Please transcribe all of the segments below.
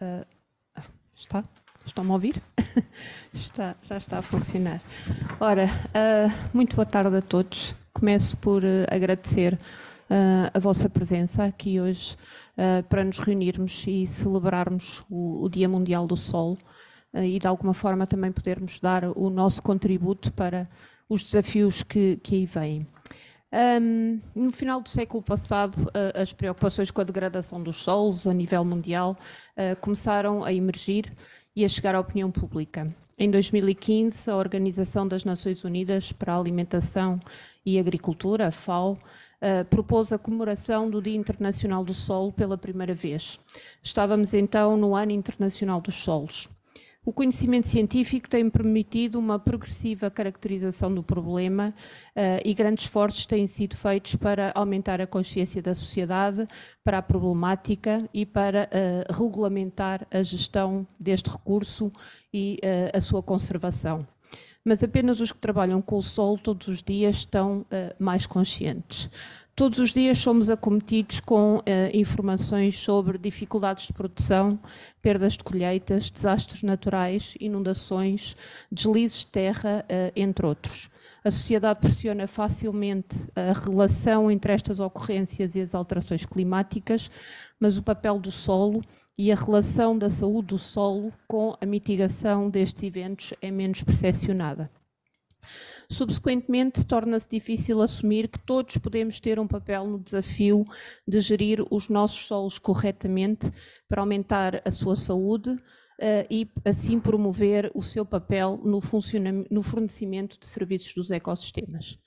Uh, está? Estão-me a ouvir? está, já está a funcionar. Ora, uh, muito boa tarde a todos. Começo por uh, agradecer a vossa presença aqui hoje para nos reunirmos e celebrarmos o, o Dia Mundial do Sol e de alguma forma também podermos dar o nosso contributo para os desafios que, que aí vêm. Um, no final do século passado, uh, as preocupações com a degradação dos solos a nível mundial uh, começaram a emergir e a chegar à opinião pública. Em 2015, a Organização das Nações Unidas para a Alimentação e Agricultura, a FAO, Uh, propôs a comemoração do Dia Internacional do Solo pela primeira vez. Estávamos então no Ano Internacional dos Solos. O conhecimento científico tem permitido uma progressiva caracterização do problema uh, e grandes esforços têm sido feitos para aumentar a consciência da sociedade para a problemática e para uh, regulamentar a gestão deste recurso e uh, a sua conservação. Mas apenas os que trabalham com o sol todos os dias estão mais conscientes. Todos os dias somos acometidos com eh, informações sobre dificuldades de produção, perdas de colheitas, desastres naturais, inundações, deslizes de terra, eh, entre outros. A sociedade pressiona facilmente a relação entre estas ocorrências e as alterações climáticas, mas o papel do solo e a relação da saúde do solo com a mitigação destes eventos é menos percepcionada subsequentemente torna-se difícil assumir que todos podemos ter um papel no desafio de gerir os nossos solos corretamente para aumentar a sua saúde, Uh, e assim promover o seu papel no, no, fornecimento de serviços dos ecossistemas.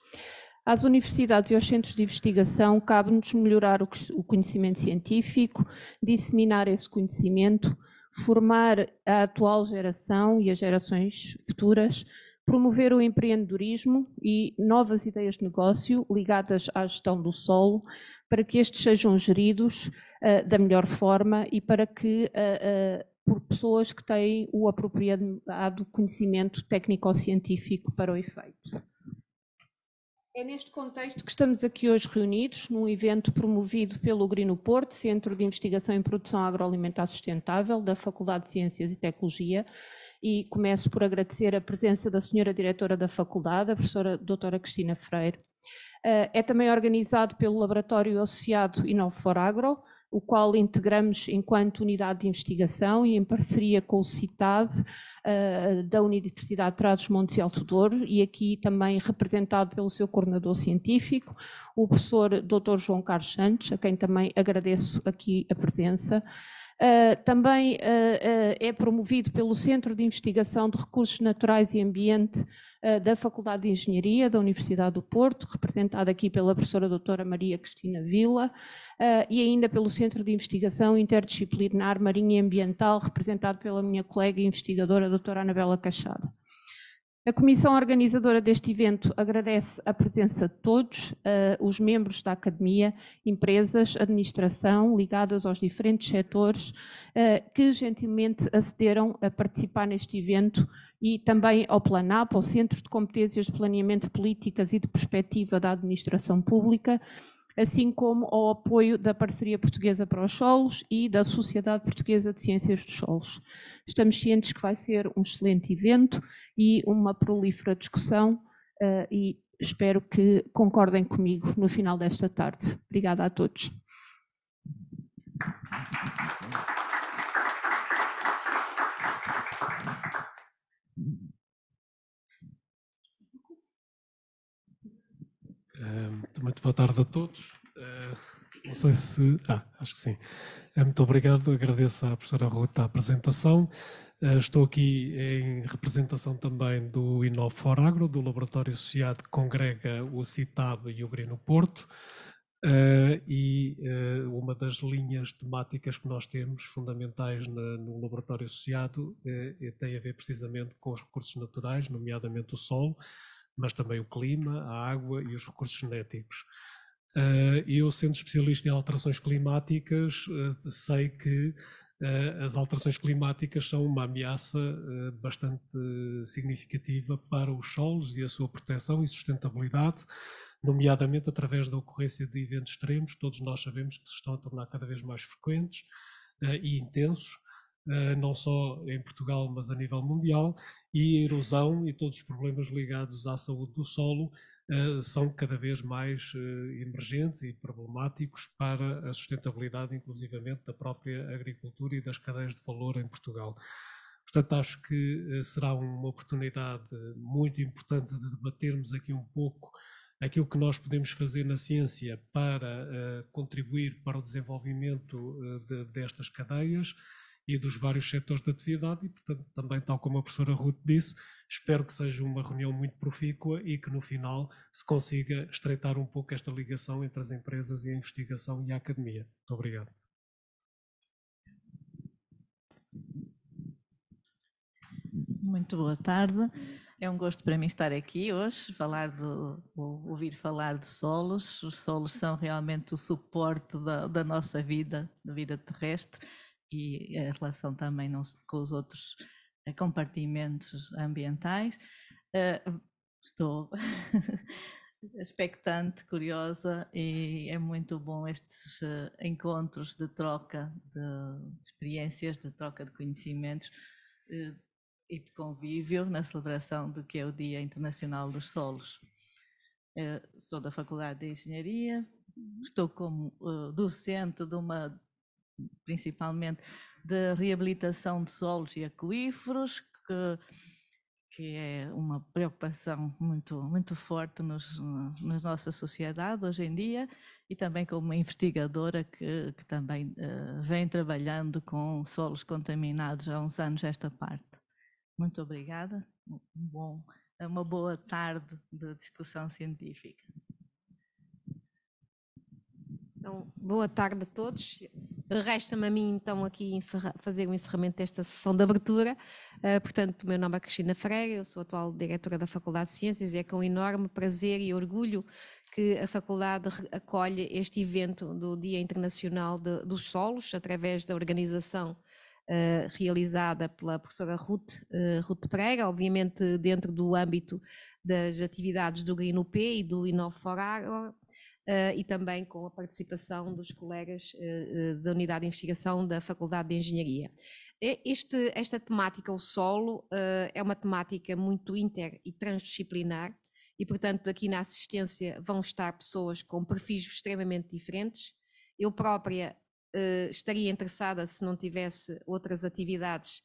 Às universidades e aos centros de investigação cabe-nos melhorar o, o conhecimento científico, disseminar esse conhecimento, formar a atual geração e as gerações futuras promover o empreendedorismo e novas ideias de negócio ligadas à gestão do solo, para que estes sejam geridos uh, da melhor forma e para que uh, uh, por pessoas que têm o apropriado conhecimento técnico-científico para o efeito. É neste contexto que estamos aqui hoje reunidos, num evento promovido pelo Grino Porto, Centro de Investigação em Produção Agroalimentar Sustentável, da Faculdade de Ciências e Tecnologia, e começo por agradecer a presença da senhora diretora da faculdade, a professora doutora Cristina Freire. Eh, é também organizado pelo Laboratório Associado Agro, o qual integramos enquanto unidade de investigação e em parceria com o CITAB eh, da Universidade de Trás-os-Montes e Alto Douro e aqui também representado pelo seu coordenador científico, o professor Dr. João Carlos Santos, a quem também agradeço aqui a presença, ah, também uh, uh, é promovido pelo Centro de Investigação de Recursos Naturais e Ambiente da Faculdade de Engenharia da Universidade do Porto, representado aqui pela professora doutora Maria Cristina Vila, e ainda pelo Centro de Investigação Interdisciplinar Marinha e Ambiental, representado pela minha colega e investigadora doutora Anabela Cachada. A comissão organizadora deste evento agradece a presença de todos uh, os membros da academia, empresas, administração ligadas aos diferentes setores uh, que gentilmente acederam a participar neste evento e também ao PlanAP, ao Centro de Competências de Planeamento de Políticas e de Perspectiva da Administração Pública, assim como ao apoio da Parceria Portuguesa para os Solos e da Sociedade Portuguesa de Ciências dos Solos. Estamos cientes que vai ser um excelente evento e uma prolífera discussão uh, e espero que concordem comigo no final desta tarde. Obrigada a todos. Eh, muito boa tarde a todos. Eh, não sei se. Ah, acho que sim. Eh, muito obrigado, agradeço à professora Ruta a apresentação. Eh, estou aqui em representação também do Inofor Agro, do laboratório associado que congrega o CITAB e o Grino Porto. Eh, e uma das linhas temáticas que nós temos fundamentais no laboratório associado tem a ver precisamente com os recursos naturais, nomeadamente o solo, mas também o clima, a água e os recursos genéticos. Eh, eu, sendo especialista em alterações climáticas, eh, sei que eh, as alterações climáticas são uma ameaça bastante significativa para os solos e a sua proteção e sustentabilidade, nomeadamente através da ocorrência de eventos extremos. Todos nós sabemos que se estão a tornar cada vez mais frequentes e intensos. não só em Portugal, mas a nível mundial, e a erosão e todos os problemas ligados à saúde do solo, eh, são cada vez mais eh, emergentes e problemáticos para a sustentabilidade, inclusivamente, da própria agricultura e das cadeias de valor em Portugal. Portanto, acho que eh, será uma oportunidade muito importante de debatermos aqui um pouco aquilo que nós podemos fazer na ciência para contribuir para o desenvolvimento destas cadeias e dos vários setores de atividade e, portanto, também, tal como a professora Ruth disse, espero que seja uma reunião muito profícua e que no final se consiga estreitar um pouco esta ligação entre as empresas e a investigação e a academia. Muito obrigado. Muito boa tarde. É um gosto para mim estar aqui hoje, falar de, ouvir falar de solos. Os solos são realmente o suporte da, da nossa vida, da vida terrestre e a relação também não, com os outros eh, compartimentos ambientais. Uh, estou expectante, curiosa e é muito bom estes uh, encontros de troca de, de, experiências, de troca de conhecimentos uh, e de convívio na celebração do que é o Dia Internacional dos Solos. sou da Faculdade de Engenharia, uhum. estou como docente de uma principalmente de reabilitação de solos e aquíferos, que, que é uma preocupação muito, muito forte nos, na nossa sociedade hoje em dia, e também como investigadora que, que também uh, vem trabalhando com solos contaminados há uns anos esta parte. Muito obrigada. Bom, uma boa tarde de discussão científica. Então, boa tarde a todos. Resta-me a mim, então, aqui encerra, fazer o um encerramento desta sessão de abertura. Uh, portanto, o meu nome é Cristina Freire, eu sou atual diretora da Faculdade de Ciências e é com enorme prazer e orgulho que a Faculdade acolhe este evento do Dia Internacional de, dos Solos, através da organização Uh, realizada pela professora Ruth, uh, Ruth Pereira, obviamente dentro do âmbito das atividades do GRINUP e do Inoforar, uh, e também com a participação dos colegas uh, da Unidade de Investigação da Faculdade de Engenharia. Este, esta temática, o solo, uh, é uma temática muito inter e transdisciplinar e, portanto, aqui na assistência vão estar pessoas com perfis extremamente diferentes. Eu própria estaria interessada se não tivesse outras atividades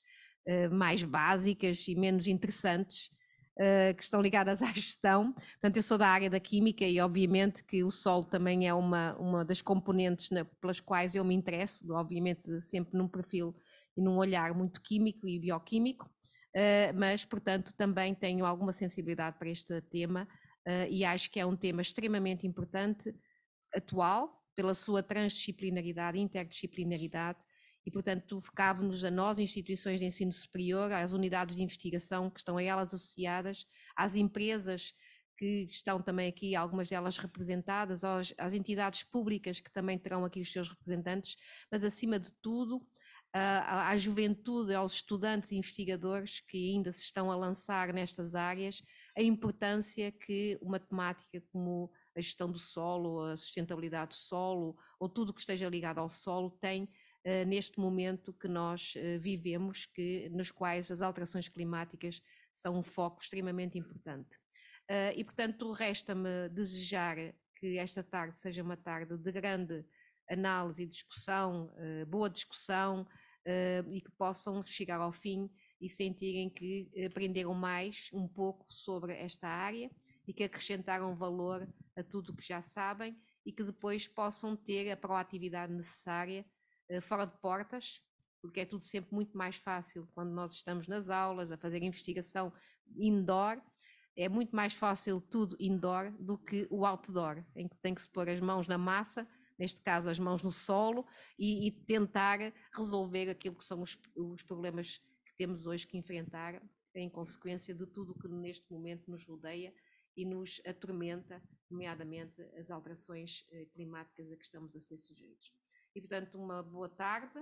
mais básicas e menos interessantes eh, que estão ligadas à gestão. Portanto, eu sou da área da química e, obviamente, que o solo também é uma, uma das componentes na, pelas quais eu me interesso, obviamente, sempre num perfil e num olhar muito químico e bioquímico, eh, mas, portanto, também tenho alguma sensibilidade para este tema eh, e acho que é um tema extremamente importante, atual, pela sua transdisciplinaridade, e interdisciplinaridade e, portanto, cabe-nos a nós, instituições de ensino superior, às unidades de investigação que estão a elas associadas, às empresas que estão também aqui, algumas delas representadas, às entidades públicas que também terão aqui os seus representantes, mas acima de tudo, à, à juventude, aos estudantes e investigadores que ainda se estão a lançar nestas áreas, a importância que uma temática como a gestão do solo, a sustentabilidade do solo, ou tudo que esteja ligado ao solo, tem eh, neste momento que nós eh, vivemos, que, nos quais as alterações climáticas são um foco extremamente importante. Eh, e, portanto, resta-me desejar que esta tarde seja uma tarde de grande análise e discussão, boa discussão, e que possam chegar ao fim e sentirem que aprenderam mais um pouco sobre esta área e que acrescentaram valor a tudo o que já sabem e que depois possam ter a proatividade necessária eh, fora de portas, porque é tudo sempre muito mais fácil quando nós estamos nas aulas, a fazer investigação indoor. É muito mais fácil tudo indoor do que o outdoor, em que tem que se pôr as mãos na massa, neste caso as mãos no solo, e, e tentar resolver aquilo que são os, os problemas que temos hoje que enfrentar, em consequência de tudo o que neste momento nos rodeia e nos atormenta, nomeadamente as alterações eh, climáticas a que estamos a ser sujeitos. E, portanto, uma boa tarde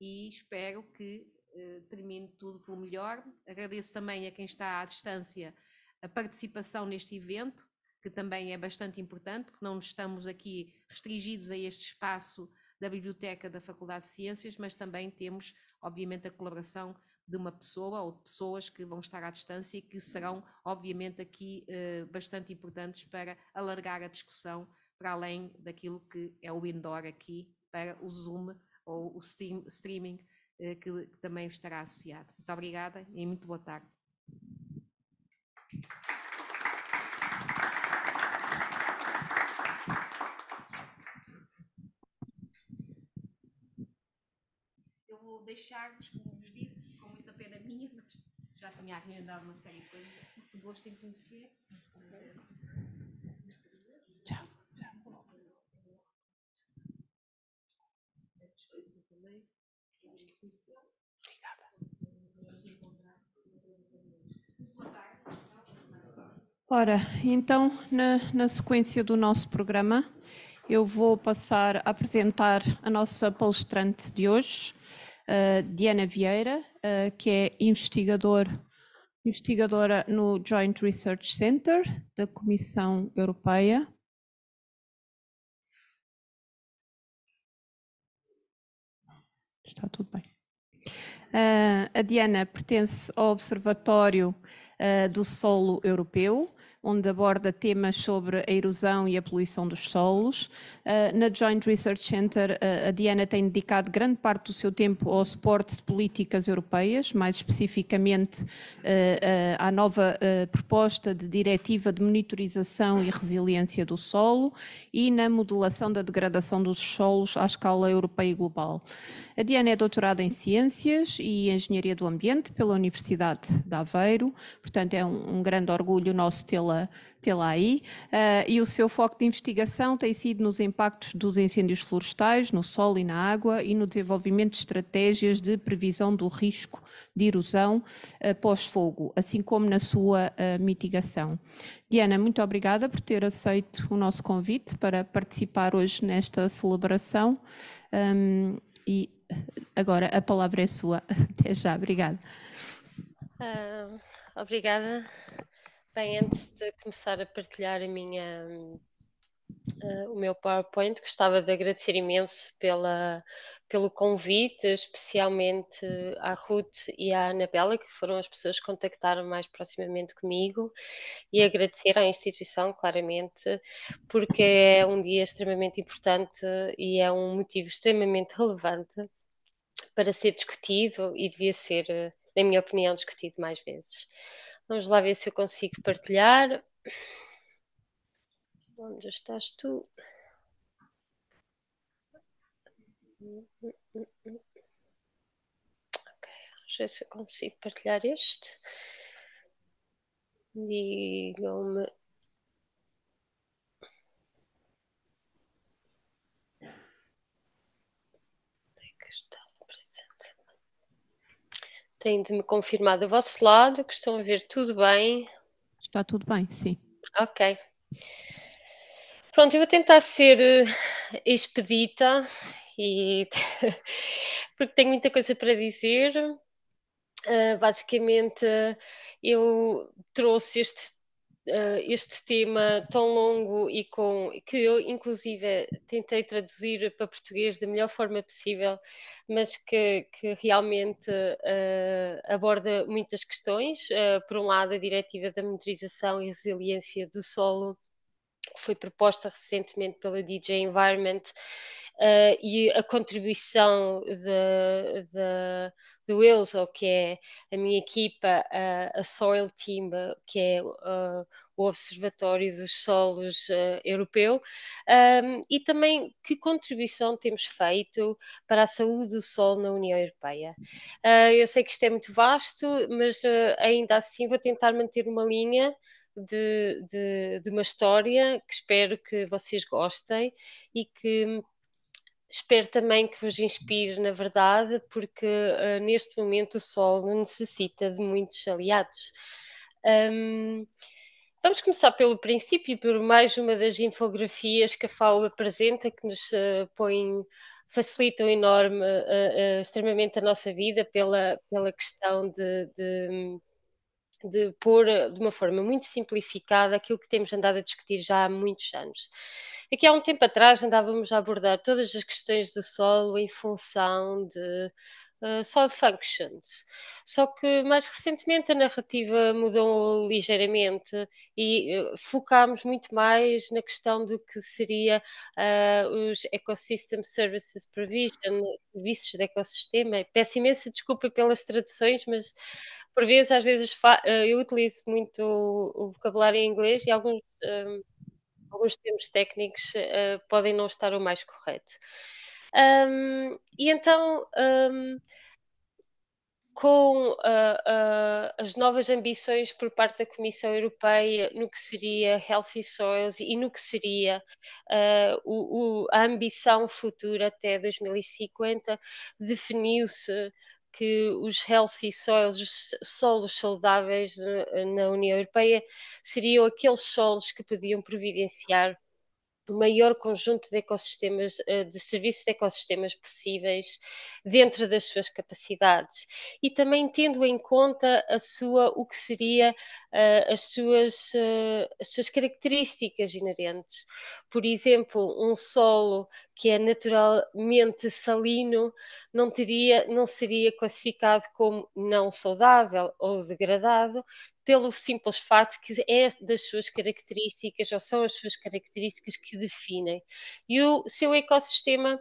e espero que eh, termine tudo pelo melhor. Agradeço também a quem está à distância a participação neste evento, que também é bastante importante, porque não estamos aqui restringidos a este espaço da Biblioteca da Faculdade de Ciências, mas também temos, obviamente, a colaboração de uma pessoa ou de pessoas que vão estar à distância e que serão, obviamente, aqui eh, bastante importantes para alargar a discussão para além daquilo que é o indoor aqui para o Zoom ou o stream, streaming eh, que também estará associado. Muito obrigada e muito boa tarde. Eu vou deixar-vos, como vos disse, com muita pena minha, mas já tinha agendado uma série de coisas, muito gosto em conhecer. Eh, Ora, então, na, na, sequência do nosso programa, eu vou passar a apresentar a nossa palestrante de hoje, uh, Diana Vieira, uh, que é investigador, investigadora no Joint Research Center da Comissão Europeia. Está tudo bem. Ah, a Diana pertence ao Observatório ah, do Solo Europeu, onde aborda temas sobre a erosão e a poluição dos solos. Ah, na Joint Research Center, ah, a Diana tem dedicado grande parte do seu tempo ao suporte de políticas europeias, mais especificamente ah, à nova proposta de diretiva de monitorização e resiliência do solo e na modulação da degradação dos solos à escala europeia e global. A Diana é doutorada em Ciências e Engenharia do Ambiente pela Universidade de Aveiro, portanto é um, um grande orgulho nosso tê-la tê-la tê aí. Uh, e o seu foco de investigação tem sido nos impactos dos incêndios florestais, no solo e na água, e no desenvolvimento de estratégias de previsão do risco de erosão uh, pós-fogo, assim como na sua uh, mitigação. Diana, muito obrigada por ter aceito o nosso convite para participar hoje nesta celebração. Um, e agora a palavra é sua. Até já, obrigada. obrigada. Bem, antes de começar a partilhar a minha, uh, o meu PowerPoint, gostava de agradecer imenso pela, pelo convite, especialmente à Ruth e à Anabela, que foram as pessoas que contactaram mais proximamente comigo, e agradecer à instituição, claramente, porque é um dia extremamente importante e é um motivo extremamente relevante para ser discutido e devia ser, na minha opinião, discutido mais vezes. Vamos lá ver se eu consigo partilhar. Onde estás tu? Ok, vamos ver se eu consigo partilhar este. Digam-me têm de me confirmar do vosso lado que estão a ver tudo bem. Está tudo bem, sim. Ok. Pronto, eu vou tentar ser eh, expedita e porque tenho muita coisa para dizer. Uh, basicamente, eu trouxe este uh, este tema tão longo e com que eu inclusive tentei traduzir para português da melhor forma possível, mas que, que realmente uh, aborda muitas questões. Uh, por um lado, a diretiva da monitorização e resiliência do solo foi proposta recentemente pela DJ Environment uh, e a contribuição do Wilson, que é a minha equipa, a, eh, a Soil Team, que é uh, o Observatório dos Solos uh, Europeu, um, e também que contribuição temos feito para a saúde do solo na União Europeia. eu sei que isto é muito vasto, mas ainda assim vou tentar manter uma linha de, de, de uma história que espero que vocês gostem e que hum, espero também que vos inspire, na verdade, porque uh, neste momento o Sol necessita de muitos aliados. Um, vamos começar pelo princípio, por mais uma das infografias que a FAO apresenta, que nos uh, põe, facilitam enorme, uh, extremamente a nossa vida pela, pela questão de, de hum, de pôr eh, de uma forma muito simplificada aquilo que temos andado a discutir já há muitos anos. Aqui há um tempo atrás andávamos a abordar todas as questões do solo em função de uh, eh, soil functions. Só que mais recentemente a narrativa mudou ligeiramente e uh, focámos muito mais na questão do que seria uh, os Ecosystem Services Provision, serviços de ecossistema. Peço imensa desculpa pelas traduções, mas por vezes, às vezes, eh, eu utilizo muito o vocabulário em inglês e alguns, um, ehm, alguns termos técnicos uh, podem não estar o mais correto. Um, ehm, e então, um, ehm, com uh, uh, as novas ambições por parte da Comissão Europeia no que seria Healthy Soils e no que seria uh, o, o, a ambição futura até 2050, definiu-se que os healthy soils, os solos saudáveis eh, eh, na União Europeia, seriam aqueles solos que podiam providenciar o maior conjunto de ecossistemas, eh, de serviços de ecossistemas possíveis dentro das suas capacidades e também tendo em conta a sua, o que seria uh, as, suas, uh, as suas características inerentes. Por exemplo, um solo que é naturalmente salino não, teria, não seria classificado como não saudável ou degradado pelo simples fato que é das suas características ou são as suas características que definem. E o seu ecossistema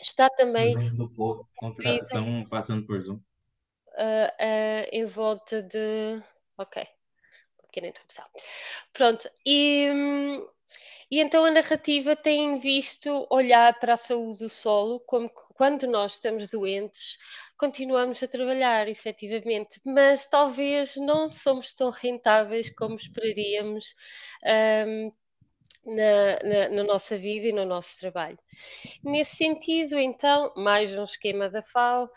está também contra, estão passando por zoom uh, uh, em volta de ok pequena interrupção. Pronto, e, e então a narrativa tem visto olhar para a saúde do solo como que quando nós estamos doentes continuamos a trabalhar, efetivamente, mas talvez não somos tão rentáveis como esperaríamos um, na, na, na, nossa vida e no nosso trabalho. Nesse sentido, então, mais um esquema da FAO,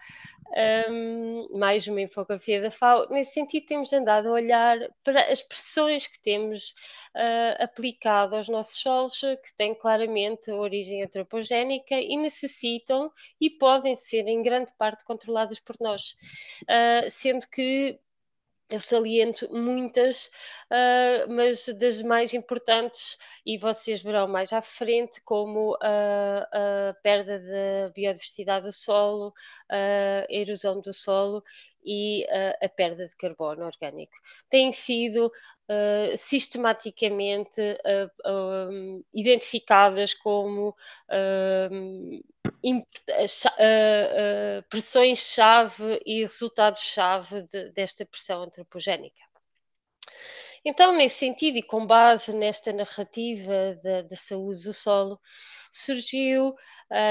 um, mais uma infografia da FAO. Nesse sentido, temos andado a olhar para as pressões que temos uh, aplicado aos nossos solos, que têm claramente origem antropogénica e necessitam e podem ser, em grande parte, controladas por nós, uh, sendo que eu saliento muitas, uh, mas das mais importantes, e vocês verão mais à frente, como uh, a perda da biodiversidade do solo, uh, a erosão do solo e ah, a perda de carbono orgânico. Têm sido eh, sistematicamente uh, identificadas como pressões-chave e resultados-chave de, desta pressão antropogénica. Então, nesse sentido, e com base nesta narrativa da saúde do solo, surgiu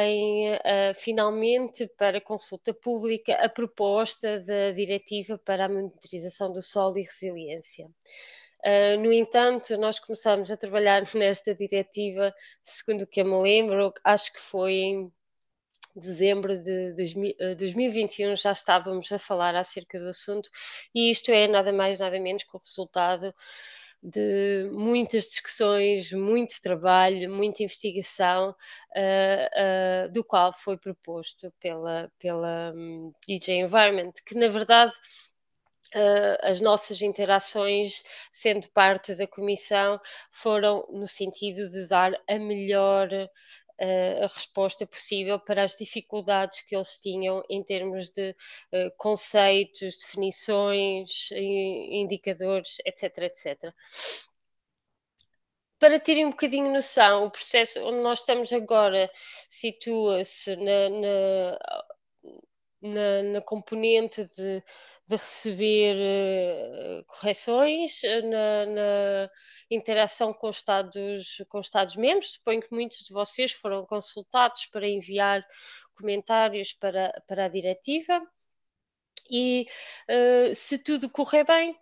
em, uh, finalmente para consulta pública a proposta da Diretiva para a Monitorização do Solo e Resiliência. Ah, no entanto, nós começámos a trabalhar nesta diretiva, segundo o que eu me lembro, acho que foi em dezembro de 2021 ah, já estávamos a falar acerca do assunto e isto é nada mais nada menos que o resultado de muitas discussões, muito trabalho, muita investigação, uh, uh, do qual foi proposto pela, pela hum, DJ Environment, que na verdade ah, as nossas interações, sendo parte da comissão, foram no sentido de dar a melhor ah, a resposta possível para as dificuldades que eles tinham em termos de uh, conceitos, definições, indicadores, etc, etc. Para terem um bocadinho noção, o processo onde nós estamos agora situa-se na, na na, na componente de, de receber uh, correções, eh, na, na, interação com Estados-membros. Com Estados membros. Suponho que muitos de vocês foram consultados para enviar comentários para, para a diretiva. E uh, se tudo correr bem,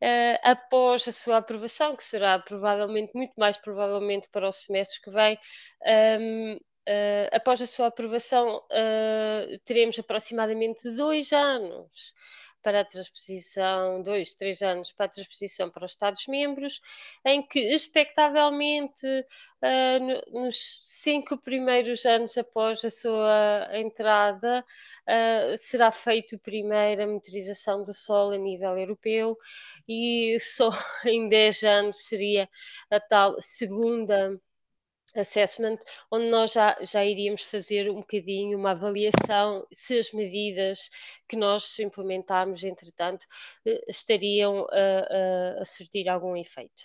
Uh, após a sua aprovação, que será provavelmente, muito mais provavelmente para o semestre que vem, um, ehm, Uh, após a sua aprovação, uh, teremos aproximadamente dois anos para a transposição, dois, três anos para a transposição para os Estados-membros, em que, expectavelmente, uh, no, nos cinco primeiros anos após a sua entrada, será feita a primeira motorização do solo a nível europeu e só em dez anos seria a tal segunda assessment, onde nós já, já iríamos fazer um bocadinho uma avaliação se as medidas que nós implementámos, entretanto, eh, estariam a, a, a surtir algum efeito.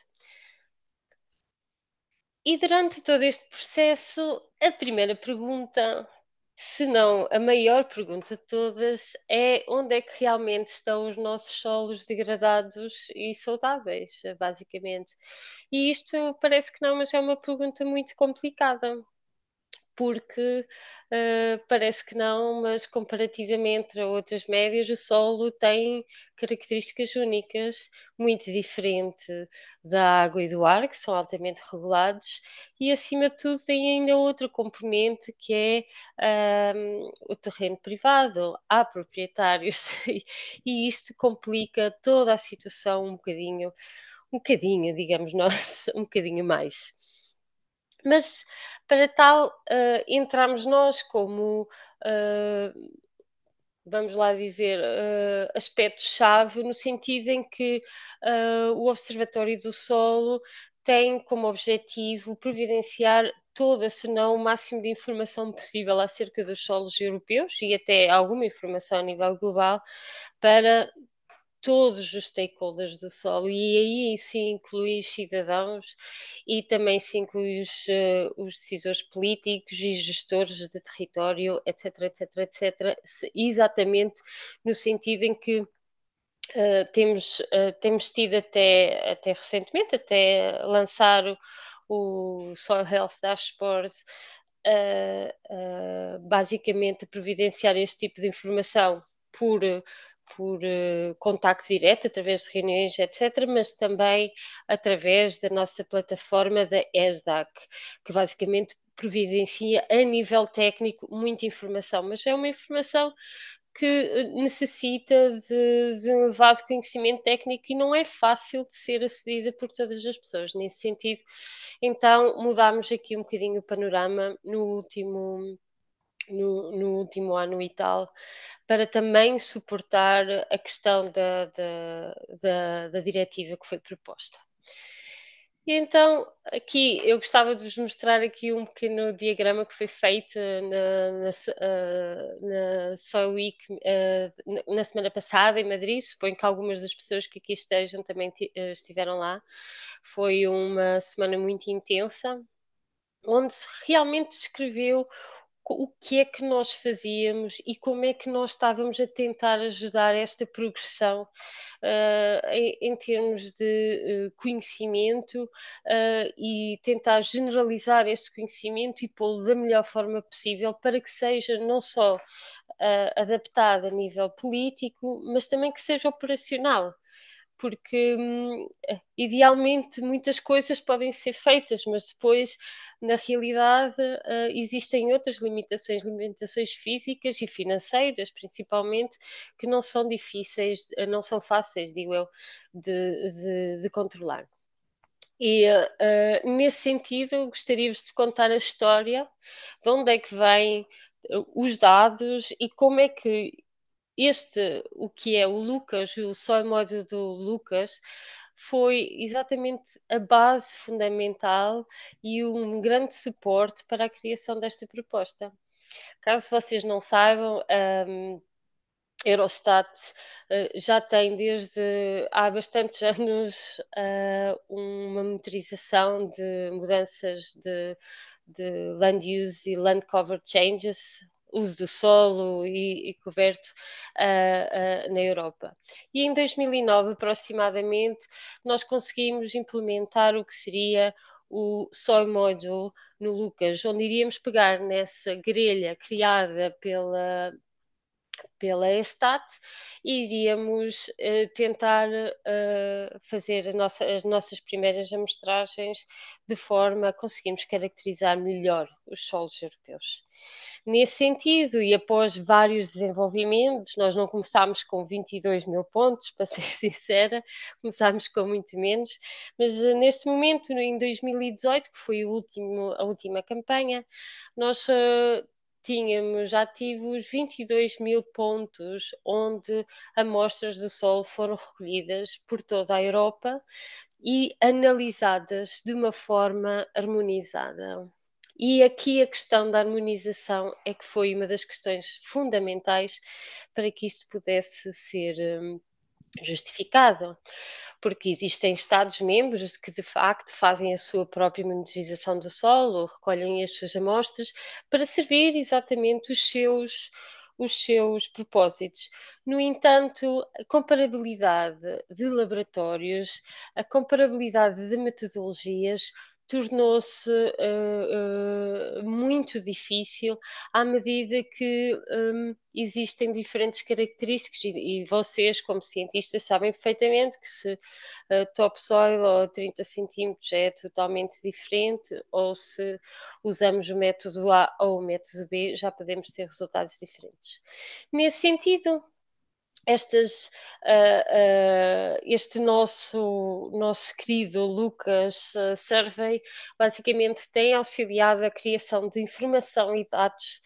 E durante todo este processo, a primeira pergunta se não a maior pergunta de todas, é onde é que realmente estão os nossos solos degradados e saudáveis, basicamente. E isto parece que não, mas é uma pergunta muito complicada porque uh, parece que não, mas comparativamente a outras médias, o solo tem características únicas, muito diferente da água e do ar, que são altamente regulados, e acima de tudo tem ainda outro componente que é um, ehm, o terreno privado. Há proprietários e isto complica toda a situação um bocadinho, um bocadinho, digamos nós, um bocadinho mais. Mas para tal, uh, entramos nós como, uh, vamos lá dizer, uh, aspecto-chave, no sentido em que o Observatório do Solo tem como objetivo providenciar toda, se não o máximo de informação possível acerca dos solos europeus e até alguma informação a nível global para todos os stakeholders do solo e aí se inclui os cidadãos e também se inclui os, eh, os decisores políticos e gestores de território, etc, etc, etc, exatamente no sentido em que uh, temos, uh, temos tido até, até recentemente, até lançar o, o Soil Health Dashboard, uh, basicamente providenciar este tipo de informação por por uh, eh, contacto direto, através de reuniões, etc., mas também através da nossa plataforma da ESDAC, que basicamente providencia a nível técnico muita informação, mas é uma informação que eh, necessita de, de, um elevado conhecimento técnico e não é fácil de ser acedida por todas as pessoas nesse sentido. Então mudámos aqui um bocadinho o panorama no último no, no, último ano e tal, para também suportar a questão da, da, da, da diretiva que foi proposta. E então, aqui eu gostava de vos mostrar aqui um pequeno diagrama que foi feito na, na, ah, na Soil Week ah, na semana passada em Madrid. Suponho que algumas das pessoas que aqui estejam também ah, estiveram lá. Foi uma semana muito intensa, onde se realmente descreveu o que é que nós fazíamos e como é que nós estávamos a tentar ajudar esta progressão uh, em, em, termos de uh, conhecimento uh, e tentar generalizar este conhecimento e pô-lo da melhor forma possível para que seja não só adaptado a nível político, mas também que seja operacional porque hum, eh, idealmente muitas coisas podem ser feitas, mas depois, na realidade, eh, existem outras limitações, limitações físicas e financeiras, principalmente, que não são difíceis, eh, não são fáceis, digo eu, de, de, de controlar. E uh, nesse sentido, gostaria-vos de contar a história de onde é que vêm os dados e como é que este, o que é o Lucas, o sólido do Lucas, foi exatamente a base fundamental e um grande suporte para a criação desta proposta. Caso vocês não saibam, um, Eurostat uh, já tem desde há bastantes anos uh, uma monitorização de mudanças de, de land use e land cover changes, uso do solo e, e coberto uh, uh, na Europa. E em 2009, aproximadamente, nós conseguimos implementar o que seria o Soy Module no Lucas, onde iríamos pegar nessa grelha criada pela, pela Estat e iríamos uh, tentar uh, fazer nossa, as nossas primeiras amostragens de forma a conseguirmos caracterizar melhor os solos europeus. Nesse sentido, e após vários desenvolvimentos, nós não começámos com 22 mil pontos, para ser sincera, começámos com muito menos, mas eh, neste momento, em 2018, que foi último, a última campanha, nós tínhamos ativos 22 mil pontos onde amostras do solo foram recolhidas por toda a Europa e analisadas de uma forma harmonizada. E aqui a questão da harmonização é que foi uma das questões fundamentais para que isto pudesse ser hum, justificado, porque existem Estados-membros que de facto fazem a sua própria monitorização do solo, recolhem as suas amostras para servir exatamente os seus os seus propósitos. No entanto, a comparabilidade de laboratórios, a comparabilidade de metodologias tornou-se uh, uh, muito difícil à medida que um, existem diferentes características e, e, vocês, como cientistas, sabem perfeitamente que se uh, topsoil ou 30 centímetros é totalmente diferente ou se usamos o método A ou o método B já podemos ter resultados diferentes. Nesse sentido, estas, uh, uh, este nosso, nosso querido Lucas uh, Survey basicamente tem auxiliado a criação de informação e dados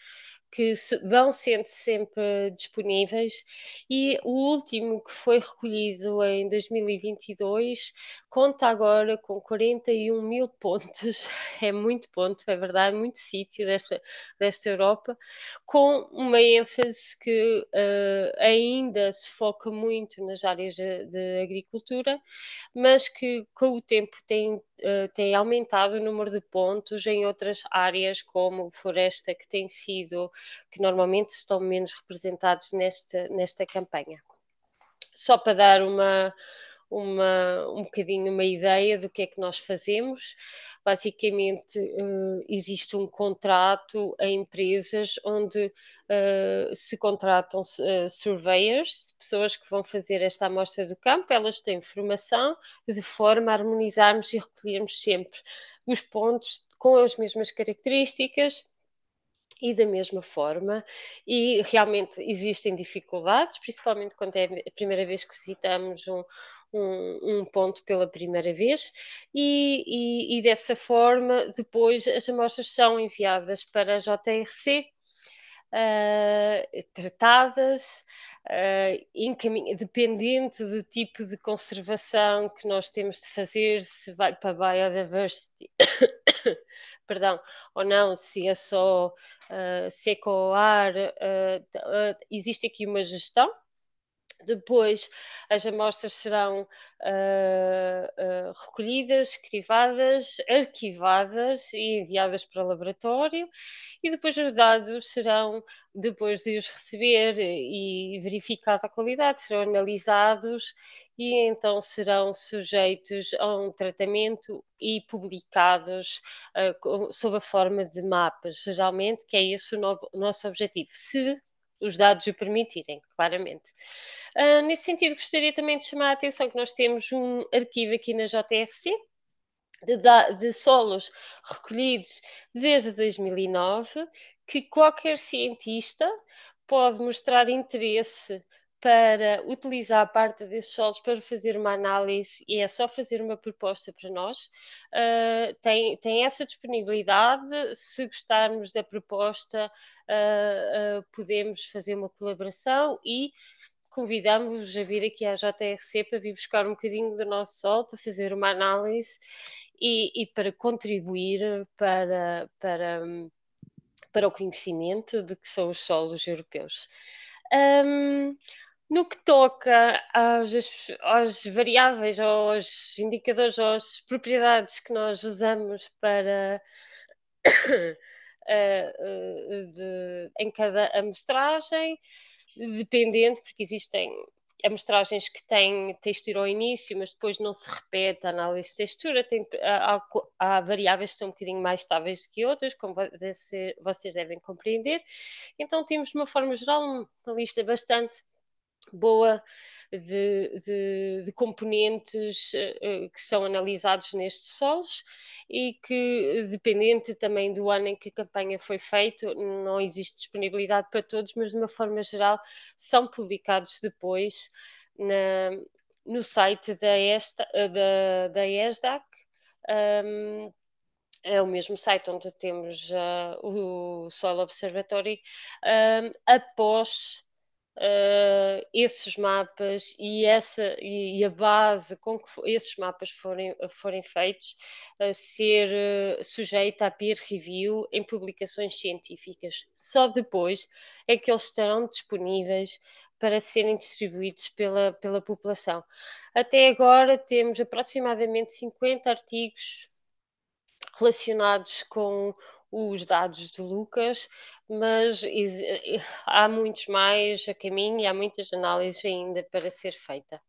que se, vão sendo sempre disponíveis e o último que foi recolhido em 2022 conta agora com 41 mil pontos, é muito ponto, é verdade, muito sítio desta, desta Europa, com uma ênfase que uh, ainda se foca muito nas áreas de, de agricultura, mas que com o tempo tem Uh, tem aumentado o número de pontos em outras áreas, como floresta, que tem sido que normalmente estão menos representados nesta, nesta campanha. Só para dar uma, uma, um bocadinho uma ideia do que é que nós fazemos. Basicamente, eh, existe um contrato a empresas onde eh, se contratam eh, surveyors, pessoas que vão fazer esta amostra do campo, elas têm formação de forma a harmonizarmos e recolhermos sempre os pontos com as mesmas características e da mesma forma, e realmente existem dificuldades, principalmente quando é a primeira vez que visitamos um, um, um ponto pela primeira vez, e, e, e dessa forma, depois as amostras são enviadas para a JRC, Uh, ah, tratadas, uh, dependente do tipo de conservação que nós temos de fazer, se vai para a biodiversity, perdão, ou não, se é só uh, seco ou ar, uh, existe aqui uma gestão. Depois, as amostras serão uh, uh, recolhidas, crivadas, arquivadas e enviadas para o laboratório. E depois os dados serão, depois de os receber e verificada a qualidade, serão analisados e então serão sujeitos a um tratamento e publicados uh, sob a forma de mapas, geralmente, que é esse o no nosso objetivo, se os dados o permitirem, claramente. Uh, nesse sentido, gostaria também de chamar a atenção que nós temos um arquivo aqui na JRC, de, de, solos recolhidos desde 2009, que qualquer cientista pode mostrar interesse para utilizar parte desses solos para fazer uma análise e é só fazer uma proposta para nós. Uh, tem, tem essa disponibilidade. Se gostarmos da proposta, uh, uh, podemos fazer uma colaboração e convidamos-vos a vir aqui à JRC para vir buscar um bocadinho do nosso sol, para fazer uma análise e, e para contribuir para, para, para o conhecimento de que são os solos europeus. Um, no que toca às, variáveis, aos indicadores, às propriedades que nós usamos para eh, eh, de, em cada amostragem, dependente, porque existem amostragens que têm textura ao início, mas depois não se repete a análise de textura. Tem, há, há, variáveis que estão um bocadinho mais estáveis do que outras, como vocês devem compreender. Então, temos, de uma forma geral, uma lista bastante boa de, de, de componentes uh, que são analisados nestes solos e que, dependente também do ano em que a campanha foi feita, não existe disponibilidade para todos, mas de uma forma geral são publicados depois na, no site da, esta, eh, da, da ESDAC. Um, é o mesmo site onde temos uh, o Solo Observatory, um, após uh, esses mapas e, essa, e, a base com que esses mapas forem, forem feitos uh, ser uh, eh, sujeita a peer review em publicações científicas. Só depois é que eles estarão disponíveis para serem distribuídos pela, pela população. Até agora temos aproximadamente 50 artigos relacionados com os dados de Lucas, mas eh, há muitos mais a caminho e há muitas análises ainda para ser feita.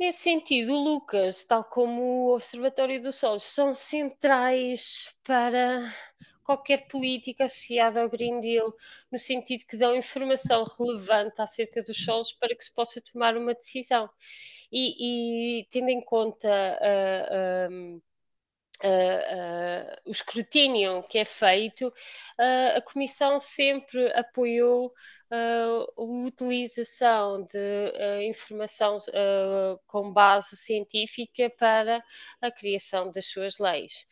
Nesse sentido, o Lucas, tal como o Observatório do Sol, são centrais para qualquer política associada ao Green Deal, no sentido que dão informação relevante acerca dos solos para que se possa tomar uma decisão. E, e tendo em conta uh, eh, um, ehm, Uh, uh, o escrutínio que é feito, uh, a Comissão sempre apoiou a utilização de informação com base científica para a criação das suas leis.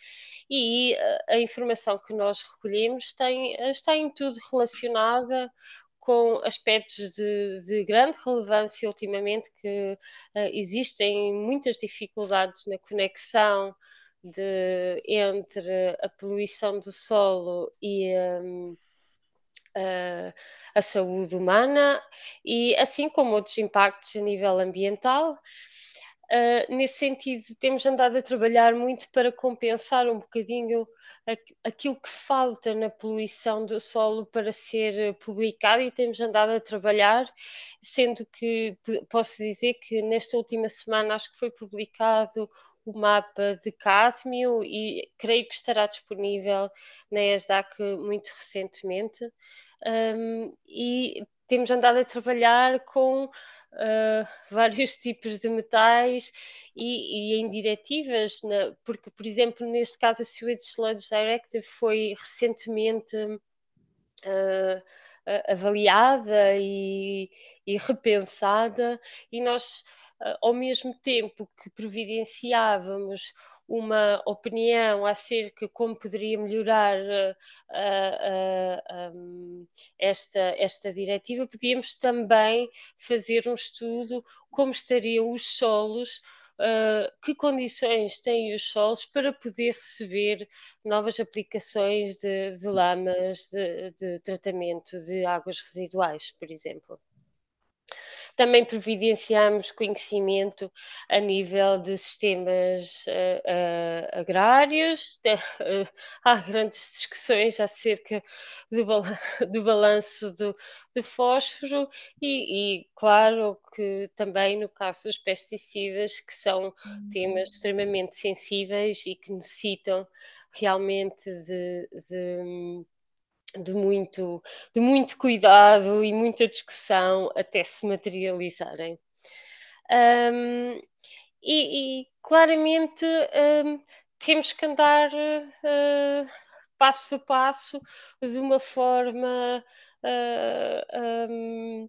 E a informação que nós recolhemos tem, está em tudo relacionada com aspectos de, de, grande relevância ultimamente que existem muitas dificuldades na conexão de, entre a poluição do solo e um, a, a, saúde humana, e assim como outros impactos a nível ambiental. Uh, nesse sentido, temos andado a trabalhar muito para compensar um bocadinho aquilo que falta na poluição do solo para ser publicado e temos andado a trabalhar, sendo que posso dizer que nesta última semana acho que foi publicado o mapa de Cadmio e creio que estará disponível na ESDAC muito recentemente. Um, e temos andado a trabalhar com uh, vários tipos de metais e, e em diretivas, na, porque, por exemplo, neste caso, a Sewage Sludge Directive foi recentemente uh, avaliada e, e repensada, e nós eh, ao mesmo tempo que providenciávamos uma opinião acerca de como poderia melhorar uh, uh, um, esta, esta diretiva, podíamos também fazer um estudo como estariam os solos Uh, que condições têm os solos para poder receber novas aplicações de, de lamas de, de tratamento de águas residuais, por exemplo. Também providenciamos conhecimento a nível de sistemas uh, uh, agrários. há grandes discussões acerca do, bal do balanço do, do fósforo e, e, claro, que também no caso dos pesticidas, que são temas uhum. extremamente sensíveis e que necessitam realmente de, de hum, de muito, de muito cuidado e muita discussão até se materializarem. Um, e, e, claramente um, temos que andar uh, passo a passo de uma forma. Uh, ah, um,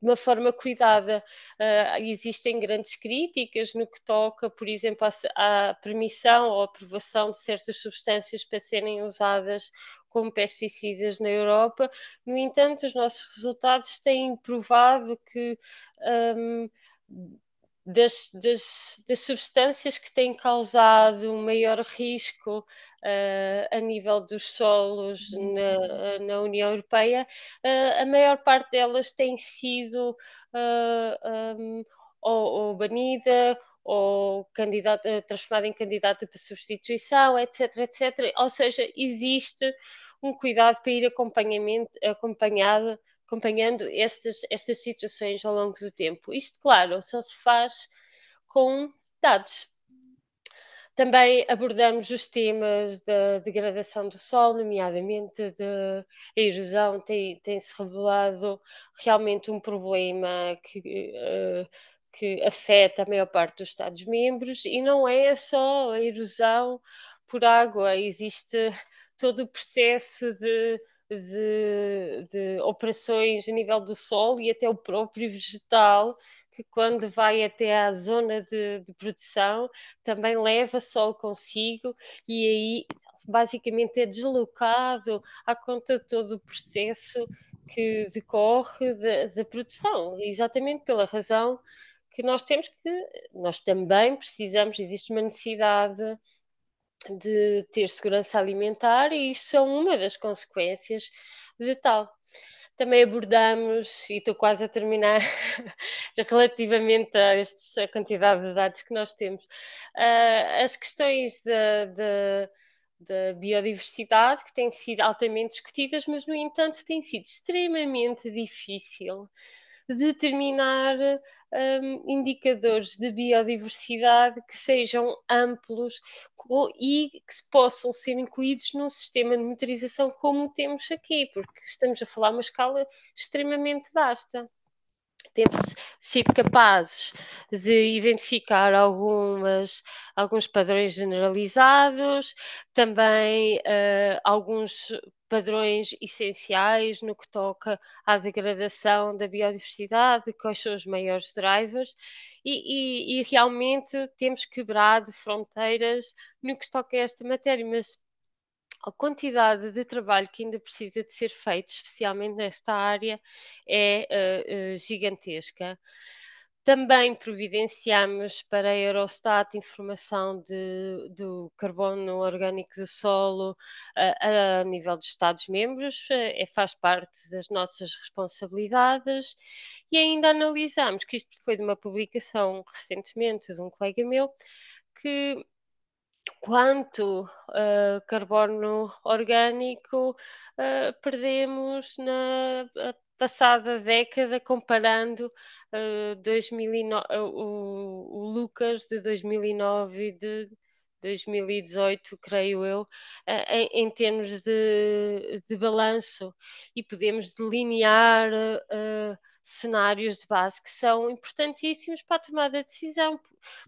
de uma forma cuidada. Uh, existem grandes críticas no que toca, por exemplo, à, à permissão ou aprovação de certas substâncias para serem usadas com pesticidas na Europa. No entanto, os nossos resultados têm provado que um, das, das, das, substâncias que têm causado maior risco uh, a nível dos solos na, na União Europeia, uh, a maior parte delas tem sido uh, eh, um, ou, ou banida ou candidato, eh, transformado em candidato para substituição, etc, etc. Ou seja, existe um cuidado para ir acompanhamento, acompanhado, acompanhando estas, estas situações ao longo do tempo. Isto, claro, só se faz com dados. Também abordamos os temas da degradação do solo, nomeadamente da erosão, tem, tem, se revelado realmente um problema que uh, que afeta a maior parte dos Estados-membros e não é só a erosão por água, existe todo o processo de, de, de, operações a nível do solo e até o próprio vegetal, que quando vai até à zona de, de produção também leva solo consigo e aí basicamente é deslocado à conta de todo o processo que decorre da, da produção, exatamente pela razão que nós temos que, nós também precisamos, existe uma necessidade de ter segurança alimentar e isso são uma das consequências de tal. Também abordamos, e estou quase a terminar, relativamente a, esta quantidade de dados que nós temos, uh, as questões da biodiversidade, que têm sido altamente discutidas, mas, no entanto, tem sido extremamente difícil determinar um, indicadores de biodiversidade que sejam amplos e que possam ser incluídos num sistema de monitorização como temos aqui, porque estamos a falar uma escala extremamente vasta temos sido capazes de identificar algumas, alguns padrões generalizados, também uh, alguns padrões essenciais no que toca à degradação da biodiversidade, quais são os maiores drivers, e, e, e realmente temos quebrado fronteiras no que toca a esta matéria, mas a quantidade de trabalho que ainda precisa de ser feito, especialmente nesta área, é uh, uh, gigantesca. Também providenciamos para a Eurostat informação de, do carbono orgânico do solo a, a nível dos Estados-membros, eh, é, faz parte das nossas responsabilidades e ainda analisamos, que isto foi de uma publicação recentemente de um colega meu, que quanto uh, carbono orgânico uh, perdemos na passada década, comparando uh, 2009, uh, o, o, Lucas de 2009 e de 2018, creio eu, uh, em, em, termos de, de balanço, e podemos delinear eh, eh, cenários de base que são importantíssimos para a tomada de decisão.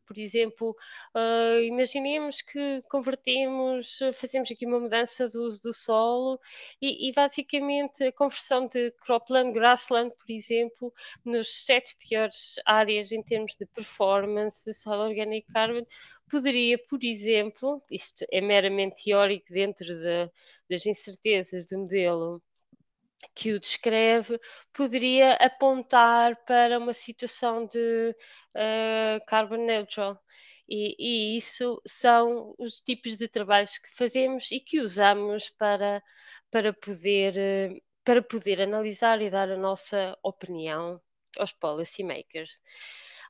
Por exemplo, uh, imaginemos que convertemos, fazemos aqui uma mudança do uso do solo e, e basicamente a conversão de cropland, grassland, por exemplo, nos sete piores áreas em termos de performance de solo organic carbon, poderia, por exemplo, isto é meramente teórico dentro de, das incertezas do modelo que o descreve poderia apontar para uma situação de uh, carbon neutral. E, e, isso são os tipos de trabalhos que fazemos e que usamos para, para, poder, eh, para poder analisar e dar a nossa opinião aos policymakers.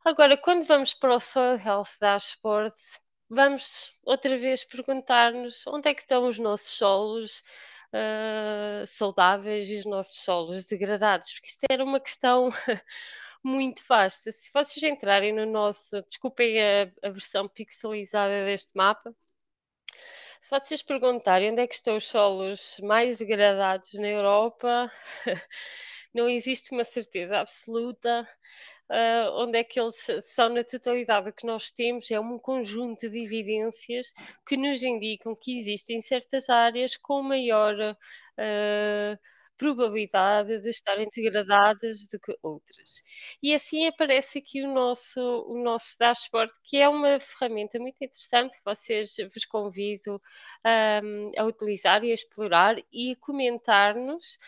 Agora, quando vamos para o Soil Health Dashboard, vamos outra vez perguntar-nos onde é que estão os nossos solos, uh, saudáveis e os nossos solos degradados, porque isto era uma questão muito vasta. Se vocês entrarem no nosso, desculpem a, a versão pixelizada deste mapa, se vocês perguntarem onde é que estão os solos mais degradados na Europa, não existe uma certeza absoluta uh, onde é que eles são na totalidade. O que nós temos é um conjunto de evidências que nos indicam que existem certas áreas com maior uh, probabilidade de estarem degradadas do que outras. E assim aparece aqui o nosso, o nosso dashboard, que é uma ferramenta muito interessante que vocês vos convido um, ah, a utilizar e a explorar e a comentar-nos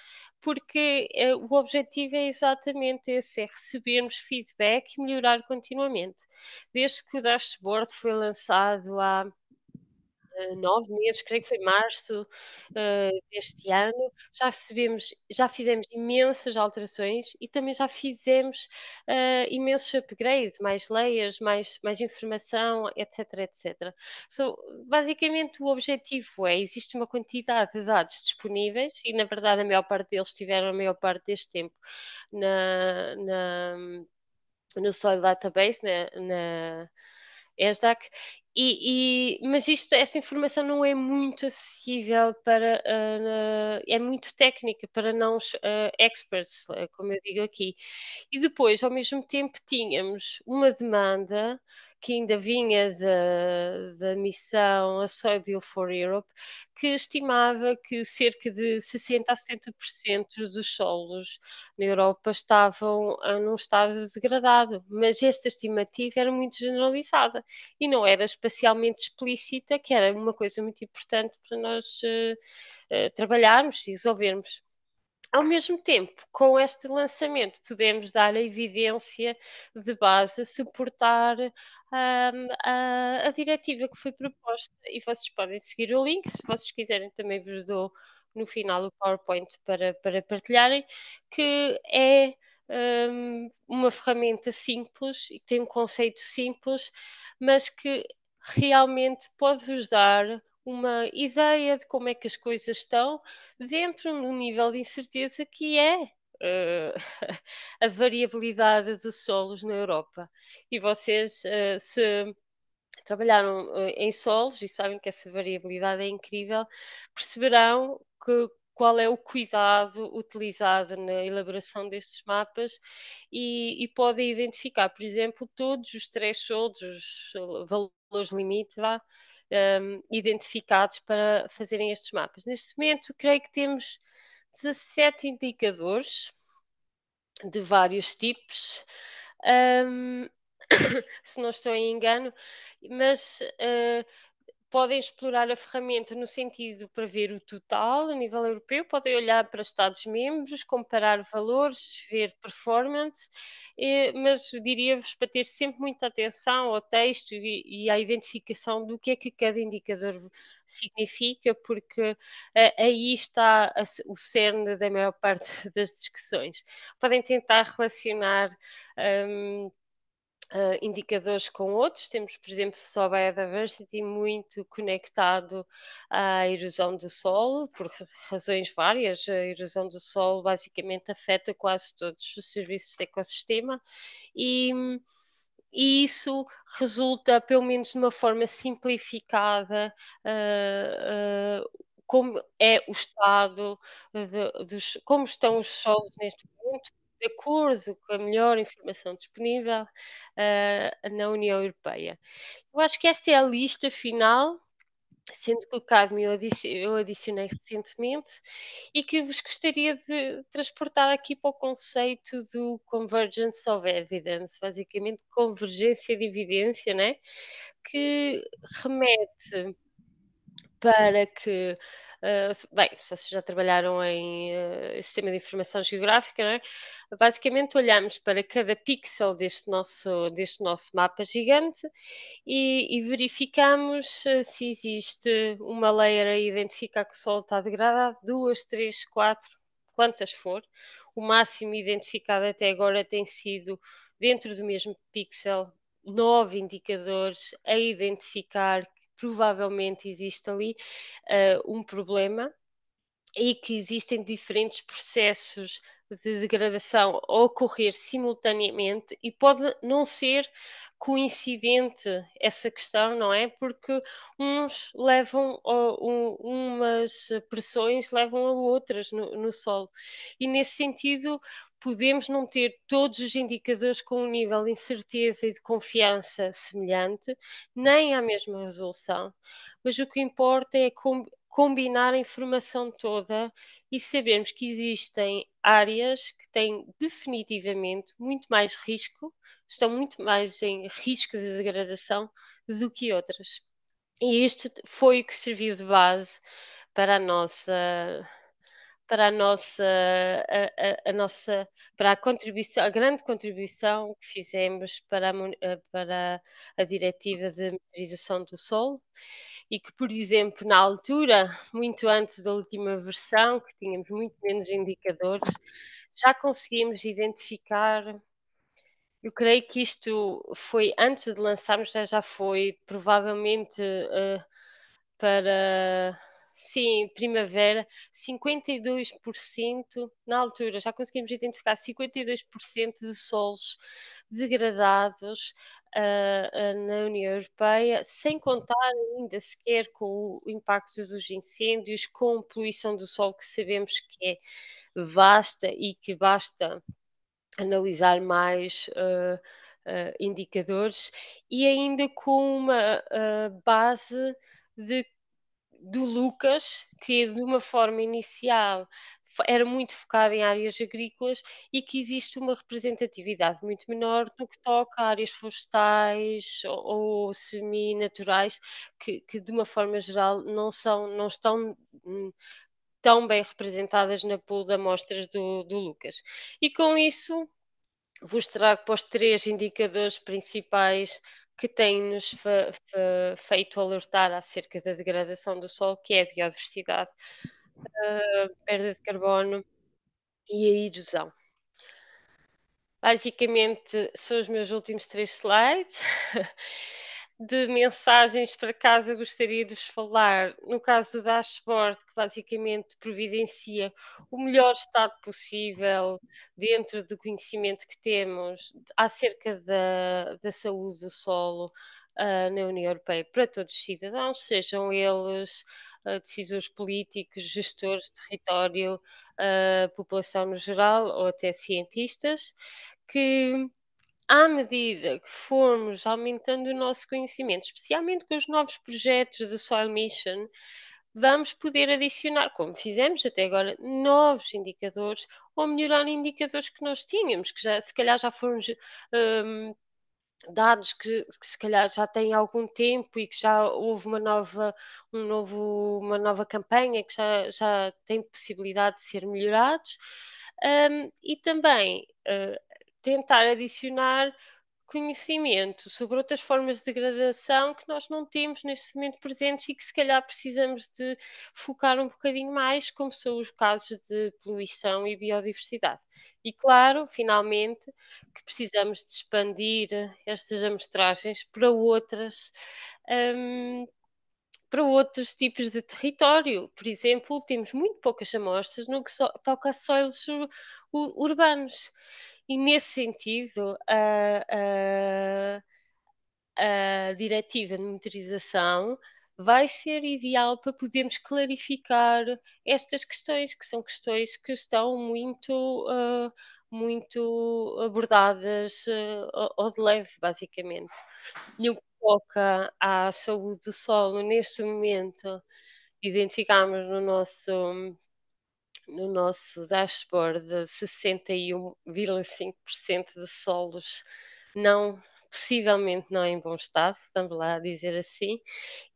porque eh, o objetivo é exatamente esse, é recebermos feedback e melhorar continuamente. Desde que o dashboard foi lançado há eh, nove meses, creio que foi março uh, deste ano, já recebemos, já fizemos imensas alterações e também já fizemos uh, imensos upgrades, mais layers, mais, mais informação, etc, etc. So, basicamente o objetivo é, existe uma quantidade de dados disponíveis e na verdade a maior parte deles tiveram a maior parte deste tempo na, na no Soil Database, na, na ESDAC e, e, mas isto, esta informação não é muito acessível para uh, é muito técnica para não uh, experts, eh, como eu digo aqui. E depois, ao mesmo tempo, tínhamos uma demanda que ainda vinha da, da missão A Soil Deal for Europe, que estimava que cerca de 60% a 70% dos solos na Europa estavam ah, num estado degradado, mas esta estimativa era muito generalizada e não era especialmente explícita, que era uma coisa muito importante para nós uh, uh, trabalharmos e resolvermos. Ao mesmo tempo, com este lançamento, podemos dar a evidência de base, suportar um, a, a diretiva que foi proposta. E vocês podem seguir o link, se vocês quiserem, também vos dou no final o PowerPoint para, para partilharem, que é um, uma ferramenta simples e tem um conceito simples, mas que realmente pode-vos dar uma ideia de como é que as coisas estão dentro do nível de incerteza que é uh, a variabilidade dos solos na Europa. E vocês uh, se trabalharam eh, em solos e sabem que essa variabilidade é incrível, perceberão que qual é o cuidado utilizado na elaboração destes mapas e, e podem identificar, por exemplo, todos os thresholds, os valores limite, vá, um, identificados para fazerem estes mapas. Neste momento, creio que temos 17 indicadores de vários tipos. Um, se não estou em engano, mas uh, podem explorar a ferramenta no sentido para ver o total a nível europeu, podem olhar para Estados-membros, comparar valores, ver performance, mas diria-vos para ter sempre muita atenção ao texto e, e à identificação do que é que cada indicador significa, porque eh, aí está o cerne da maior parte das discussões. Podem tentar relacionar. Um, uh, indicadores com outros. Temos, por exemplo, só biodiversity muito conectado à erosão do solo, por razões várias. A erosão do solo basicamente afeta quase todos os serviços de ecossistema e e isso resulta, pelo menos de uma forma simplificada, uh, uh, como é o estado, de, dos, como estão os solos neste momento, de acordo com a melhor informação disponível uh, na União Europeia. Eu acho que esta é a lista final sendo que o cadmio eu adicionei recentemente e que vos gostaria de transportar aqui para o conceito do convergence of evidence, basicamente convergência de evidência, né? que remete para que. Uh, bem, se vocês já trabalharam em uh, sistema de informação geográfica, é? basicamente olhamos para cada pixel deste nosso, deste nosso mapa gigante e, e verificamos uh, se existe uma layer a identificar que o solo está degradado, duas, três, quatro, quantas for. O máximo identificado até agora tem sido dentro do mesmo pixel nove indicadores a identificar provavelmente existe ali uh, um problema e que existem diferentes processos de degradação a ocorrer simultaneamente e pode não ser coincidente essa questão, não é? Porque uns levam a, um, umas pressões levam a outras no, no solo. E nesse sentido, podemos não ter todos os indicadores com um nível de incerteza e de confiança semelhante, nem a mesma resolução, mas o que importa é combinar a informação toda e sabermos que existem áreas que têm definitivamente muito mais risco, estão muito mais em risco de degradação do que outras. E isto foi o que serviu de base para a nossa para a nossa, a, a, a nossa para a contribuição, a grande contribuição que fizemos para a, eh, para a diretiva de monitorização do solo e que, por exemplo, na altura, muito antes da última versão, que tínhamos muito menos indicadores, já conseguimos identificar. Eu creio que isto foi antes de lançarmos, já, já foi provavelmente uh, para Sim, primavera, 52% na altura, já conseguimos identificar 52% de solos degradados uh, uh, na União Europeia, sem uhum. contar ainda sequer com o impacto dos incêndios, com a poluição do solo que sabemos que é vasta e que basta analisar mais. Uh, indicadores e ainda com uma base de do Lucas, que de uma forma inicial era muito focado em áreas agrícolas e que existe uma representatividade muito menor no que toca a áreas florestais ou, ou semi-naturais, que, que, de uma forma geral não, são, não estão hum, tão bem representadas na pool de amostras do, do Lucas. E com isso vos trago para os três indicadores principais que tem-nos fe fe feito alertar acerca da degradação do solo, que é a biodiversidade, a ah, perda de carbono e a erosão. Basicamente, são os meus últimos três slides. de mensagens para casa gostaria de vos falar. No caso do dashboard, que basicamente providencia o melhor estado possível dentro do conhecimento que temos acerca da, da saúde do solo uh, na União Europeia para todos os cidadãos, sejam eles uh, decisores políticos, gestores de território, uh, população no geral ou até cientistas, que à medida que formos aumentando o nosso conhecimento, especialmente com os novos projetos do Soil Mission, vamos poder adicionar, como fizemos até agora, novos indicadores ou melhorar indicadores que nós tínhamos, que já, se calhar já foram um, dados que, que, se calhar já têm algum tempo e que já houve uma nova, um novo, uma nova campanha que já, já tem possibilidade de ser melhorados. Um, e também uh, tentar adicionar conhecimento sobre outras formas de degradação que nós não temos neste momento presentes e que se calhar precisamos de focar um bocadinho mais, como são os casos de poluição e biodiversidade. E claro, finalmente, que precisamos de expandir estas amostragens para outras. Um, para outros tipos de território. Por exemplo, temos muito poucas amostras no que so toca a solos urbanos. E nesse sentido, a, a, a diretiva de motorização vai ser ideal para podermos clarificar estas questões, que são questões que estão muito, uh, muito abordadas uh, ao de leve, basicamente. No que toca à saúde do solo, neste momento, identificámos no nosso no nosso dashboard 61,5% de solos não possivelmente não em bom estado, vamos lá dizer assim,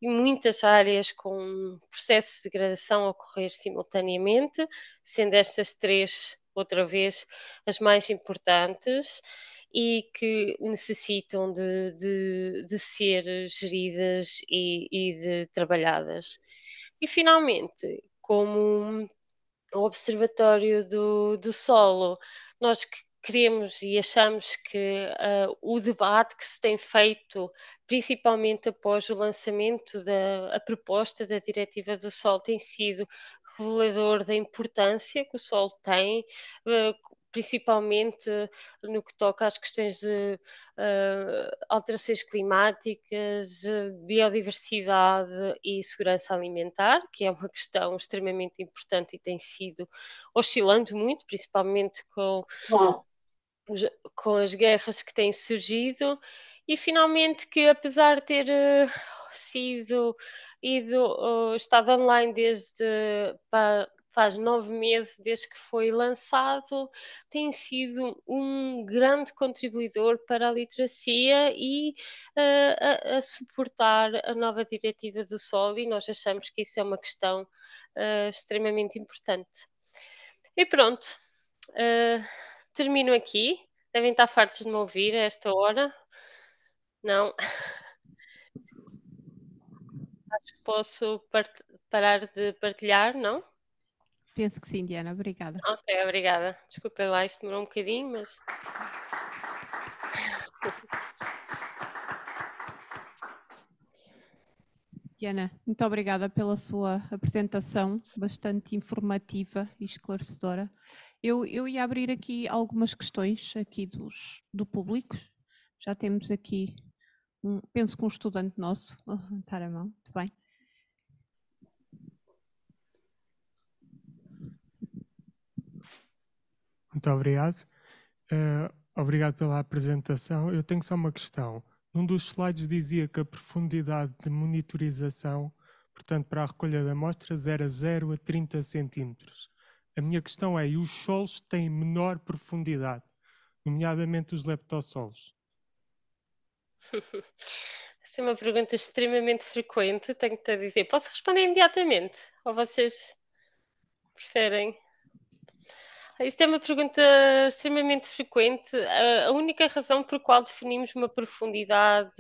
e muitas áreas com processos de degradação a ocorrer simultaneamente, sendo estas três outra vez as mais importantes e que necessitam de, de, de ser geridas e, e de trabalhadas. E finalmente, como o Observatório do, do Solo. Nós que queremos e achamos que uh, o debate que se tem feito, principalmente após o lançamento da proposta da Diretiva do Sol, tem sido revelador da importância que o solo tem, uh, principalmente eh, no que toca às questões de uh, alterações climáticas, eh, biodiversidade e segurança alimentar, que é uma questão extremamente importante e tem sido oscilando muito, principalmente com, os, com as guerras que têm surgido. E finalmente que apesar de ter uh, sido ido, uh, estado online desde para, faz nove meses desde que foi lançado, tem sido um grande contribuidor para a literacia e uh, a, a, suportar a nova diretiva do solo, e nós achamos que isso é uma questão uh, extremamente importante. E pronto, uh, termino aqui. Devem estar fartos de me ouvir a esta hora. Não. Acho que posso parar de partilhar, não? Penso que sim, Diana, obrigada. Ok, obrigada. Desculpa lá, isto demorou um bocadinho, mas. Diana, muito obrigada pela sua apresentação, bastante informativa e esclarecedora. Eu, eu ia abrir aqui algumas questões aqui dos, do público. Já temos aqui, um, penso que um estudante nosso, vou levantar a mão, muito bem. Muito obrigado. Uh, obrigado pela apresentação. Eu tenho só uma questão. Num dos slides dizia que a profundidade de monitorização, portanto, para a recolha de amostras, era 0 a 30 centímetros. A minha questão é, e os solos têm menor profundidade, nomeadamente os leptossolos? Essa é uma pergunta extremamente frequente, tenho-te a dizer. Posso responder imediatamente? Ou vocês preferem? Isto é uma pergunta extremamente frequente. A única razão por qual definimos uma profundidade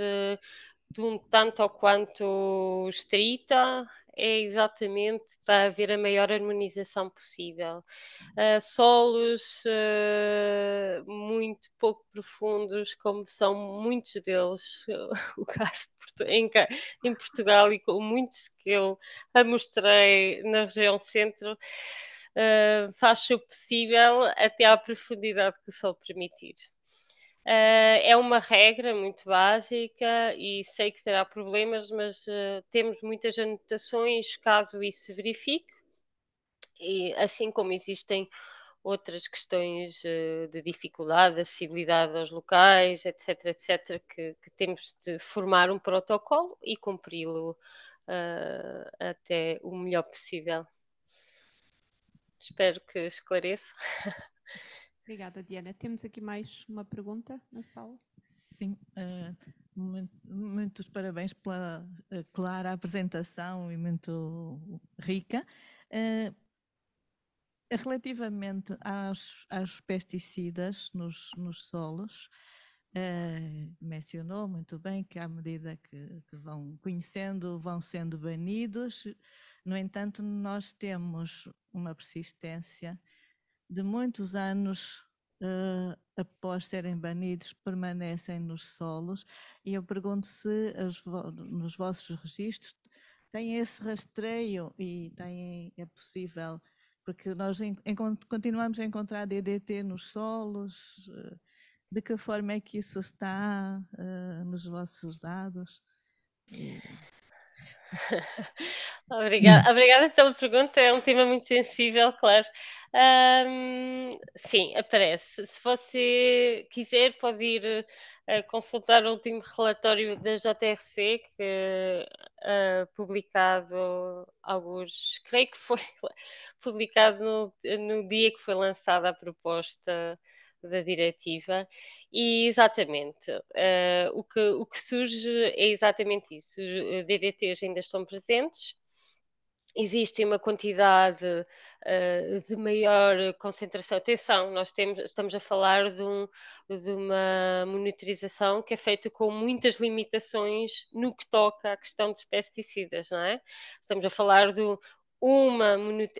de um tanto ou quanto estrita é exatamente para haver a maior harmonização possível. Uh, solos uh, muito pouco profundos, como são muitos deles, o caso de, em, em, Portugal e com muitos que eu mostrei na região centro, uh, faz o possível até à profundidade que o sol permitir. Uh, é uma regra muito básica e sei que terá problemas, mas uh, temos muitas anotações caso isso se verifique, e, assim como existem outras questões uh, de dificuldade, acessibilidade aos locais, etc., etc., que, que, temos de formar um protocolo e cumpri-lo até o melhor possível. Espero que esclareça. Obrigada, Diana. Temos aqui mais uma pergunta na sala. Sim, uh, muitos parabéns pela eh, clara apresentação e muito rica. Eh, relativamente aos, aos pesticidas nos, nos solos, eh, mencionou muito bem que à medida que, que, vão conhecendo, vão sendo banidos. No entanto, nós temos uma persistência de muitos anos uh, após serem banidos, permanecem nos solos. E eu pergunto se vo nos vossos registros têm esse rastreio e têm, é possível, porque nós continuamos a encontrar DDT nos solos. Uh, de que forma é que isso está uh, nos vossos dados? obrigada, obrigada pela pergunta, é um tema muito sensível, claro. Um, sim, aparece. Se você quiser, pode ir uh, consultar o último relatório da JRC, que uh, publicado alguns, creio que foi publicado no, no dia que foi lançada a proposta da diretiva. E exatamente, uh, o, que, o que surge é exatamente isso. Os eh, DDTs ainda estão presentes, existe uma quantidade uh, de maior concentração. Atenção, nós temos, estamos a falar de, um, de, uma monitorização que é feita com muitas limitações no que toca à questão dos pesticidas, não é? Estamos a falar de uma,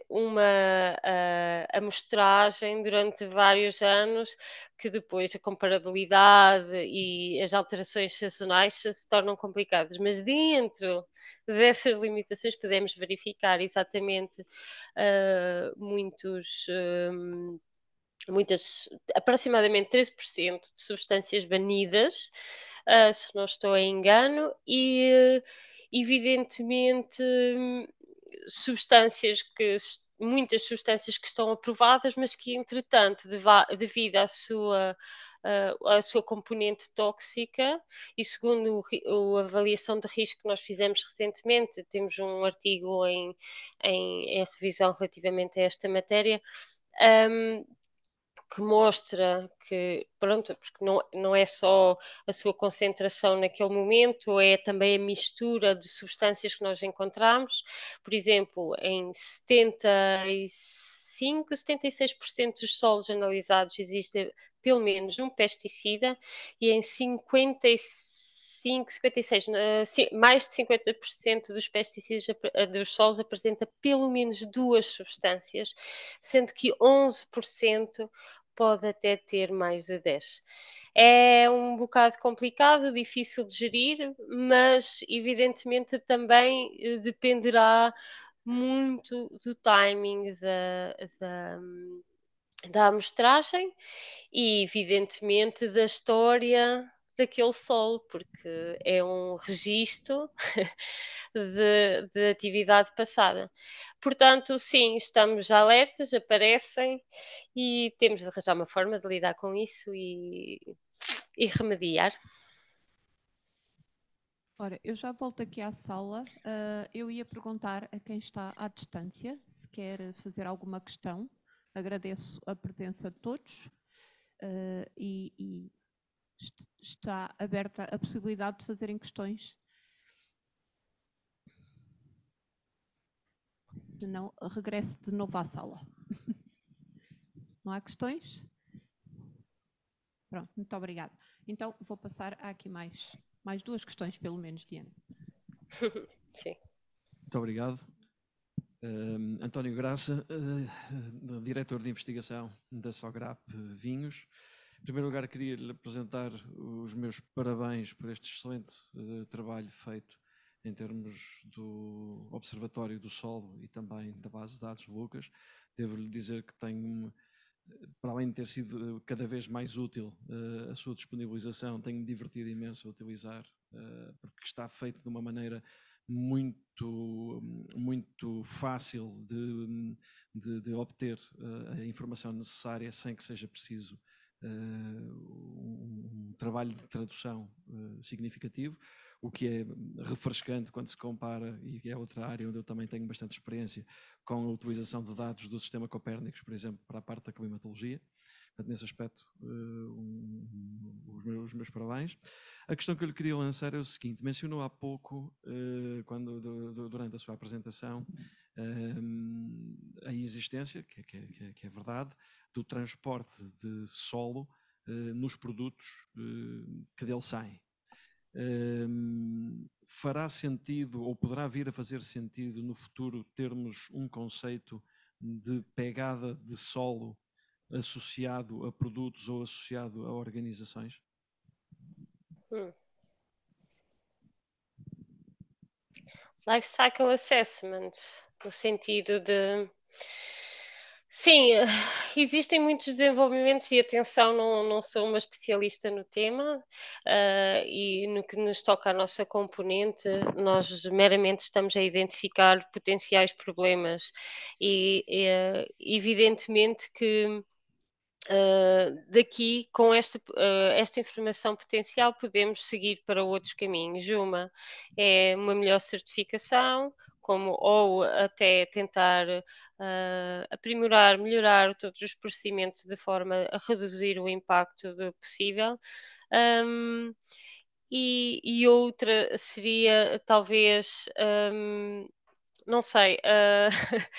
uma uh, amostragem durante vários anos, que depois a comparabilidade e as alterações sazonais se, tornam complicadas. Mas dentro dessas limitações podemos verificar exatamente uh, muitos. Ah, muitas, aproximadamente 13% de substâncias banidas, uh, se não estou em engano, e evidentemente substâncias que muitas substâncias que estão aprovadas, mas que entretanto devido à sua a ah, sua componente tóxica e segundo o, a avaliação de risco que nós fizemos recentemente, temos um artigo em, em, em revisão relativamente a esta matéria, um, que mostra que, pronto, porque não, não é só a sua concentração naquele momento, é também a mistura de substâncias que nós encontramos. Por exemplo, em 75, 76% dos solos analisados existe pelo menos um pesticida e em 56 55, 56, mais de 50% dos pesticidas eh, dos solos apresenta pelo menos duas substâncias, sendo que 11% pode até ter mais de 10. É um bocado complicado, difícil de gerir, mas evidentemente também eh, dependerá muito do timing da, da, da amostragem e, evidentemente, da história daquele solo, porque é um registro de, de, atividade passada. Portanto, sim, estamos alertas, aparecem e temos de arranjar uma forma de lidar com isso e, e remediar. Ora, eu já volto aqui à sala. Uh, eu ia perguntar a quem está à distância se quer fazer alguma questão. Agradeço a presença de todos. Uh, e, está aberta a possibilidade de fazerem questões. Se não, regresse de novo à sala. Não há questões? Pronto, muito obrigada. Então, vou passar a aqui mais, mais duas questões, pelo menos, Diana. Sim. Muito obrigado. Uh, António Graça, uh, diretor de investigação da SOGRAP Vinhos. Em primeiro lugar, queria lhe apresentar os meus parabéns por este excelente uh, trabalho feito em termos do Observatório do Sol e também da base de dados Lucas. Devo-lhe dizer que tenho, eh, para além de ter sido eh, cada vez mais útil uh, a sua disponibilização, tenho-me divertido imenso a utilizar, uh, porque está feito de uma maneira muito, muito fácil de, de, de obter a informação necessária sem que seja preciso eh, um trabalho de tradução eh, significativo, o que é refrescante quando se compara, e é outra área onde eu também tenho bastante experiência, com a utilização de dados do sistema Copérnicos, por exemplo, para a parte da climatologia. Portanto, nesse aspecto, uh, um, os, meus, os, meus, parabéns. A questão que eu lhe queria lançar é o seguinte: mencionou há pouco, uh, quando, do, do, durante a sua apresentação, a existência, que, é, que, é, é, que é verdade, do transporte de solo eh, nos produtos eh, que dele saem. fará sentido ou poderá vir a fazer sentido no futuro termos um conceito de pegada de solo associado a produtos ou associado a organizações? Hum. Lifecycle Assessment no sentido de. Sim, eh, existem muitos desenvolvimentos e atenção, não, não sou uma especialista no tema uh, e no que nos toca à nossa componente, nós meramente estamos a identificar potenciais problemas e, eh, evidentemente que Uh, daqui, com esta, uh, esta informação potencial, podemos seguir para outros caminhos. Uma é uma melhor certificação, como ou até tentar uh, aprimorar, melhorar todos os procedimentos de forma a reduzir o impacto do possível. Um, e, e, outra seria talvez, um, não sei, uh,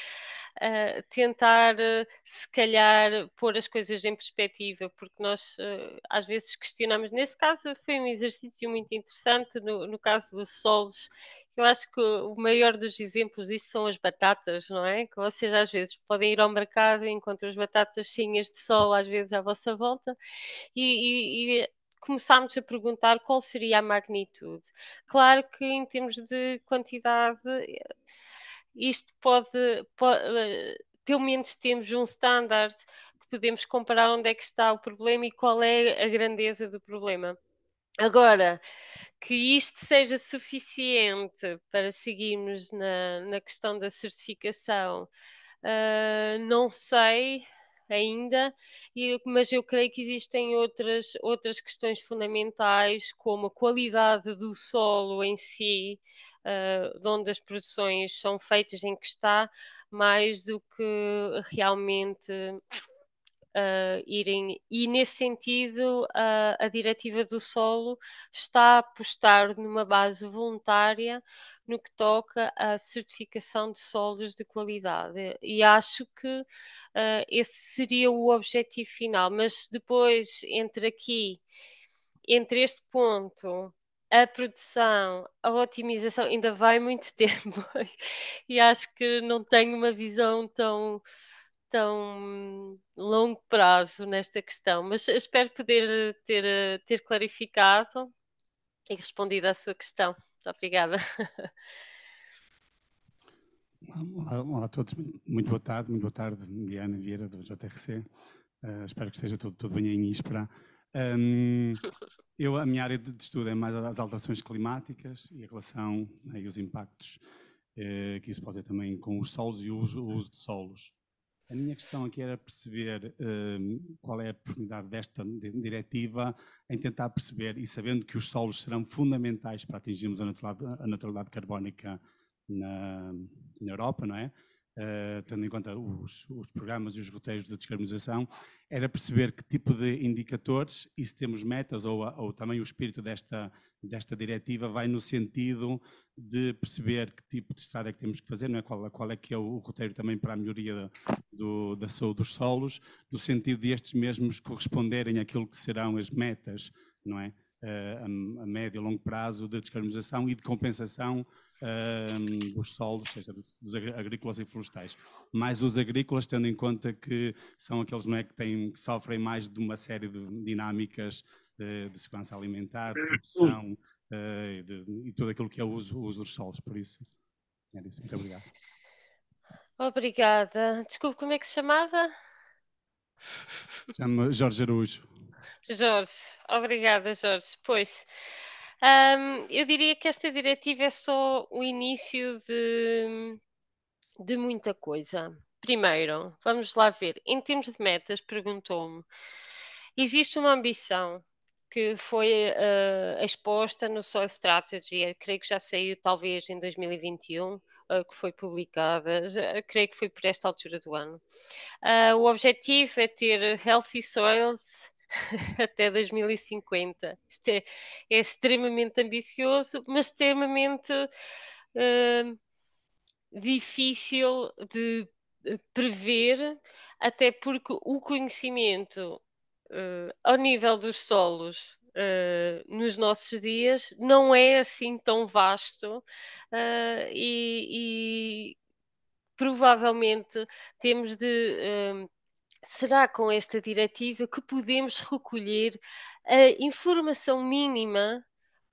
Uh, tentar, se calhar, pôr as coisas em perspectiva, porque nós uh, às vezes questionamos. Neste caso, foi um exercício muito interessante, no, no caso dos solos, eu acho que o maior dos exemplos disto são as batatas, não é? Que vocês às vezes podem ir ao mercado e encontram as batatas cheias de sol, às vezes à vossa volta, e, e, e começámos a perguntar qual seria a magnitude. Claro que em termos de quantidade, isto pode, pode eh, pelo menos temos um standard que podemos comparar onde é que está o problema e qual é a grandeza do problema. Agora, que isto seja suficiente para seguirmos na, na questão da certificação, uh, não sei ainda, mas eu creio que existem outras, outras questões fundamentais, como a qualidade do solo em si, uh, de onde as produções são feitas, em que está, mais do que realmente uh, irem. E nesse sentido, a, a Diretiva do Solo está a apostar numa base voluntária no que toca à certificação de solos de qualidade. E acho que uh, esse seria o objetivo final. Mas depois, entre aqui, entre este ponto a produção, a otimização, ainda vai muito tempo e acho que não tenho uma visão tão tão longo prazo nesta questão, mas espero poder ter, ter clarificado e respondido à sua questão. Muito obrigada. Olá, olá a todos, muito boa tarde, muito boa tarde, Diana Vieira, do JRC. Uh, eh, espero que esteja tudo, tudo bem em Ispra. Um, ehm, eu, a minha área de estudo é mais as alterações climáticas e a relação né, e os impactos eh, que isso pode ter também com os solos e o uso, o uso de solos. A minha questão aqui era perceber hum, qual é a oportunidade desta diretiva em tentar perceber, e sabendo que os solos serão fundamentais para atingirmos a neutralidade, a carbónica na, na Europa, não é? uh, tendo em conta os, os, programas e os roteiros de descarbonização, era perceber que tipo de indicadores e se temos metas ou, ou também o espírito desta, desta diretiva vai no sentido de perceber que tipo de estrada é que temos que fazer, não é? Qual, qual é que é o, o roteiro também para a melhoria do, da saúde dos solos, no sentido de estes mesmos corresponderem àquilo que serão as metas, não é? Eh, a, a médio e longo prazo de descarbonização e de compensação ehm, dos solos, seja dos agrícolas e florestais. Mais os agrícolas, tendo em conta que são aqueles não é, que, têm, que sofrem mais de uma série de dinâmicas de, eh, de segurança alimentar, de produção uh, eh, e, de, e, tudo aquilo que é o uso, o uso dos solos. Por isso, é isso. Muito obrigado. Obrigada. Desculpe, como é que se chamava? Chamo Jorge Araújo. Jorge, obrigada, Jorge. Pois. Um, eu diria que esta diretiva é só o início de, de muita coisa. Primeiro, vamos lá ver, em termos de metas, perguntou-me, existe uma ambição que foi uh, exposta no Soil Strategy, creio que já saiu talvez em 2021, eh, que foi publicada, creio que foi por esta altura do ano. Uh, o objetivo é ter healthy soils até 2050. Isto é, é extremamente ambicioso, mas extremamente uh, difícil de prever, até porque o conhecimento uh, ao nível dos solos Uh, nos nossos dias não é assim tão vasto uh, e, e, provavelmente temos de uh, será com esta diretiva que podemos recolher a informação mínima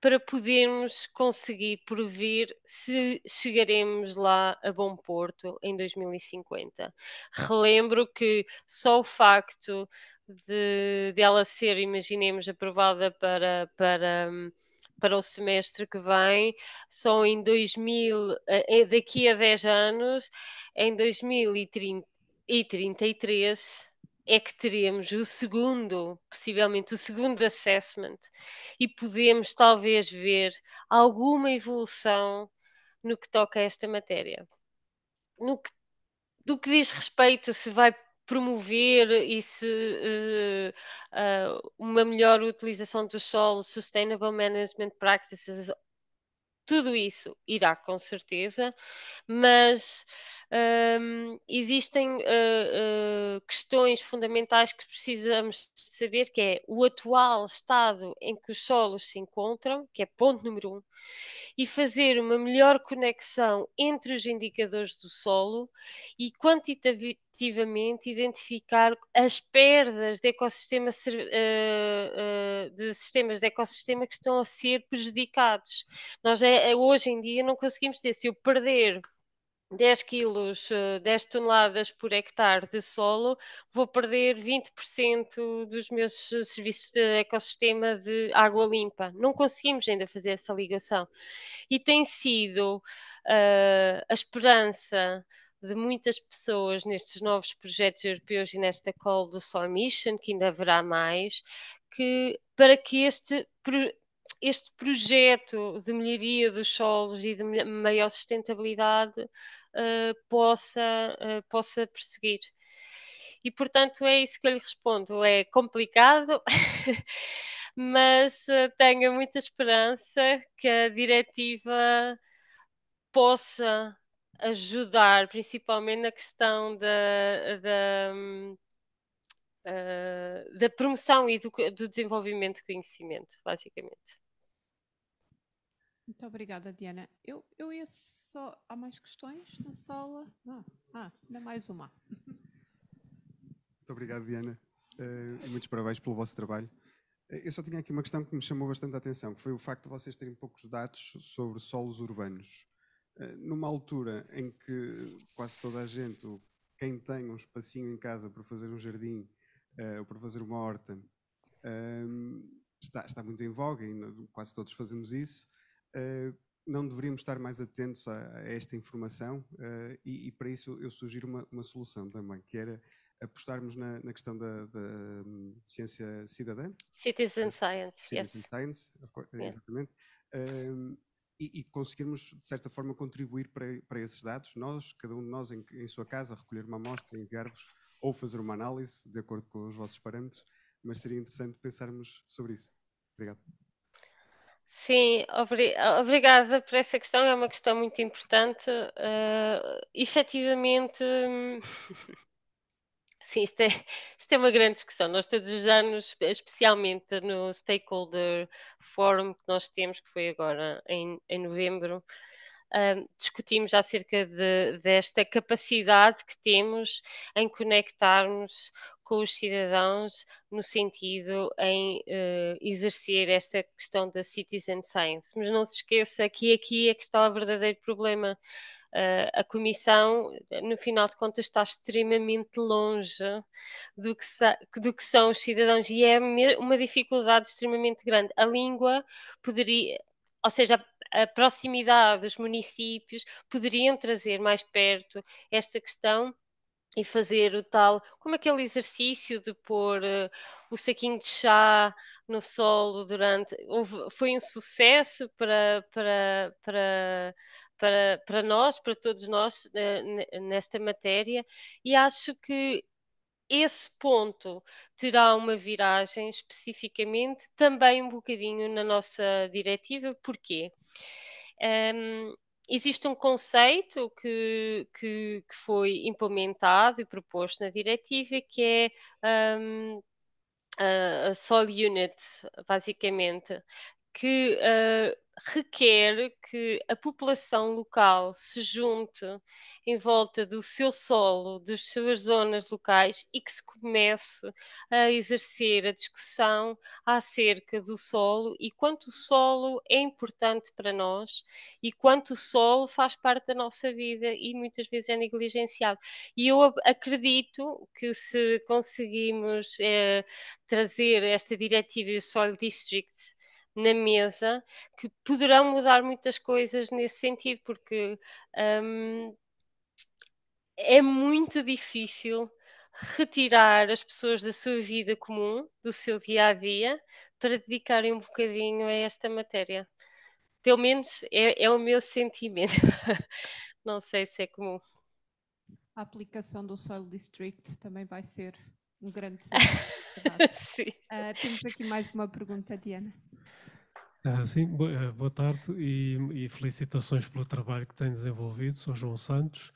para podermos conseguir prever se chegaremos lá a bom porto em 2050. Relembro que só o facto de dela ser, imaginemos, aprovada para, para para o semestre que vem, só em 2000, eh, eh, daqui a 10 anos, em 2030, e 33 é que teremos o segundo, possivelmente o segundo assessment, e podemos talvez ver alguma evolução no que toca a esta matéria. No que, do que diz respeito se vai promover e se uh, uh, uma melhor utilização dos solos, sustainable management practices tudo isso irá com certeza, mas hum, existem uh, uh, questões fundamentais que precisamos saber, que é o atual estado em que os solos se encontram, que é ponto número um, e fazer uma melhor conexão entre os indicadores do solo e efetivamente identificar as perdas de, ecossistema, eh, eh, de sistemas de ecossistema que estão a ser prejudicados. Nós é, é, hoje em dia não conseguimos dizer se eu perder 10 quilos, 10 eh, toneladas por hectare de solo, vou perder 20% dos meus serviços de ecossistema de água limpa. Não conseguimos ainda fazer essa ligação. E tem sido uh, a esperança de muitas pessoas nestes novos projetos europeus e nesta call do Sol Mission, que ainda haverá mais, que para que este, este projeto de melhoria dos solos e de maior sustentabilidade uh, possa, uh, possa prosseguir. E portanto é isso que eu lhe respondo. É complicado, mas eh, tenho muita esperança que a diretiva possa ajudar, principalmente na questão da, da, hum, ah, da promoção e do, do desenvolvimento de conhecimento, basicamente. Muito obrigada, Diana. Eu, eu ia só. Há mais questões na sala? Ah, ah ainda mais uma. Muito obrigado, Diana. Uh, muitos parabéns pelo vosso trabalho. eu só tinha aqui uma questão que me chamou bastante a atenção, que foi o facto de vocês terem poucos dados sobre solos urbanos. Eh, numa altura em que quase toda a gente, quem tem um espacinho em casa para fazer um jardim eh, ou para fazer uma horta, ehm, está, está muito em voga e quase todos fazemos isso, eh, não deveríamos estar mais atentos a, a esta informação e, e, para isso eu sugiro uma, uma, solução também, que era apostarmos na, na questão da, da, ciência cidadã. Citizen Science, Citizen yes. Science, course. exatamente. Ehm, e, e conseguirmos, de certa forma, contribuir para, para esses dados, nós, cada um de nós em, em sua casa, recolher uma amostra, enviar-vos ou fazer uma análise de acordo com os vossos parâmetros, mas seria interessante pensarmos sobre isso. Obrigado. Sim, obri obrigada por essa questão, é uma questão muito importante. Uh, efetivamente. Hum, Sim, isto é, isto é, uma grande discussão. Nós todos os anos, especialmente no Stakeholder Forum que nós temos, que foi agora em, em novembro, um, discutimos acerca de, desta capacidade que temos em conectarmos com os cidadãos no sentido em uh, exercer esta questão da citizen science. Mas não se esqueça que aqui é que está o verdadeiro problema Uh, a Comissão, no final de contas, está extremamente longe do que, do que são os cidadãos e é uma dificuldade extremamente grande. A língua poderia, ou seja, a proximidade dos municípios poderiam trazer mais perto esta questão e fazer o tal, como aquele exercício de pôr uh, o saquinho de chá no solo durante. Houve, foi um sucesso para, para, para, para, para nós, para todos nós eh, nesta matéria, e acho que esse ponto terá uma viragem especificamente também um bocadinho na nossa diretiva, porque um, existe um conceito que, que, que, foi implementado e proposto na diretiva que é um, a, a Sol Unit, basicamente, que uh, requer que a população local se junte em volta do seu solo, das suas zonas locais e que se comece a exercer a discussão acerca do solo e quanto o solo é importante para nós e quanto o solo faz parte da nossa vida e muitas vezes é negligenciado. E eu acredito que se conseguimos eh, trazer esta diretiva e o Soil Districts na mesa que poderão mudar muitas coisas nesse sentido, porque um, é muito difícil retirar as pessoas da sua vida comum, do seu dia a dia, para dedicarem um bocadinho a esta matéria. Pelo menos é, é o meu sentimento. Não sei se é comum. A aplicação do Soil District também vai ser um grande Sim. Uh, temos aqui mais uma pergunta, Diana. Ah, sim, ah, boa tarde e, e, felicitações pelo trabalho que tem desenvolvido, sou João Santos.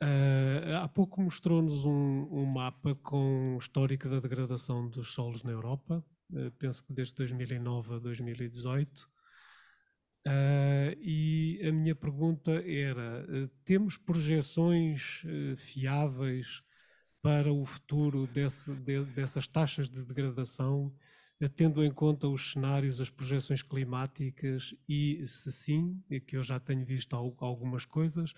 Ah, há pouco mostrou-nos um, um, mapa com o histórico da degradação dos solos na Europa, ah, penso que desde 2009 a 2018. e a minha pergunta era: temos projeções fiáveis para o futuro desse, de, dessas taxas de degradação? Eh, tendo em conta os cenários, as projeções climáticas e, se sim, que eu já tenho visto algumas coisas,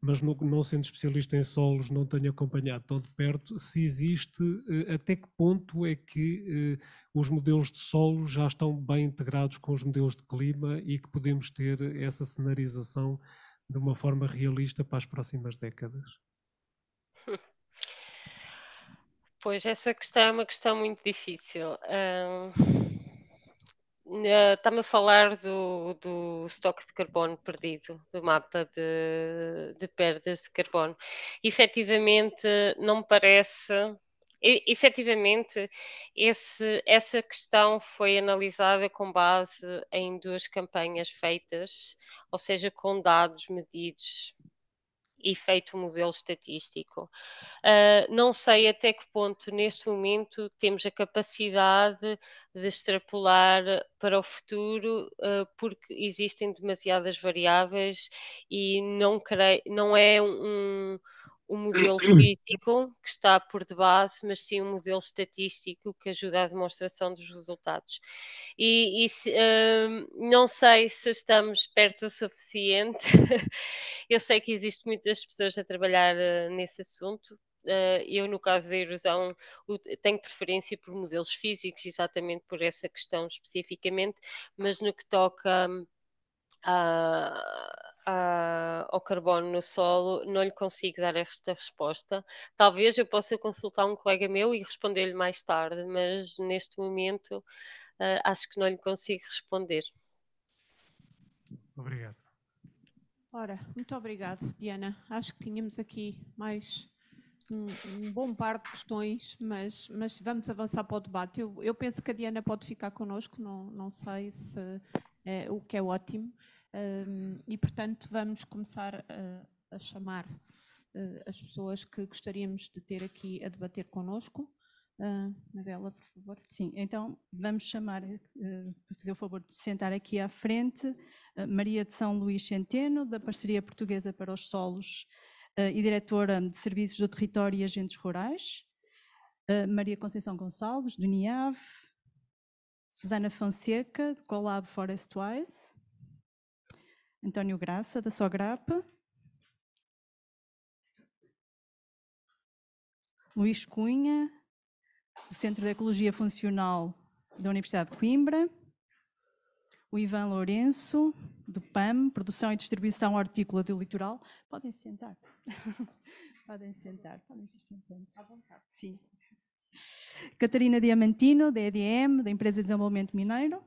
mas não, não sendo especialista em solos, não tenho acompanhado tão de perto, se existe, eh, até que ponto é que eh, os modelos de solo já estão bem integrados com os modelos de clima e que podemos ter essa cenarização de uma forma realista para as próximas décadas? Pois, essa questão é uma questão muito difícil. Está-me eh, a falar do, do estoque de carbono perdido, do mapa de, de perdas de carbono. Efetivamente, não me parece e, efetivamente, esse, essa questão foi analisada com base em duas campanhas feitas, ou seja, com dados medidos efeito feito um modelo estatístico. Uh, não sei até que ponto, neste momento, temos a capacidade de extrapolar para o futuro, uh, porque existem demasiadas variáveis e não, creio, não é um, o modelo físico que está por debaixo, mas sim um modelo estatístico que ajuda à demonstração dos resultados. E, e se, hum, não sei se estamos perto o suficiente, eu sei que existem muitas pessoas a trabalhar uh, nesse assunto. Uh, eu, no caso da erosão, tenho preferência por modelos físicos, exatamente por essa questão especificamente, mas no que toca. Hum, a à, ah, ao carbono no solo, não lhe consigo dar esta resposta. Talvez eu possa consultar um colega meu e responder-lhe mais tarde, mas neste momento uh, acho que não lhe consigo responder. Obrigado. Ora, muito obrigada, Diana. Acho que tínhamos aqui mais um, um, bom par de questões, mas, mas vamos avançar para o debate. Eu, eu penso que a Diana pode ficar connosco, não, não sei se, é o que é ótimo. Um, e, portanto, vamos começar a, ah, a chamar uh, as pessoas que gostaríamos de ter aqui a debater connosco. Uh, Mabela, por favor. Sim, então vamos chamar, uh, fazer o favor de sentar aqui à frente, uh, Maria de São Luís Centeno, da Parceria Portuguesa para os Solos e Diretora de Serviços do Território e Agentes Rurais, Maria Conceição Gonçalves, do NIAV, Susana Fonseca, do Colab Forestwise, António Graça, da Sograp. Luís Cunha, do Centro de Ecologia Funcional da Universidade de Coimbra. O Ivan Lourenço, do PAM, Produção e Distribuição Hortícola do Litoral. Podem sentar. podem sentar, podem ser sentados. À vontade. Sim. Catarina Diamantino, da EDM, da Empresa de Desenvolvimento Mineiro.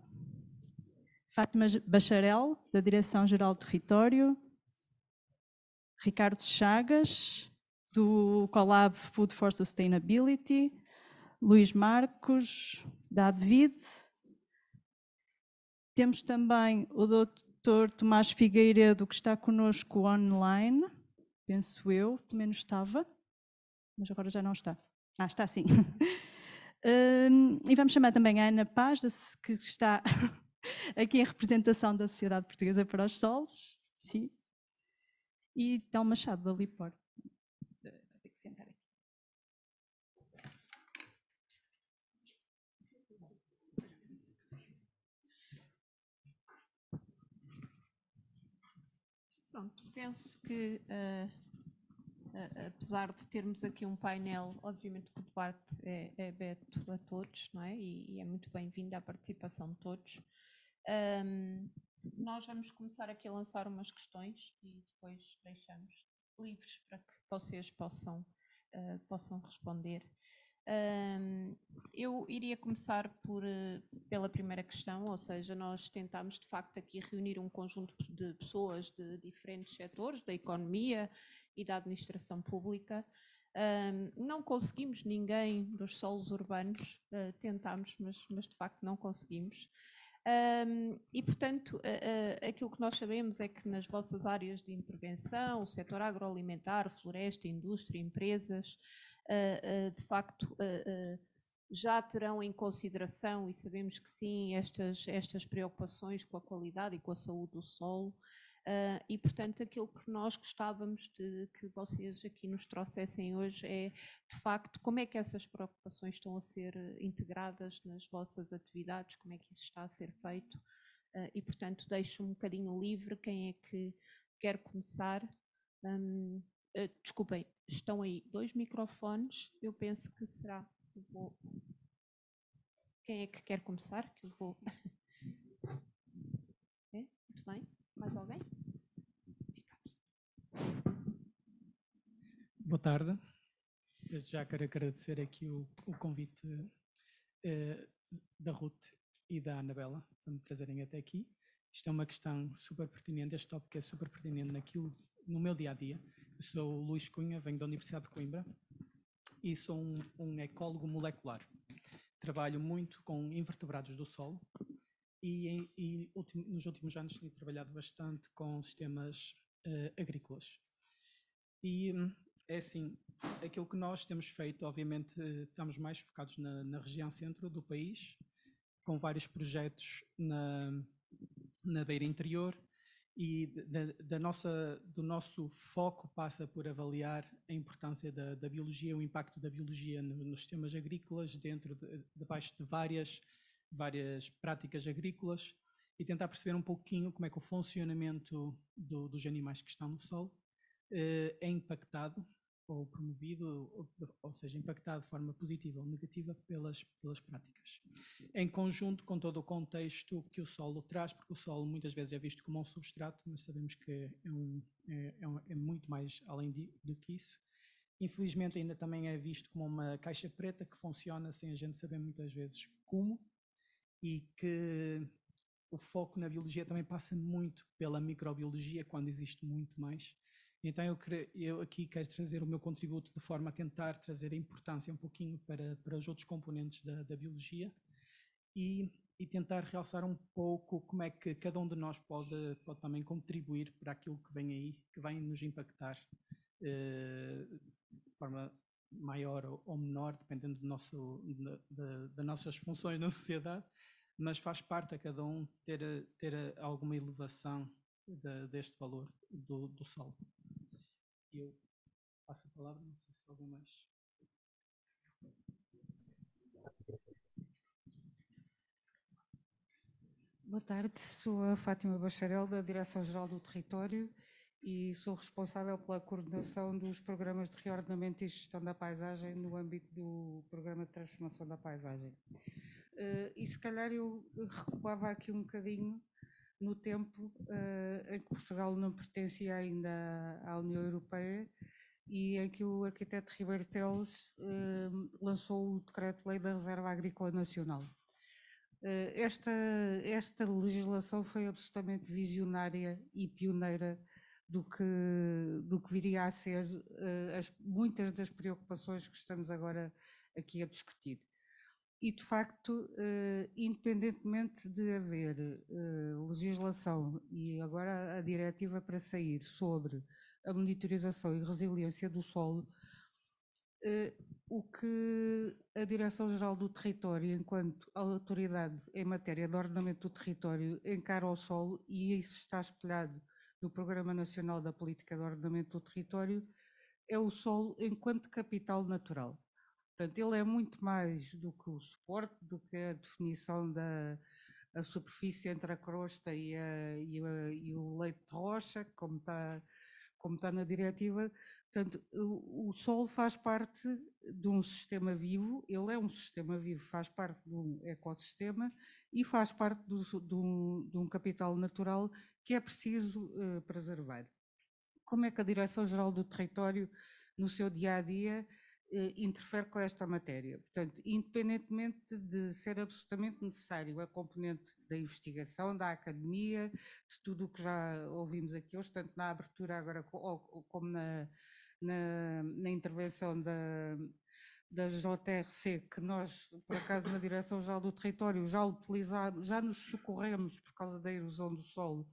Fátima Bacharel, da Direção-Geral do Território, Ricardo Chagas, do Colab Food for Sustainability, Luís Marcos, da Advid. Temos também o Dr. Tomás Figueiredo, que está conosco online, penso eu, pelo menos estava, mas agora já não está. Ah, está sim. Hum, e vamos chamar também a Ana Paz, que está aqui em representação da Sociedade Portuguesa para os Solos, sim, e Tal Machado, ali por. Vou que sentar aqui. Pronto, penso que, uh, uh, apesar de termos aqui um painel, obviamente que o debate é, é aberto a todos, não é? E, e é muito bem-vindo à participação de todos. Um, nós vamos começar aqui a lançar umas questões e depois deixamos livres para que vocês possam, uh, possam responder. Um, eu iria começar por, ah, pela primeira questão, ou seja, nós tentámos de facto aqui reunir um conjunto de pessoas de diferentes setores, da economia e da administração pública. Um, não conseguimos ninguém dos solos urbanos, uh, tentámos, mas, mas de facto não conseguimos. Um, e, portanto, aquilo que nós sabemos é que nas vossas áreas de intervenção, o setor agroalimentar, floresta, indústria, empresas, uh, uh, de facto, uh, já terão em consideração, e sabemos que sim, estas, estas preocupações com a qualidade e com a saúde do solo. Uh, e, portanto, aquilo que nós gostávamos de que vocês aqui nos trouxessem hoje é, de facto, como é que essas preocupações estão a ser integradas nas vossas atividades, como é que isso está a ser feito. Uh, e, portanto, deixo um bocadinho livre quem é que quer começar. Um, uh, ah, desculpem, estão aí dois microfones, eu penso que será. Vou... Quem é que quer começar? Que eu vou. é? Muito bem. Mais alguém? Boa tarde. Desde já quero agradecer aqui o, o convite eh, da Ruth e da Anabela para me trazerem até aqui. Isto é uma questão super pertinente, este tópico é super pertinente naquilo, no meu dia a dia. Eu sou o Luís Cunha, venho da Universidade de Coimbra e sou um, um ecólogo molecular. Trabalho muito com invertebrados do solo e, e ultim, nos últimos anos tenho trabalhado bastante com sistemas eh, agrícolas. E hum, é assim, aquilo que nós temos feito, obviamente, estamos mais focados na, na região centro do país, com vários projetos na, na beira interior e da, da, nossa, do nosso foco passa por avaliar a importância da, da biologia, o impacto da biologia no, nos sistemas agrícolas, dentro de, debaixo de várias, várias práticas agrícolas e tentar perceber um pouquinho como é que o funcionamento do, dos animais que estão no solo eh, é impactado ou promovido, ou, ou, seja, impactado de forma positiva ou negativa pelas, pelas práticas. Em conjunto com todo o contexto que o solo traz, porque o solo muitas vezes é visto como um substrato, mas sabemos que é, um, é, é, um, é muito mais além de, do que isso. Infelizmente ainda também é visto como uma caixa preta que funciona sem a gente saber muitas vezes como e que o foco na biologia também passa muito pela microbiologia, quando existe muito mais então eu, eu, aqui quero trazer o meu contributo de forma a tentar trazer a importância um pouquinho para, para os outros componentes da, da biologia e, e, tentar realçar um pouco como é que cada um de nós pode, pode também contribuir para aquilo que vem aí, que vai nos impactar eh, de forma maior ou, menor, dependendo do nosso, da, das nossas funções na sociedade, mas faz parte a cada um ter, ter alguma elevação de, deste valor do, do solo e eu passo a palavra, não sei se alguém mais. Boa tarde, sou a Fátima Bacharel, da Direção-Geral do Território e sou responsável pela coordenação dos programas de reordenamento e gestão da paisagem no âmbito do Programa de Transformação da Paisagem. Eh, e se calhar eu recuava aqui um bocadinho no tempo uh, em que Portugal não pertencia ainda à União Europeia e em que o arquiteto Ribeiro Teles uh, lançou o Decreto-Lei da Reserva Agrícola Nacional. Uh, esta, esta legislação foi absolutamente visionária e pioneira do que, do que viria a ser as, muitas das preocupações que estamos agora aqui a discutir e, de facto, eh, independentemente de haver eh, legislação e agora a diretiva para sair sobre a monitorização e resiliência do solo, eh, o que a Direção-Geral do Território, enquanto autoridade em matéria de ordenamento do território, encara ao solo, e isso está espelhado no Programa Nacional da Política de Ordenamento do Território, é o solo enquanto capital natural. Portanto, ele é muito mais do que o suporte, do que a definição da a superfície entre a crosta e, a, e, a, e o leito de rocha, como está como está na diretiva. Portanto, o, o solo faz parte de um sistema vivo, ele é um sistema vivo, faz parte de um ecossistema e faz parte do, de, um, de, um, capital natural que é preciso uh, preservar. Como é que a Direção-Geral do Território, no seu dia a dia, eh, interfere com esta matéria. Portanto, independentemente de ser absolutamente necessário a componente da investigação, da academia, de tudo o que já ouvimos aqui hoje, tanto na abertura agora como na, na, na intervenção da, da JRC, que nós, por acaso, na Direção-Geral do Território, já utilizamos, já nos socorremos por causa da erosão do solo,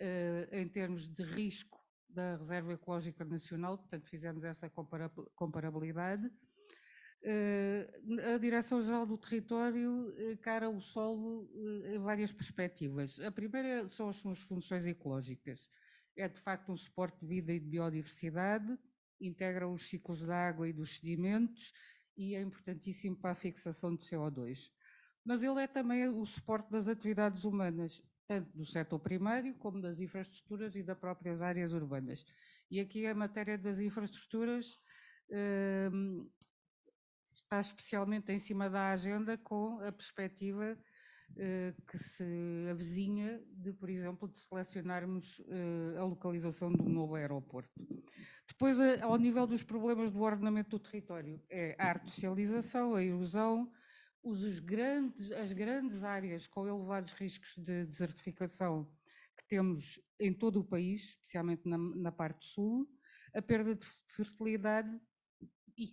eh, em termos de risco da Reserva Ecológica Nacional, portanto fizemos essa comparabilidade. Eh, a Direção-Geral do Território encara o solo eh, em várias perspectivas. A primeira são as suas funções ecológicas. É de facto um suporte de vida e de biodiversidade, integra os ciclos da água e dos sedimentos e é importantíssimo para a fixação de CO2 mas ele é também o suporte das atividades humanas tanto do setor primário como das infraestruturas e das próprias áreas urbanas. E aqui a matéria das infraestruturas hum, está especialmente em cima da agenda com a perspectiva eh, que se avizinha de, por exemplo, de selecionarmos eh, a localização de um novo aeroporto. Depois, eh, ao nível dos problemas do ordenamento do território, é a artificialização, a erosão, os grandes, as grandes áreas com elevados riscos de desertificação que temos em todo o país, especialmente na, na parte sul, a perda de fertilidade e,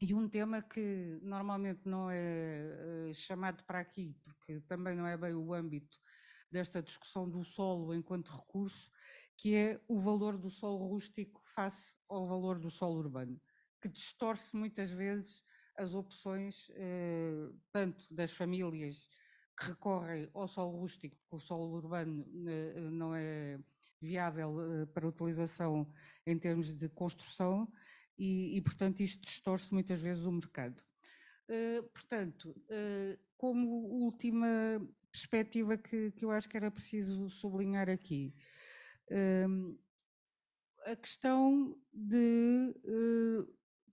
e, um tema que normalmente não é eh, chamado para aqui, porque também não é bem o âmbito desta discussão do solo enquanto recurso, que é o valor do solo rústico face ao valor do solo urbano, que distorce muitas vezes as opções eh, tanto das famílias que recorrem ao solo rústico, porque o solo urbano eh, não é viável eh, para utilização em termos de construção e, e portanto, isto distorce muitas vezes o mercado. portanto, como última perspectiva que, que, eu acho que era preciso sublinhar aqui, a questão de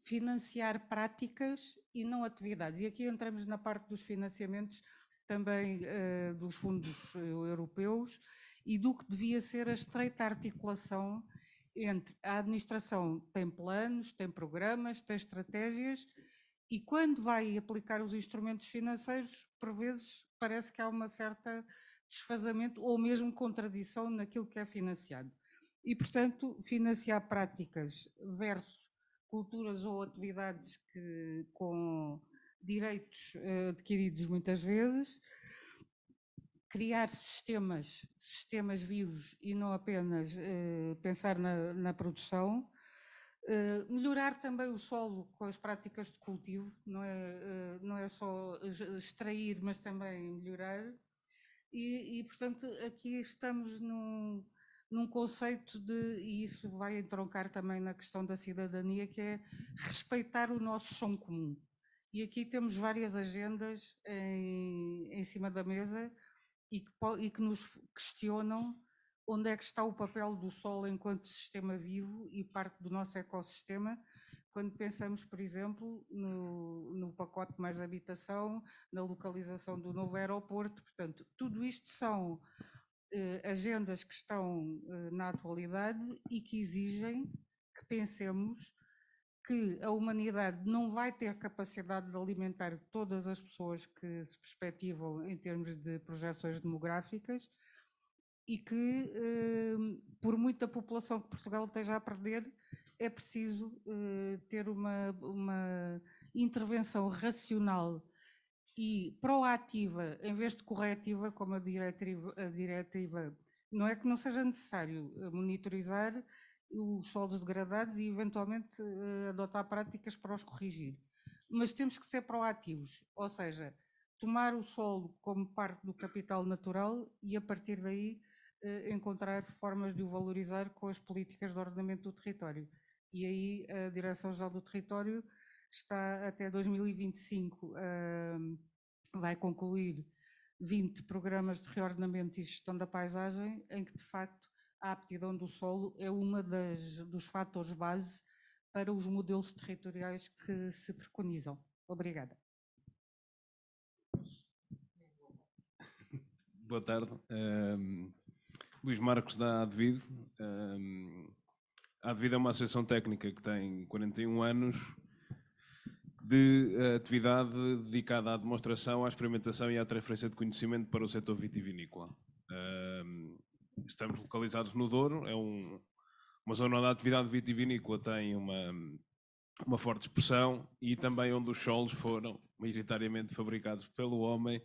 financiar práticas e não atividades. E aqui entramos na parte dos financiamentos também uh, dos fundos eh, europeus e do que devia ser a estreita articulação entre a administração tem planos, tem programas, tem estratégias e quando vai aplicar os instrumentos financeiros, por vezes parece que há uma certa desfazamento ou mesmo contradição naquilo que é financiado. E, portanto, financiar práticas versus culturas ou atividades que, com direitos eh, adquiridos muitas vezes, criar sistemas, sistemas vivos e não apenas uh, pensar na, na produção, uh, melhorar também o solo com as práticas de cultivo, não é, uh, não é só extrair, mas também melhorar. E, e portanto, aqui estamos num, num conceito de, e isso vai entroncar também na questão da cidadania, que é respeitar o nosso som comum. E aqui temos várias agendas em, em cima da mesa e que, e que nos questionam onde é que está o papel do solo enquanto sistema vivo e parte do nosso ecossistema, quando pensamos, por exemplo, no, no pacote mais habitação, na localização do novo aeroporto. Portanto, tudo isto são eh, agendas que estão eh, na atualidade e que exigem que pensemos que a humanidade não vai ter capacidade de alimentar todas as pessoas que se perspectivam em termos de projeções demográficas e que, eh, por muita população que Portugal esteja a perder, é preciso ter uma, uma intervenção racional e proativa em vez de corretiva, como a diretiva, a diretiva não é que não seja necessário eh, monitorizar os solos degradados e eventualmente eh, adotar práticas para os corrigir. Mas temos que ser proativos, ou seja, tomar o solo como parte do capital natural e a partir daí eh, encontrar formas de o valorizar com as políticas de ordenamento do território. E aí a Direção-Geral do Território está até 2025, uh, vai concluir 20 programas de reordenamento e gestão da paisagem, em que de facto a aptidão do solo é uma das dos fatores base para os modelos territoriais que se preconizam. Obrigada. Boa tarde. Um, Luís Marcos da Advido. Um, a Advido é uma associação técnica que tem 41 anos de eh, atividade dedicada à demonstração, à experimentação e à transferência de conhecimento para o setor vitivinícola. Ehm, estamos localizados no Douro, é um, uma zona onde a atividade vitivinícola tem uma, uma forte expressão e também onde os solos foram maioritariamente fabricados pelo homem,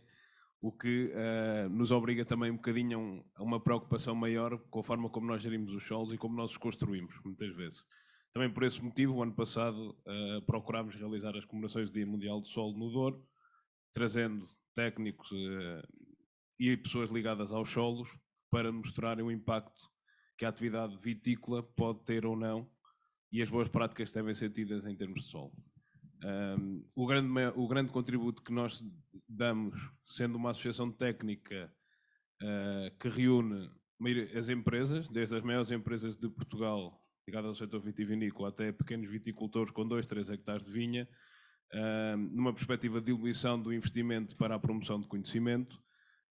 o que uh, nos obriga também um bocadinho a, um, a, uma preocupação maior com a forma como nós gerimos os solos e como nós os construímos, muitas vezes. Também por esse motivo, o ano passado uh, procurámos realizar as comemorações do Dia Mundial do Solo no Douro, trazendo técnicos uh, e pessoas ligadas aos solos para mostrarem o impacto que a atividade vitícola pode ter ou não e as boas práticas que devem ser tidas em termos de solo. Um, o, grande, o grande contributo que nós damos, sendo uma associação técnica uh, que reúne as empresas, desde as maiores empresas de Portugal ligado ao setor vitivinícola, até pequenos viticultores com 2, 3 hectares de vinha, numa perspectiva de diluição do investimento para a promoção de conhecimento,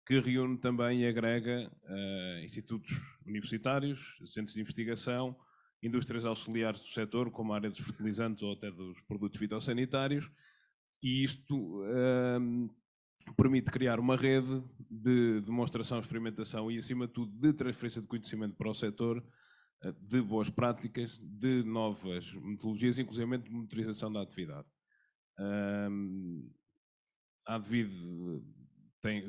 que reúne também e agrega ah, institutos universitários, centros de investigação, indústrias auxiliares do setor, como a área dos fertilizantes ou até dos produtos fitossanitários, e isto permite criar uma rede de demonstração, experimentação e, acima de tudo, de transferência de conhecimento para o setor, de boas práticas, de novas metodologias, inclusive de monitorização da atividade. a Advid tem,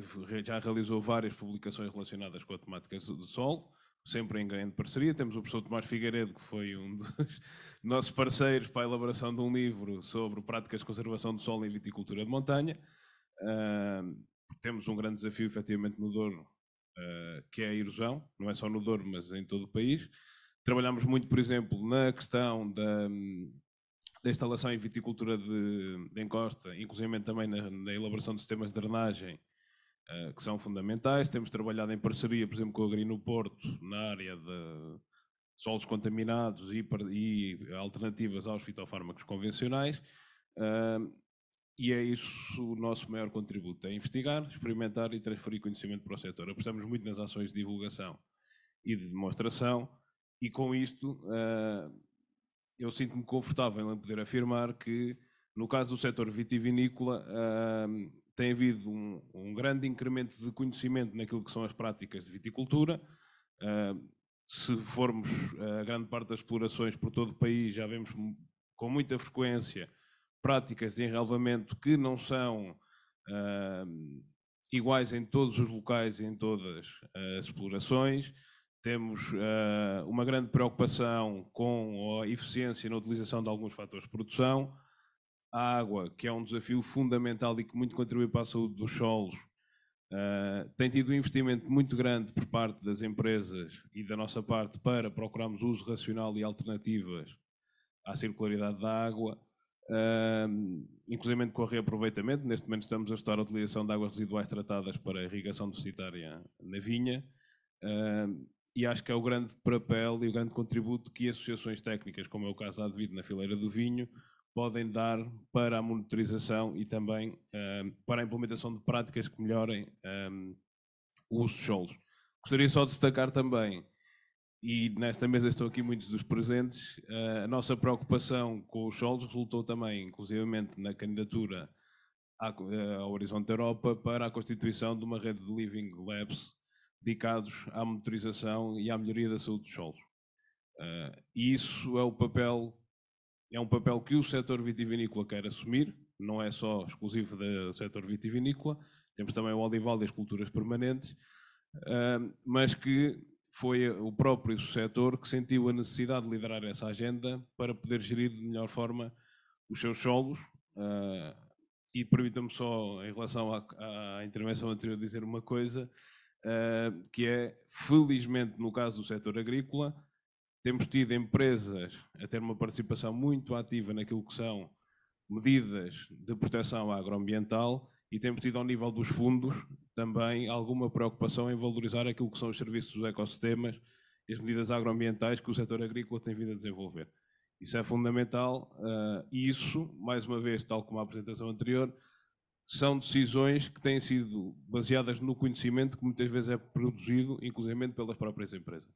já realizou várias publicações relacionadas com a temática do solo, sempre em grande parceria. Temos o professor Tomás Figueiredo, que foi um dos nossos parceiros para a elaboração de um livro sobre práticas de conservação do solo em viticultura de montanha. temos um grande desafio, efetivamente, no Douro, ah, que é a erosão, não é só no Douro, mas em todo o país. Trabalhamos muito, por exemplo, na questão da, da instalação em viticultura de, de encosta, inclusive também na, na, elaboração de sistemas de drenagem, uh, que são fundamentais. Temos trabalhado em parceria, por exemplo, com a Agri Porto, na área de solos contaminados e, e alternativas aos fitofármacos convencionais. Uh, e é isso o nosso maior contributo: é investigar, experimentar e transferir conhecimento para o setor. Apostamos muito nas ações de divulgação e de demonstração e com isto ah, eu sinto-me confortável em poder afirmar que, no caso do setor vitivinícola, ah, tem havido um, um, grande incremento de conhecimento naquilo que são as práticas de viticultura. Ah, se formos a grande parte das explorações por todo o país, já vemos com muita frequência práticas de enraivamento que não são iguais em todos os locais, em todas as explorações. Temos uh, uma grande preocupação com a eficiência na utilização de alguns fatores de produção. A água, que é um desafio fundamental e que muito contribui para a saúde dos solos, uh, tem tido um investimento muito grande por parte das empresas e da nossa parte para procurarmos uso racional e alternativas à circularidade da água, uh, inclusive com o reaproveitamento. Neste momento estamos a estudar a utilização de águas residuais tratadas para irrigação deficitária na vinha. Uh, e acho que é o grande papel e o grande contributo que associações técnicas, como é o caso da Advid na fileira do vinho, podem dar para a monitorização e também um, ehm, para a implementação de práticas que melhorem um, ehm, o uso de solos. Gostaria só de destacar também, e nesta mesa estão aqui muitos dos presentes, eh, a nossa preocupação com os solos resultou também, inclusivamente, na candidatura eh, ao Horizonte Europa para a constituição de uma rede de Living Labs dedicados à monitorização e à melhoria da saúde dos solos. Uh, e isso é o papel, é um papel que o setor vitivinícola quer assumir, não é só exclusivo do setor vitivinícola, temos também o olival e as culturas permanentes, uh, mas que foi o próprio setor que sentiu a necessidade de liderar essa agenda para poder gerir de melhor forma os seus solos. Uh, e permita-me só, em relação à, à intervenção anterior, dizer uma coisa eh, que é, felizmente, no caso do setor agrícola, temos tido empresas a ter uma participação muito ativa naquilo que são medidas de proteção agroambiental e temos tido ao nível dos fundos também alguma preocupação em valorizar aquilo que são os serviços dos ecossistemas e as medidas agroambientais que o setor agrícola tem vindo a desenvolver. Isso é fundamental. Uh, isso, mais uma vez, tal como a apresentação anterior, são decisões que têm sido baseadas no conhecimento que muitas vezes é produzido, inclusive pelas próprias empresas.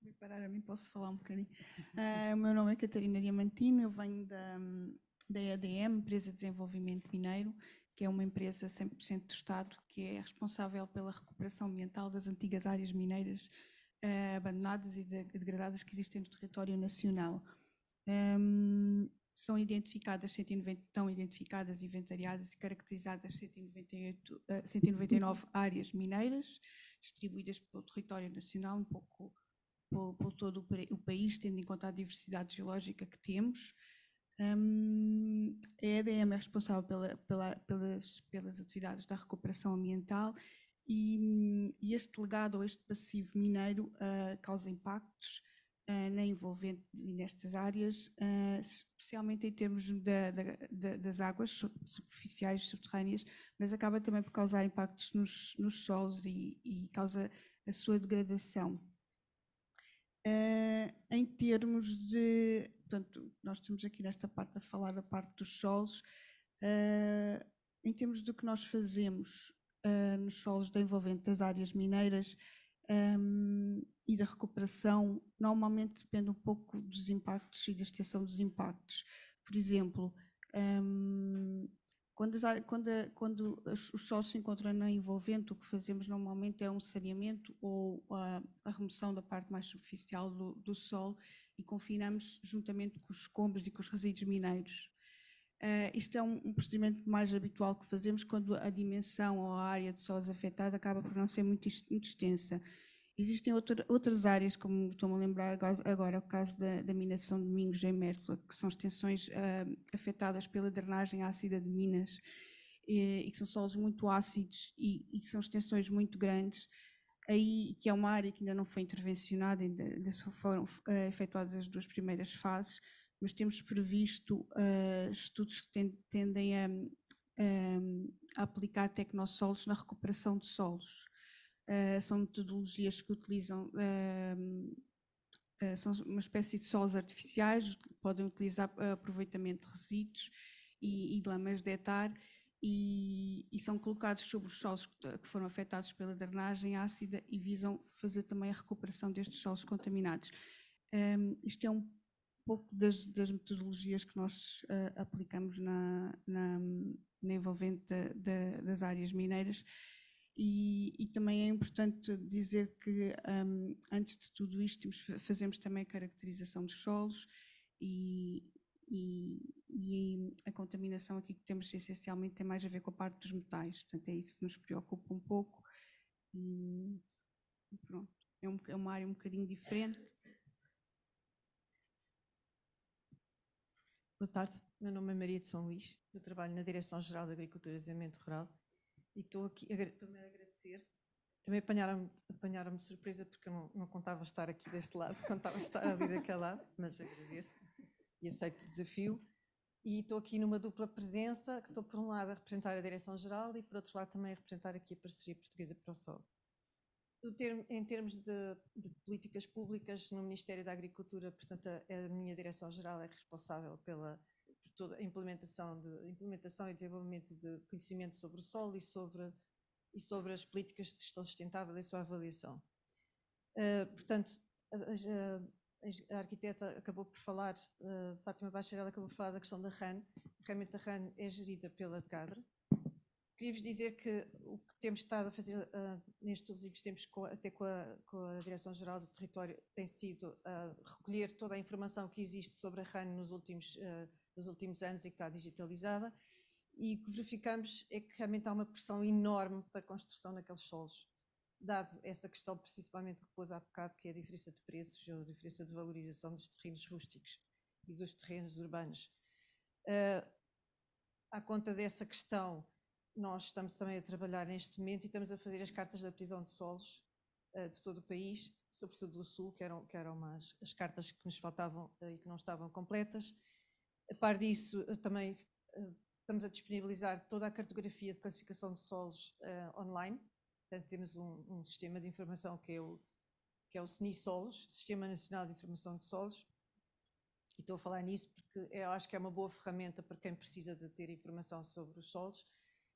Vou parar a mim, posso falar um bocadinho. Uh, o meu nome é Catarina Diamantino, eu venho da, da EDM, Empresa de Desenvolvimento Mineiro, que é uma empresa 100% do Estado que é responsável pela recuperação ambiental das antigas áreas mineiras eh, abandonadas e degradadas que existem no território nacional. Hum, são identificadas 190, estão identificadas, inventariadas e caracterizadas 198, 199 eh, áreas mineiras, distribuídas pelo território nacional, um pouco por, por todo o, país, tendo em conta a diversidade geológica que temos. Um, a EDM é responsável pela, pela, pelas, pelas atividades da recuperação ambiental e, e este legado ou este passivo mineiro uh, causa impactos uh, na envolvente nestas áreas, uh, especialmente em termos da, da, da, das águas superficiais, subterrâneas, mas acaba também por causar impactos nos, nos solos e, e causa a sua degradação. Uh, em termos de, portanto, nós estamos aqui nesta parte a falar da parte dos solos, uh, em termos do que nós fazemos uh, nos solos da envolvente das áreas mineiras um, e da recuperação, normalmente depende um pouco dos impactos e da extensão dos impactos. Por exemplo, um, quando, as, quando, a, quando, os solos se encontram na envolvente, o que fazemos normalmente é um saneamento ou a, a remoção da parte mais superficial do, do solo e confinamos juntamente com os escombros e com os resíduos mineiros. Uh, isto é um, um, procedimento mais habitual que fazemos quando a dimensão ou a área de solos afetada acaba por não ser muito, muito extensa. Existem outras áreas, como estou-me a lembrar agora, o caso da, da de Domingos em Mértola, que são extensões uh, afetadas pela drenagem ácida de minas e, e que são solos muito ácidos e, e que são extensões muito grandes, aí que é uma área que ainda não foi intervencionada, ainda, ainda só foram uh, efetuadas as duas primeiras fases, mas temos previsto uh, estudos que tendem a, a, aplicar tecnossolos na recuperação de solos. Uh, são metodologias que utilizam, uh, são uma espécie de solos artificiais, podem utilizar aproveitamento de resíduos e, e lamas de etar, e, e, são colocados sobre os solos que foram afetados pela drenagem ácida e visam fazer também a recuperação destes solos contaminados. Um, isto é um pouco das, das metodologias que nós uh, aplicamos na, na, na envolvente das áreas mineiras. E, e, também é importante dizer que, um, ehm, antes de tudo isto, fazemos também a caracterização dos solos e, e, e, a contaminação aqui que temos essencialmente tem mais a ver com a parte dos metais, portanto é isso que nos preocupa um pouco. E pronto, é, um, é uma área um bocadinho diferente, Boa tarde, meu nome é Maria de São Luís, eu trabalho na Direção-Geral da Agricultura e Desenvolvimento Rural e estou aqui primeiro agradecer. Também apanharam-me apanharam de surpresa porque eu não, não, contava estar aqui deste lado, contava estar ali daquele lado, mas agradeço e aceito o desafio. E estou aqui numa dupla presença, que estou por um lado a representar a Direção-Geral e por outro lado também a representar aqui a Parceria Portuguesa para o Solo em termos de, de, políticas públicas no Ministério da Agricultura, portanto, a, a minha direção-geral é responsável pela toda a implementação, de, implementação e desenvolvimento de conhecimento sobre o solo e sobre, e sobre as políticas de gestão sustentável e sua avaliação. Uh, portanto, a, a, a, arquiteta acabou por falar, uh, Fátima Bacharel acabou por falar da questão da RAN. Realmente a RAN é gerida pela DGADRE, Queria vos dizer que o que temos estado a fazer uh, nestes últimos tempos, com, até com a, com a Direção-Geral do Território, tem sido uh, recolher toda a informação que existe sobre a RAN nos últimos, uh, nos últimos anos e que está digitalizada, e o que verificamos é que realmente há uma pressão enorme para a construção naqueles solos, dado essa questão principalmente que pôs há bocado, que é a diferença de preços, ou a diferença de valorização dos terrenos rústicos e dos terrenos urbanos. Uh, à conta dessa questão, nós estamos também a trabalhar neste momento e estamos a fazer as cartas de aptidão de solos uh, de todo o país, sobretudo do Sul, que eram, que eram umas, as cartas que nos faltavam uh, e que não estavam completas. A par disso, eh, também uh, estamos a disponibilizar toda a cartografia de classificação de solos online. Portanto, temos um, um, sistema de informação que é o, que é o SNI Solos, Sistema Nacional de Informação de Solos. E estou a falar nisso porque eu acho que é uma boa ferramenta para quem precisa de ter informação sobre os solos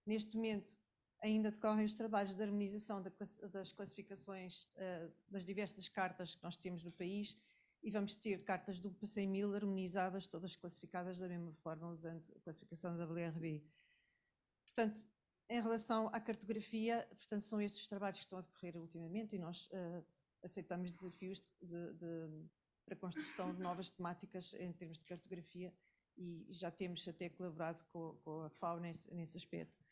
Neste momento, ainda decorrem os trabalhos de harmonização das classificações eh, das diversas cartas que nós temos no país e vamos ter cartas do 100 mil harmonizadas, todas classificadas da mesma forma, usando a classificação da WRB. Portanto, em relação à cartografia, portanto, são estes os trabalhos que estão a decorrer ultimamente e nós uh, aceitamos desafios de, de, para a construção de novas temáticas em termos de cartografia e já temos até colaborado com, com a FAO nesse, nesse aspecto.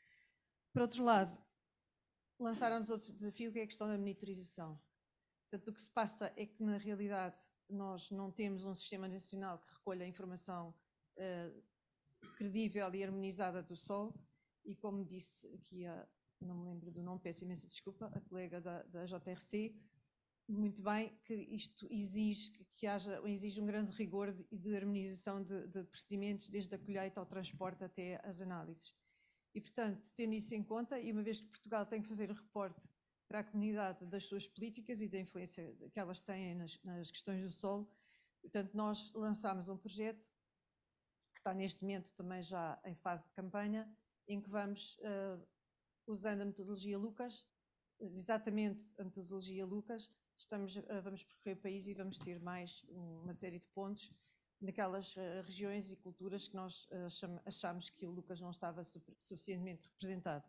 Por outro lado, lançaram-nos outro desafio, que é a questão da monitorização. Portanto, o que se passa é que, na realidade, nós não temos um sistema nacional que recolha a informação uh, credível e harmonizada do solo, e como disse aqui a, não me lembro do nome, peço imensa desculpa, a colega da, da JRC, muito bem que isto exige que, que haja, exige um grande rigor de, de harmonização de, de procedimentos, desde a colheita ao transporte até as análises. E, portanto, tendo isso em conta, e uma vez que Portugal tem que fazer reporte para a comunidade das suas políticas e da influência que elas têm nas, nas questões do solo, portanto, nós lançámos um projeto que está neste momento também já em fase de campanha, em que vamos, uh, usando a metodologia Lucas, exatamente a metodologia Lucas, estamos, uh, vamos percorrer o país e vamos ter mais uma série de pontos naquelas eh, regiões e culturas que nós eh, achamos que o Lucas não estava suficientemente representado.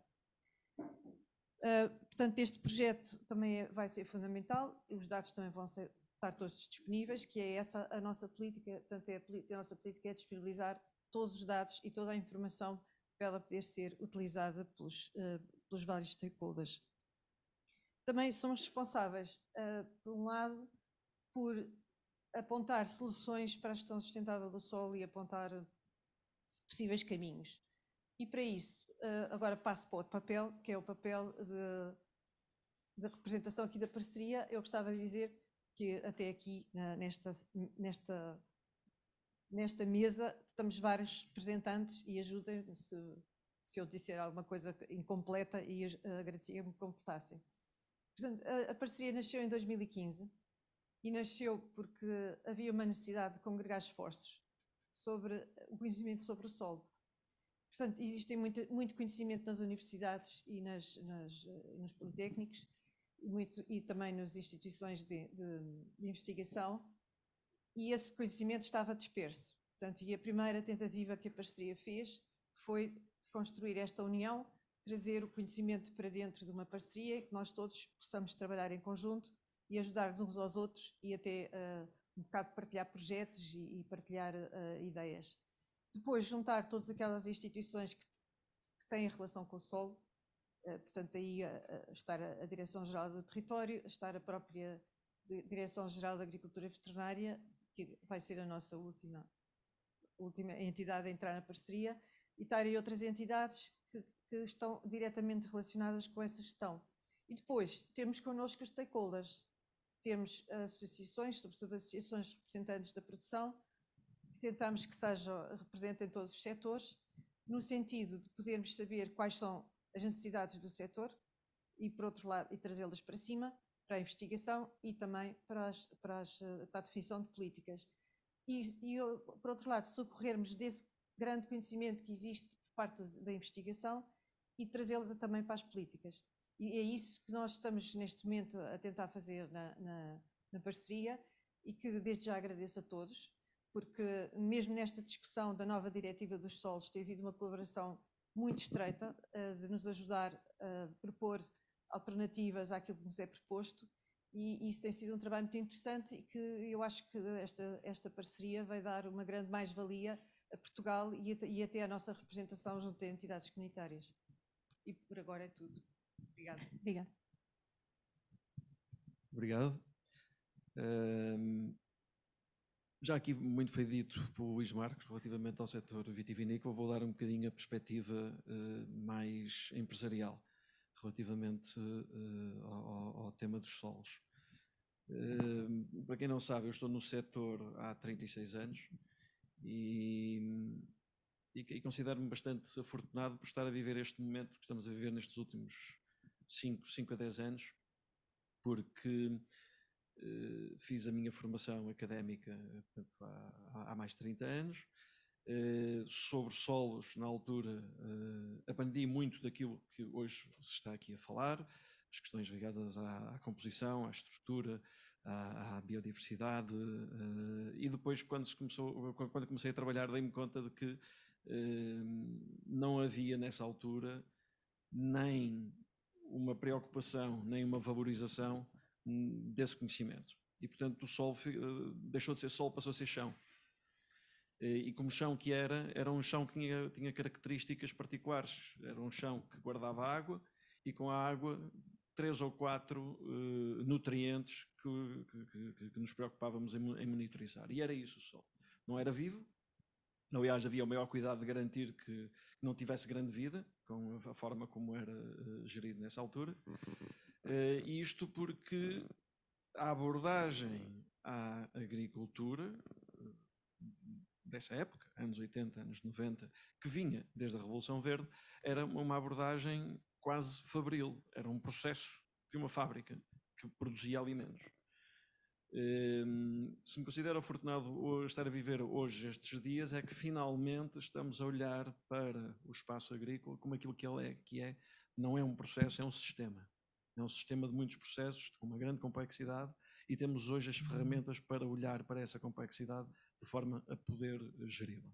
Eh, portanto, este projeto também é, vai ser fundamental, os dados também vão ser, estar todos disponíveis, que é essa a nossa política, portanto, é a, a nossa política é disponibilizar todos os dados e toda a informação para ela poder ser utilizada pelos, pelos vários stakeholders. Também somos responsáveis, por um lado, por apontar soluções para a gestão sustentável do solo e apontar possíveis caminhos. E para isso, eh, agora passo para outro papel, que é o papel de, de representação aqui da parceria. Eu gostava de dizer que até aqui, nesta, nesta, nesta mesa, estamos vários representantes e ajudem-me se, se eu disser alguma coisa incompleta e agradecia-me que completassem. Portanto, a, a parceria nasceu em 2015 e nasceu porque havia uma necessidade de congregar esforços sobre o conhecimento sobre o solo. Portanto, existe muito, muito conhecimento nas universidades e nas, nas, eh, nos politécnicos muito, e também nas instituições de, de, de investigação, e esse conhecimento estava disperso. Portanto, e a primeira tentativa que a parceria fez foi construir esta união, trazer o conhecimento para dentro de uma parceria que nós todos possamos trabalhar em conjunto e ajudar-nos uns aos outros e até uh, um bocado partilhar projetos e, e partilhar uh, ideias. Depois, juntar todas aquelas instituições que, que têm relação com o solo, uh, portanto, aí estar a, a Direção-Geral do Território, estar a própria Direção-Geral da Agricultura Veterinária, que vai ser a nossa última, última entidade a entrar na parceria, e estar aí outras entidades que, que estão diretamente relacionadas com essa gestão. E depois temos connosco os stakeholders, temos ah, associações, sobretudo associações representantes da produção, que tentamos que sejam, representem todos os setores, no sentido de podermos saber quais são as necessidades do setor e, por outro lado, e trazê-las para cima, para a investigação e também para, as, para, as, ah, para a definição de políticas. E, e, por outro lado, socorrermos desse grande conhecimento que existe por parte da investigação e trazê la também para as políticas. E é isso que nós estamos neste momento a tentar fazer na, na, na parceria e que desde já agradeço a todos, porque mesmo nesta discussão da nova diretiva dos solos tem havido uma colaboração muito estreita uh, de nos ajudar a propor alternativas àquilo que nos é proposto e isso tem sido um trabalho muito interessante e que eu acho que esta, esta parceria vai dar uma grande mais-valia a Portugal e, e até à nossa representação junto a entidades comunitárias. E por agora é tudo. Obrigada. Obrigada. Obrigado. Um, já aqui muito foi dito pelo Luís Marcos relativamente ao setor vitivinícola, vou dar um bocadinho a perspectiva uh, mais empresarial relativamente uh, ao, ao, tema dos solos. Uh, para quem não sabe, eu estou no setor há 36 anos e, e, e considero-me bastante afortunado por estar a viver este momento que estamos a viver nestes últimos 5, 5 a 10 anos, porque eh, fiz a minha formação académica portanto, há, há, mais de 30 anos. Eh, sobre solos, na altura, eh, aprendi muito daquilo que hoje se está aqui a falar, as questões ligadas à, à composição, à estrutura, à, à biodiversidade, e depois, quando, se começou, quando comecei a trabalhar, dei-me conta de que não havia nessa altura nem uma preocupação nem uma valorização hum, desse conhecimento. E, portanto, o solo eh, deixou de ser solo, passou a ser chão. Eh, e como chão que era, era um chão que tinha, tinha características particulares. Era um chão que guardava água e com a água três ou quatro uh, nutrientes que, que, que, que, nos preocupávamos em, em, monitorizar. E era isso o solo. Não era vivo. Aliás, havia o maior cuidado de garantir que não tivesse grande vida com a forma como era eh, gerido nessa altura. Uhum. Eh, isto porque a abordagem à agricultura eh, dessa época, anos 80, anos 90, que vinha desde a Revolução Verde, era uma abordagem quase fabril, era um processo de uma fábrica que produzia alimentos. Ehm, se me considero afortunado estar a viver hoje estes dias, é que finalmente estamos a olhar para o espaço agrícola como aquilo que ele é, que é, não é um processo, é um sistema. É um sistema de muitos processos, com uma grande complexidade, e temos hoje as ferramentas para olhar para essa complexidade de forma a poder eh, geri-la.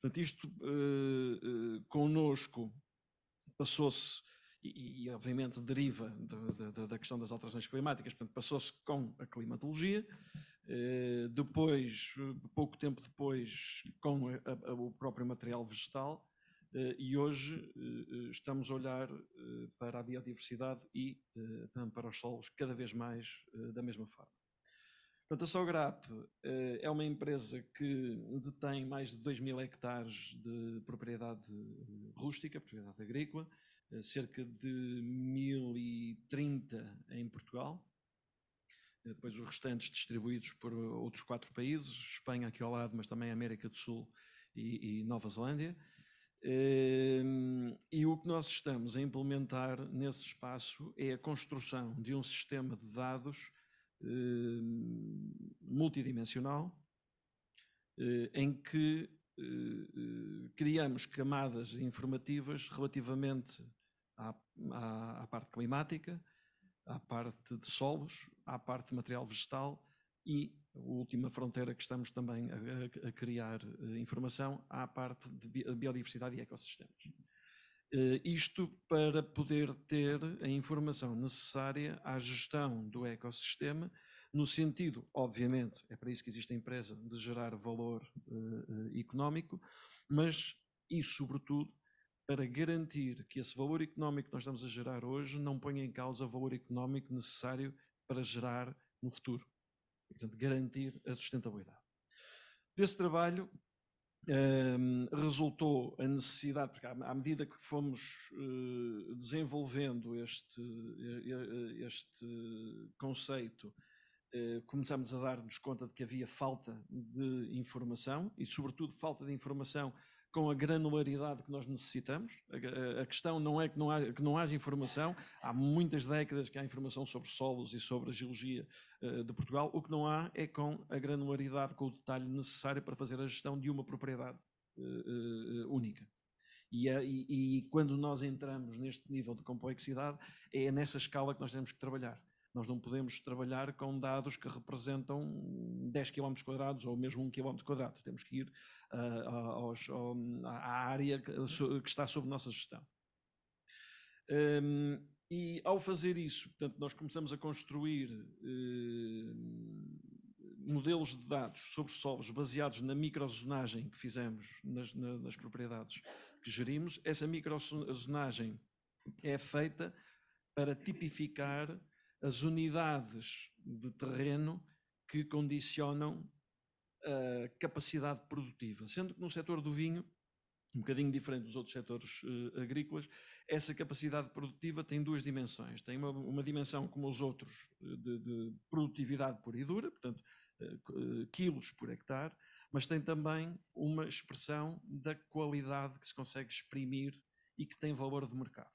Portanto, isto eh, eh, conosco passou-se e, e obviamente deriva da, da, questão das alterações climáticas, portanto passou-se com a climatologia, eh, depois, pouco tempo depois, com a, a, o próprio material vegetal, eh, e hoje eh, estamos a olhar para a biodiversidade e para os solos cada vez mais da mesma forma. Portanto, a Sograp é uma empresa que detém mais de 2 mil hectares de propriedade rústica, propriedade agrícola, eh, cerca de 1030 em Portugal, eh, depois os restantes distribuídos por eh, outros quatro países, Espanha aqui ao lado, mas também América do Sul e, e Nova Zelândia. E o que nós estamos a implementar nesse espaço é a construção de um sistema de dados multidimensional em que criamos camadas informativas relativamente à, à, à parte climática, à parte de solos, à parte de material vegetal e a última fronteira que estamos também a, a criar eh, informação à parte de biodiversidade e ecossistemas. Eh, isto para poder ter a informação necessária à gestão do ecossistema, no sentido, obviamente, é para isso que existe a empresa, de gerar valor eh, económico, mas e, sobretudo, para garantir que esse valor económico que nós estamos a gerar hoje não ponha em causa o valor económico necessário para gerar no futuro. Portanto, garantir a sustentabilidade. Desse trabalho um, ehm, resultou a necessidade, porque à medida que fomos uh, desenvolvendo este, eh, eh, este conceito, uh, começámos a dar-nos conta de que havia falta de informação e, sobretudo, falta de informação com a granularidade que nós necessitamos. A, questão não é que não, haja, que não haja informação, há muitas décadas que há informação sobre solos e sobre a geologia eh, de Portugal, o que não há é com a granularidade, com o detalhe necessário para fazer a gestão de uma propriedade eh, eh, única. E, é, e, e quando nós entramos neste nível de complexidade, é nessa escala que nós temos que trabalhar nós não podemos trabalhar com dados que representam 10 km quadrados ou mesmo 1 km quadrado. Temos que ir uh, aos, ao, à área que, que, está sob nossa gestão. Um, e ao fazer isso, portanto, nós começamos a construir hum, modelos de dados sobre solos baseados na microzonagem que fizemos nas, na, nas propriedades que gerimos. Essa microzonagem é feita para tipificar as unidades de terreno que condicionam a capacidade produtiva. Sendo que no setor do vinho, um bocadinho diferente dos outros setores uh, agrícolas, essa capacidade produtiva tem duas dimensões. Tem uma, uma dimensão, como os outros, eh, de, de produtividade pura e dura, portanto, uh, quilos por hectare, mas tem também uma expressão da qualidade que se consegue exprimir e que tem valor de mercado.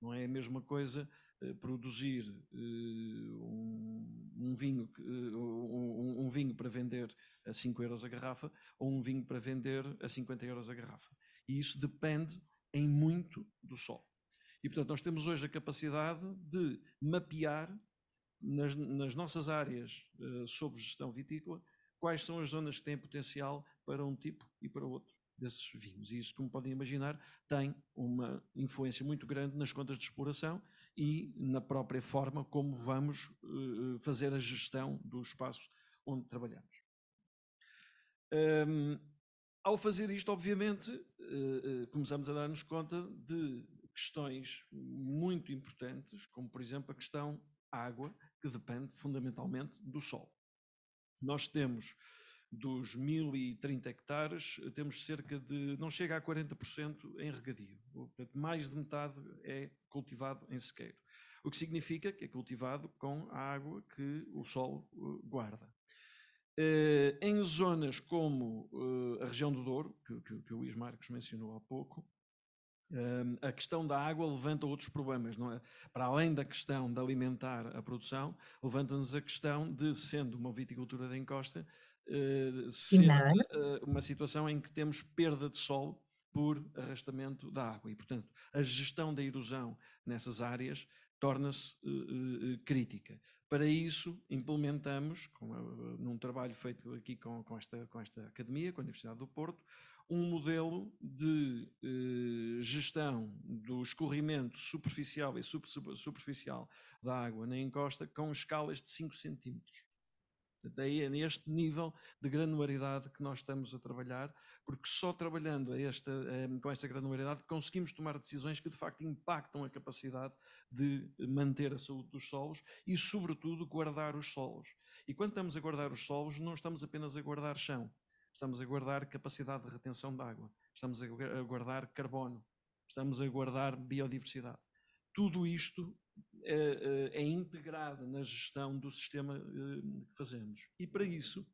Não é a mesma coisa eh, produzir eh, um, um vinho, eh, um, um, vinho para vender a 5 euros a garrafa ou um vinho para vender a 50 euros a garrafa. E isso depende em muito do sol. E, portanto, nós temos hoje a capacidade de mapear nas, nas nossas áreas uh, sobre gestão vitícola quais são as zonas que têm potencial para um tipo e para outro desses vinhos. E isso, como podem imaginar, tem uma influência muito grande nas contas de exploração e na própria forma como vamos eh, eh, fazer a gestão do espaço onde trabalhamos. ao fazer isto, obviamente, eh, começamos a dar-nos conta de questões muito importantes, como por exemplo a questão água, que depende fundamentalmente do sol. Nós temos dos 1.030 hectares, eh, temos cerca de, não chega a 40% em regadio. Portanto, mais de metade é cultivado em sequeiro. O que significa que é cultivado com a água que o solo eh, guarda. Eh, em zonas como a região do Douro, que o Luís Marcos mencionou há pouco, a questão da água levanta outros problemas, não é? Para além da questão de alimentar a produção, levanta-nos a questão de, sendo uma viticultura da encosta, eh, ser uh, uma situação em que temos perda de solo por arrastamento da água. E, portanto, a gestão da erosão nessas áreas torna-se uh, crítica. Para isso, implementamos, com, num trabalho feito aqui com, com, esta, com esta academia, com a Universidade do Porto, um modelo de gestão do escorrimento superficial e sub, superficial da água na encosta com escalas de 5 centímetros. Daí é neste nível de granularidade que nós estamos a trabalhar, porque só trabalhando esta, eh, com esta granularidade conseguimos tomar decisões que de facto impactam a capacidade de manter a saúde dos solos e, sobretudo, guardar os solos. E quando estamos a guardar os solos, não estamos apenas a guardar chão, estamos a guardar capacidade de retenção de água, estamos a guardar carbono, estamos a guardar biodiversidade. Tudo isto é, é, é, integrada na gestão do sistema eh, que fazemos. E para isso,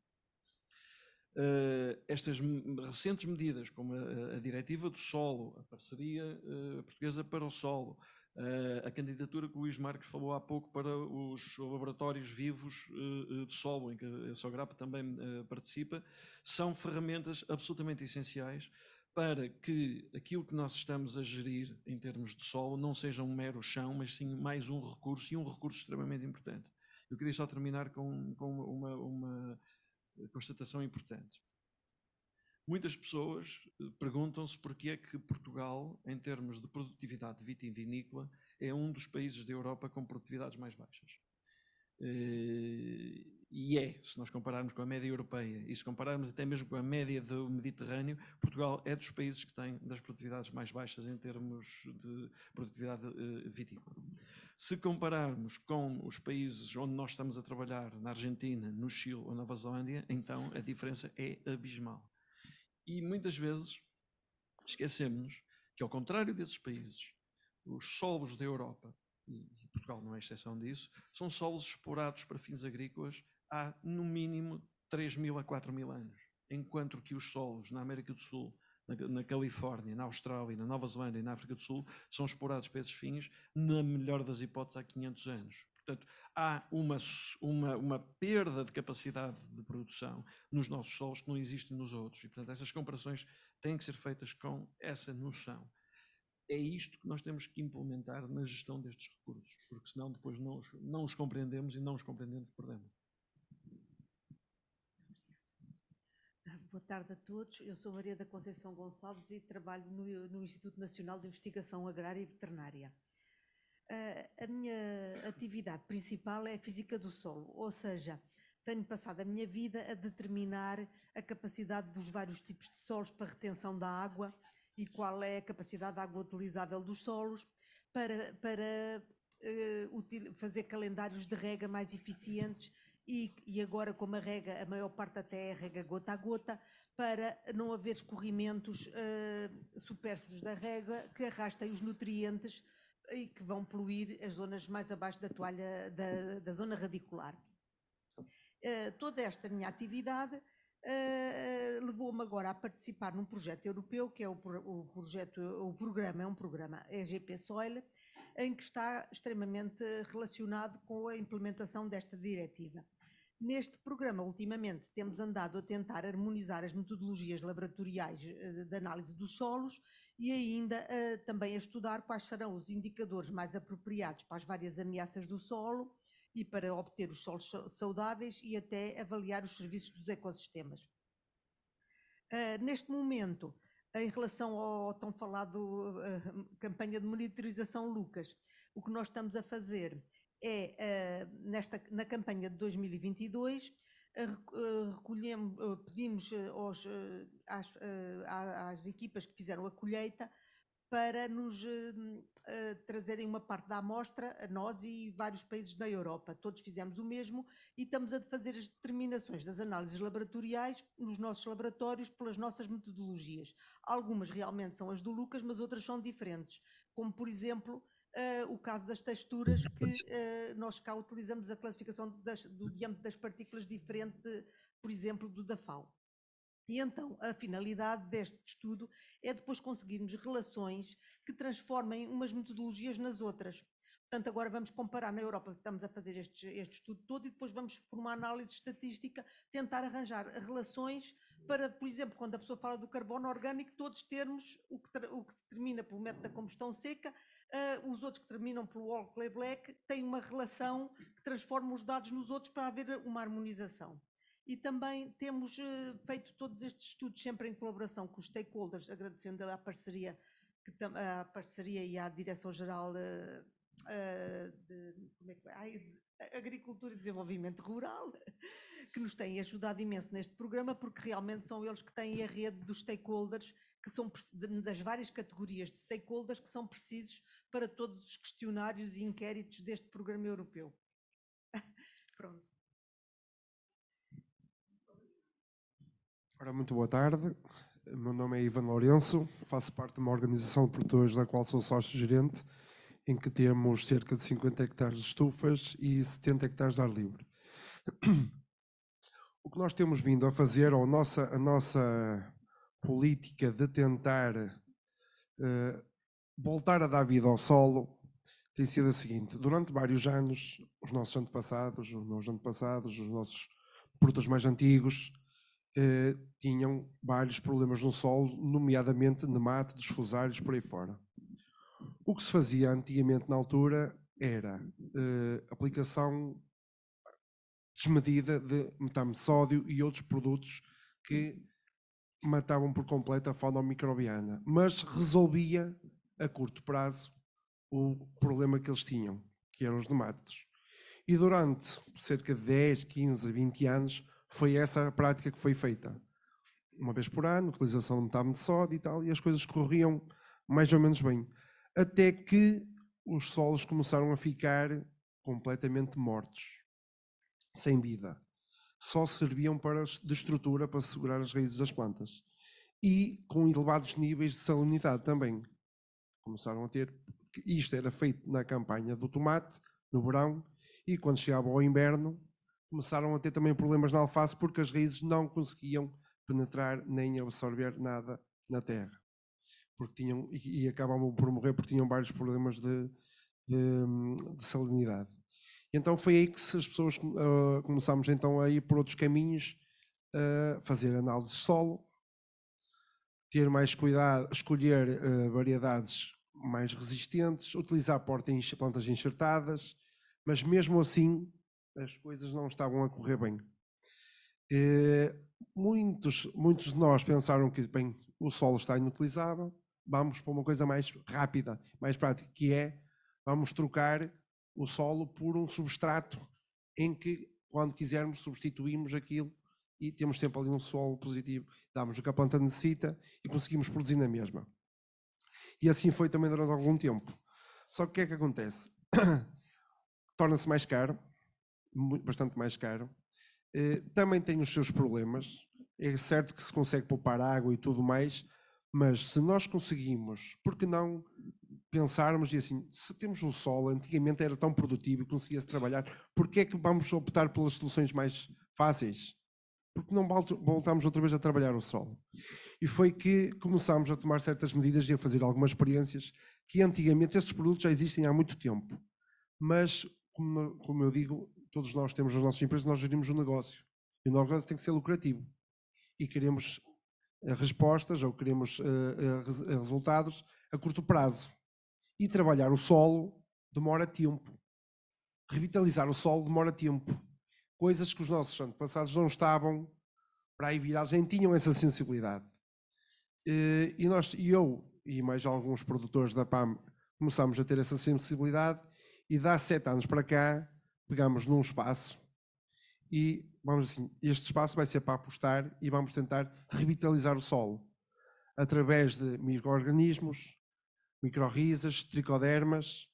eh, estas recentes medidas, como a, a Diretiva do Solo, a Parceria eh, Portuguesa para o Solo, a candidatura que o Luís Marques falou há pouco para os laboratórios vivos de solo, em que a Sograp também participa, são ferramentas absolutamente essenciais para que aquilo que nós estamos a gerir em termos de solo não seja um mero chão, mas sim mais um recurso e um recurso extremamente importante. Eu queria só terminar com, com uma, uma constatação importante. Muitas pessoas eh, perguntam-se porquê é que Portugal, em termos de produtividade vitivinícola, é um dos países da Europa com produtividades mais baixas. Eh, e é, se nós compararmos com a média europeia e se compararmos até mesmo com a média do Mediterrâneo, Portugal é dos países que tem das produtividades mais baixas em termos de produtividade eh, vitícola. Se compararmos com os países onde nós estamos a trabalhar, na Argentina, no Chile ou na Zelândia, então a diferença é abismal. E muitas vezes esquecemos que, ao contrário desses países, os solos da Europa e Portugal não é exceção disso, são solos explorados para fins agrícolas há, no mínimo, 3 mil a 4 mil anos. Enquanto que os solos na América do Sul, na, na Califórnia, na Austrália, na Nova Zelândia e na África do Sul são explorados para esses fins, na melhor das hipóteses, há 500 anos. Portanto, há uma, uma, uma, perda de capacidade de produção nos nossos solos que não existe nos outros. E, portanto, essas comparações têm que ser feitas com essa noção é isto que nós temos que implementar na gestão destes recursos, porque senão depois não os, não os compreendemos e não os compreendendo perdemos. Boa tarde a todos. Eu sou Maria da Conceição Gonçalves e trabalho no, no Instituto Nacional de Investigação Agrária e Veterinária. Uh, a minha atividade principal é física do solo, ou seja, tenho passado a minha vida a determinar a capacidade dos vários tipos de solos para retenção da água e qual é a capacidade de água utilizável dos solos para, para uh, fazer calendários de rega mais eficientes e, e, agora como a rega, a maior parte até é rega gota a gota, para não haver escorrimentos uh, supérfluos da rega que arrastem os nutrientes e que vão poluir as zonas mais abaixo da toalha da, da zona radicular. Uh, toda esta minha atividade uh, levou-me agora a participar num projeto europeu, que é o, o, projeto, o programa, é um programa EGP é Soil, em que está extremamente relacionado com a implementação desta diretiva. Neste programa, ultimamente, temos andado a tentar harmonizar as metodologias laboratoriais eh, de análise dos solos e ainda eh, também a estudar quais serão os indicadores mais apropriados para as várias ameaças do solo e para obter os solos saudáveis e até avaliar os serviços dos ecossistemas. Uh, neste momento, em relação ao tão falado uh, campanha de monitorização Lucas, o que nós estamos a fazer é, uh, nesta, na campanha de 2022, recolhemos, pedimos aos, às, às equipas que fizeram a colheita para nos eh, eh, trazerem uma parte da amostra a nós e vários países da Europa. Todos fizemos o mesmo e estamos a fazer as determinações das análises laboratoriais nos nossos laboratórios pelas nossas metodologias. Algumas realmente são as do Lucas, mas outras são diferentes, como por exemplo Uh, o caso das texturas, que uh, nós cá utilizamos a classificação das, do diâmetro das partículas diferente, por exemplo, do da FAO. E então a finalidade deste estudo é depois conseguirmos relações que transformem umas metodologias nas outras. Portanto, agora vamos comparar na Europa, estamos a fazer este, este estudo todo, e depois vamos, por uma análise estatística, tentar arranjar relações para, por exemplo, quando a pessoa fala do carbono orgânico, todos termos o que, o que termina pelo método da combustão seca, uh, os outros que terminam pelo All Clay Black têm uma relação que transforma os dados nos outros para haver uma harmonização. E também temos eh, feito todos estes estudos sempre em colaboração com os stakeholders, agradecendo a parceria, a parceria e à Direção-Geral eh, eh, de, é, é? de Agricultura e Desenvolvimento Rural, que nos têm ajudado imenso neste programa, porque realmente são eles que têm a rede dos stakeholders, que são das várias categorias de stakeholders que são precisos para todos os questionários e inquéritos deste programa europeu. Pronto. Ora, muito boa tarde. meu nome é Ivan Lourenço, faço parte de uma organização de produtores da qual sou sócio-gerente, em que temos cerca de 50 hectares de estufas e 70 hectares de ar livre. O que nós temos vindo a fazer, ou a nossa, a nossa política de tentar uh, voltar a dar vida ao solo, tem sido a seguinte: durante vários anos, os nossos antepassados, os meus antepassados, os nossos produtores mais antigos, eh, tinham vários problemas no solo, nomeadamente nemate, desfusários, por aí fora. O que se fazia antigamente na altura era eh, aplicação desmedida de metamo sódio e outros produtos que matavam por completo a fauna microbiana, mas resolvia a curto prazo o problema que eles tinham, que eram os nematos. E durante cerca de 10, 15, 20 anos, foi essa a prática que foi feita. Uma vez por ano, utilização de metade de sódio e tal, e as coisas corriam mais ou menos bem. Até que os solos começaram a ficar completamente mortos, sem vida. Só serviam para de estrutura para segurar as raízes das plantas. E com elevados níveis de salinidade também. Começaram a ter. Isto era feito na campanha do tomate, no verão, e quando chegava ao inverno, começaram a ter também problemas na alface porque as raízes não conseguiam penetrar nem absorver nada na terra. Porque tinham, e acabavam por morrer porque tinham vários problemas de, de, de salinidade. Então foi aí que as pessoas uh, ah, começámos então a ir por outros caminhos, uh, fazer análise de solo, ter mais cuidado, escolher uh, variedades mais resistentes, utilizar plantas enxertadas, mas mesmo assim as coisas não estavam a correr bem. E eh, muitos, muitos de nós pensaram que bem, o solo está inutilizável, vamos para uma coisa mais rápida, mais prática, que é vamos trocar o solo por um substrato em que, quando quisermos, substituímos aquilo e temos sempre ali um solo positivo, damos o que a planta necessita e conseguimos produzir na mesma. E assim foi também durante algum tempo. Só que o que é que acontece? Torna-se mais caro, bastante mais caro. Eh, também tem os seus problemas. É certo que se consegue poupar água e tudo mais, mas se nós conseguimos, por que não pensarmos e assim, se temos um solo, antigamente era tão produtivo e conseguia-se trabalhar, que é que vamos optar pelas soluções mais fáceis? Porque não voltamos outra vez a trabalhar o solo? E foi que começámos a tomar certas medidas e a fazer algumas experiências que antigamente esses produtos já existem há muito tempo. Mas, como eu digo, todos nós temos as nossas empresas, nós gerimos um negócio. E o negócio tem que ser lucrativo. E queremos eh, respostas ou queremos eh, eh, resultados a curto prazo. E trabalhar o solo demora tempo. Revitalizar o solo demora tempo. Coisas que os nossos antepassados não estavam para aí virados, nem tinham essa sensibilidade. E, nós, e eu e mais alguns produtores da PAM começámos a ter essa sensibilidade e dá sete anos para cá pegamos num espaço e vamos assim, este espaço vai ser para apostar e vamos tentar revitalizar o solo através de micro-organismos, tricodermas,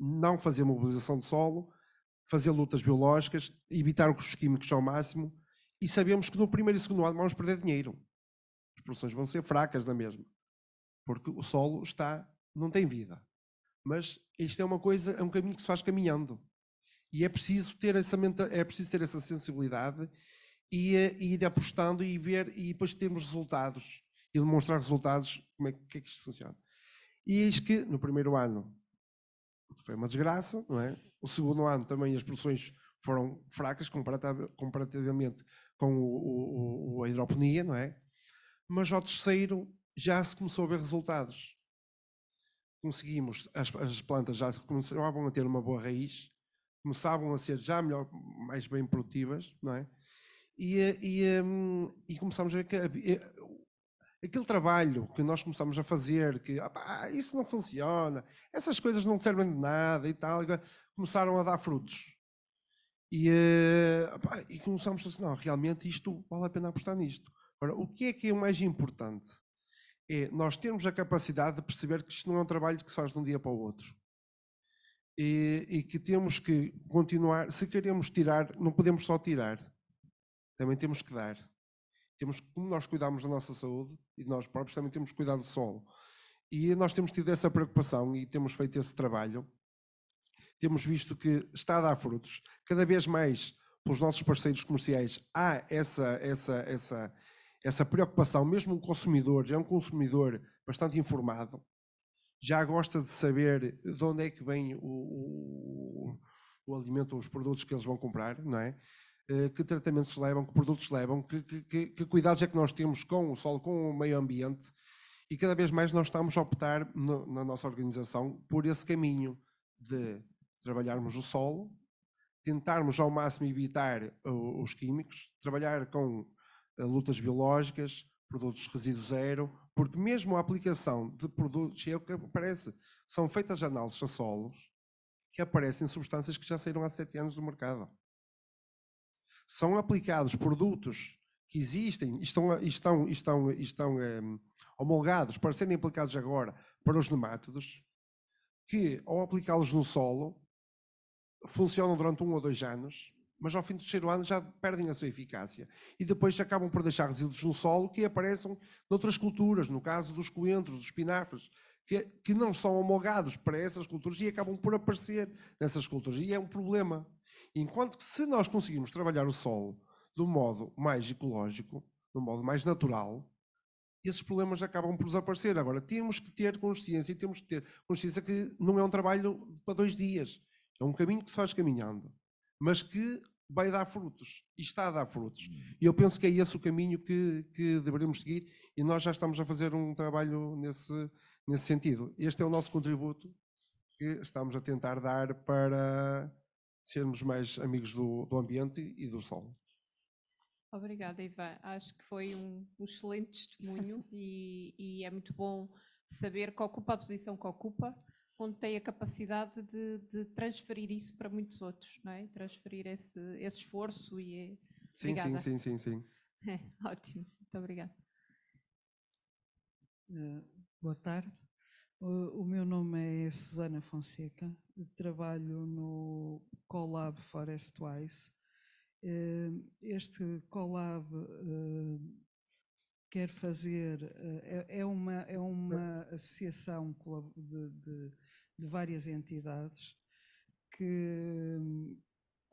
não fazer mobilização de solo, fazer lutas biológicas, evitar os químicos ao máximo e sabemos que no primeiro e segundo ano vamos perder dinheiro. As produções vão ser fracas na mesma, porque o solo está, não tem vida. Mas isto é uma coisa, é um caminho que se faz caminhando. E é preciso ter essa, é preciso ter essa sensibilidade e, eh, e ir apostando e ver, e depois termos resultados e demonstrar resultados, como é que, é que isto funciona. E eis que no primeiro ano foi uma desgraça, não é? O segundo ano também as produções foram fracas comparativamente com o, o, a hidroponia, não é? Mas ao terceiro já se começou a ver resultados. Conseguimos, as, as plantas já começavam a ter uma boa raiz, começavam a ser já melhor, mais bem produtivas, não é? E, eh, e, ehm, e começámos a ver que eh, aquele trabalho que nós começámos a fazer, que ah, isso não funciona, essas coisas não servem de nada e tal, começaram a dar frutos. E, eh, ah, e começámos a dizer, não, realmente isto vale a pena apostar nisto. Agora, o que é que é o mais importante? É nós termos a capacidade de perceber que isto não é um trabalho que se faz de um dia para o outro e, e que temos que continuar. Se queremos tirar, não podemos só tirar, também temos que dar. Temos, como nós cuidamos da nossa saúde e de nós próprios, também temos que cuidar do solo. E nós temos tido essa preocupação e temos feito esse trabalho. Temos visto que está a dar frutos. Cada vez mais, pelos nossos parceiros comerciais, há essa, essa, essa, essa preocupação. Mesmo o consumidor, já é um consumidor bastante informado, já gosta de saber de onde é que vem o, o, o alimento ou os produtos que eles vão comprar, não é? Eh, que tratamentos levam, que produtos levam, que, que, que, cuidados é que nós temos com o solo, com o meio ambiente. E cada vez mais nós estamos a optar no, na nossa organização por esse caminho de trabalharmos o solo, tentarmos ao máximo evitar os químicos, trabalhar com eh, lutas biológicas, produtos resíduo zero, porque mesmo a aplicação de produtos, é o que aparece, são feitas análises a solos que aparecem substâncias que já saíram há sete anos do mercado. São aplicados produtos que existem, estão, estão, estão, estão um, ehm, homologados para serem aplicados agora para os nemátodos, que ao aplicá-los no solo, funcionam durante um ou dois anos, mas ao fim do terceiro ano já perdem a sua eficácia. E depois acabam por deixar resíduos no solo que aparecem noutras culturas, no caso dos coentros, dos espinafres, que, que não são homologados para essas culturas e acabam por aparecer nessas culturas. E é um problema. Enquanto que se nós conseguimos trabalhar o solo do modo mais ecológico, do modo mais natural, esses problemas acabam por desaparecer. Agora, temos que ter consciência e temos que ter consciência que não é um trabalho para dois dias. É um caminho que se faz caminhando mas que vai dar frutos e está a dar frutos. Uhum. E eu penso que é esse o caminho que, que deveríamos seguir e nós já estamos a fazer um trabalho nesse, nesse sentido. Este é o nosso contributo que estamos a tentar dar para sermos mais amigos do, do ambiente e do solo. Obrigada, Ivan. Acho que foi um, um excelente testemunho e, e é muito bom saber que ocupa a posição que ocupa onde tem a capacidade de, de transferir isso para muitos outros, não é? Transferir esse, esse esforço e. É sim, sim, sim, sim, sim. É, ótimo, muito obrigada. Eh, boa tarde. o meu nome é Susana Fonseca, trabalho no Colab Forestwise. Eh, este Colab eh, quer fazer é, é, uma é uma associação de, de de várias entidades que,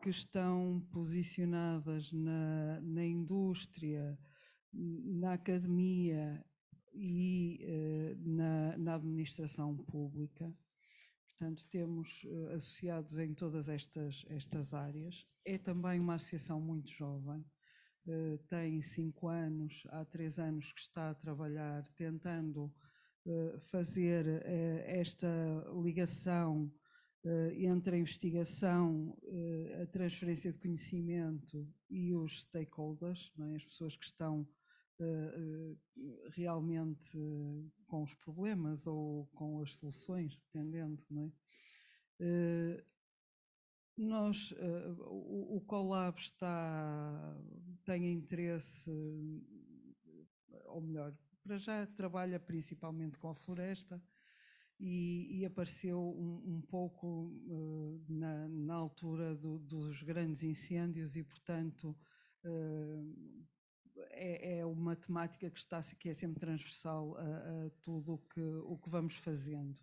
que estão posicionadas na, na indústria, na academia e eh, na, na, administração pública. Portanto, temos eh, associados em todas estas, estas áreas. É também uma associação muito jovem, eh, tem cinco anos, há três anos que está a trabalhar tentando eh, fazer eh, esta ligação eh, entre a investigação, a transferência de conhecimento e os stakeholders, é? as pessoas que estão realmente com os problemas ou com as soluções, dependendo. É? Nós, o Colab está, tem interesse, ou melhor, para já trabalha principalmente com a floresta e, e apareceu um, um pouco uh, na, na, altura do, dos grandes incêndios e, portanto, uh, é, é, uma temática que, está, que é sempre transversal a, a tudo o que, o que vamos fazendo.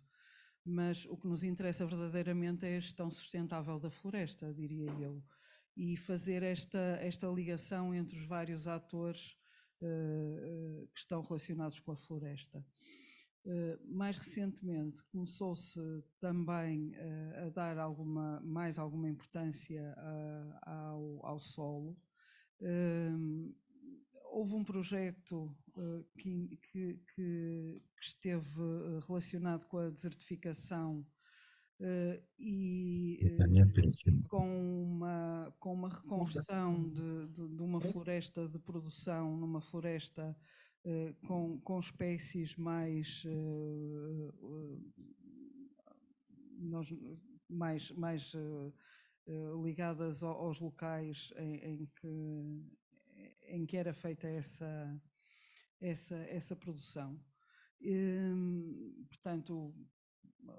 Mas o que nos interessa verdadeiramente é a gestão sustentável da floresta, diria eu, e fazer esta, esta ligação entre os vários atores eh, eh, que estão relacionados com a floresta. Eh, mais recentemente começou-se também a dar alguma, mais alguma importância ao, ao, solo. Ehm, houve um projeto que, que, que, esteve relacionado com a desertificação Uh, e uh, com uma, com uma reconversão de, de, de, uma é. floresta de produção numa floresta uh, com, com espécies mais, nós, mais, mais ligadas ao, aos locais em, em, que, em que era feita essa, essa, essa produção. Hum, portanto,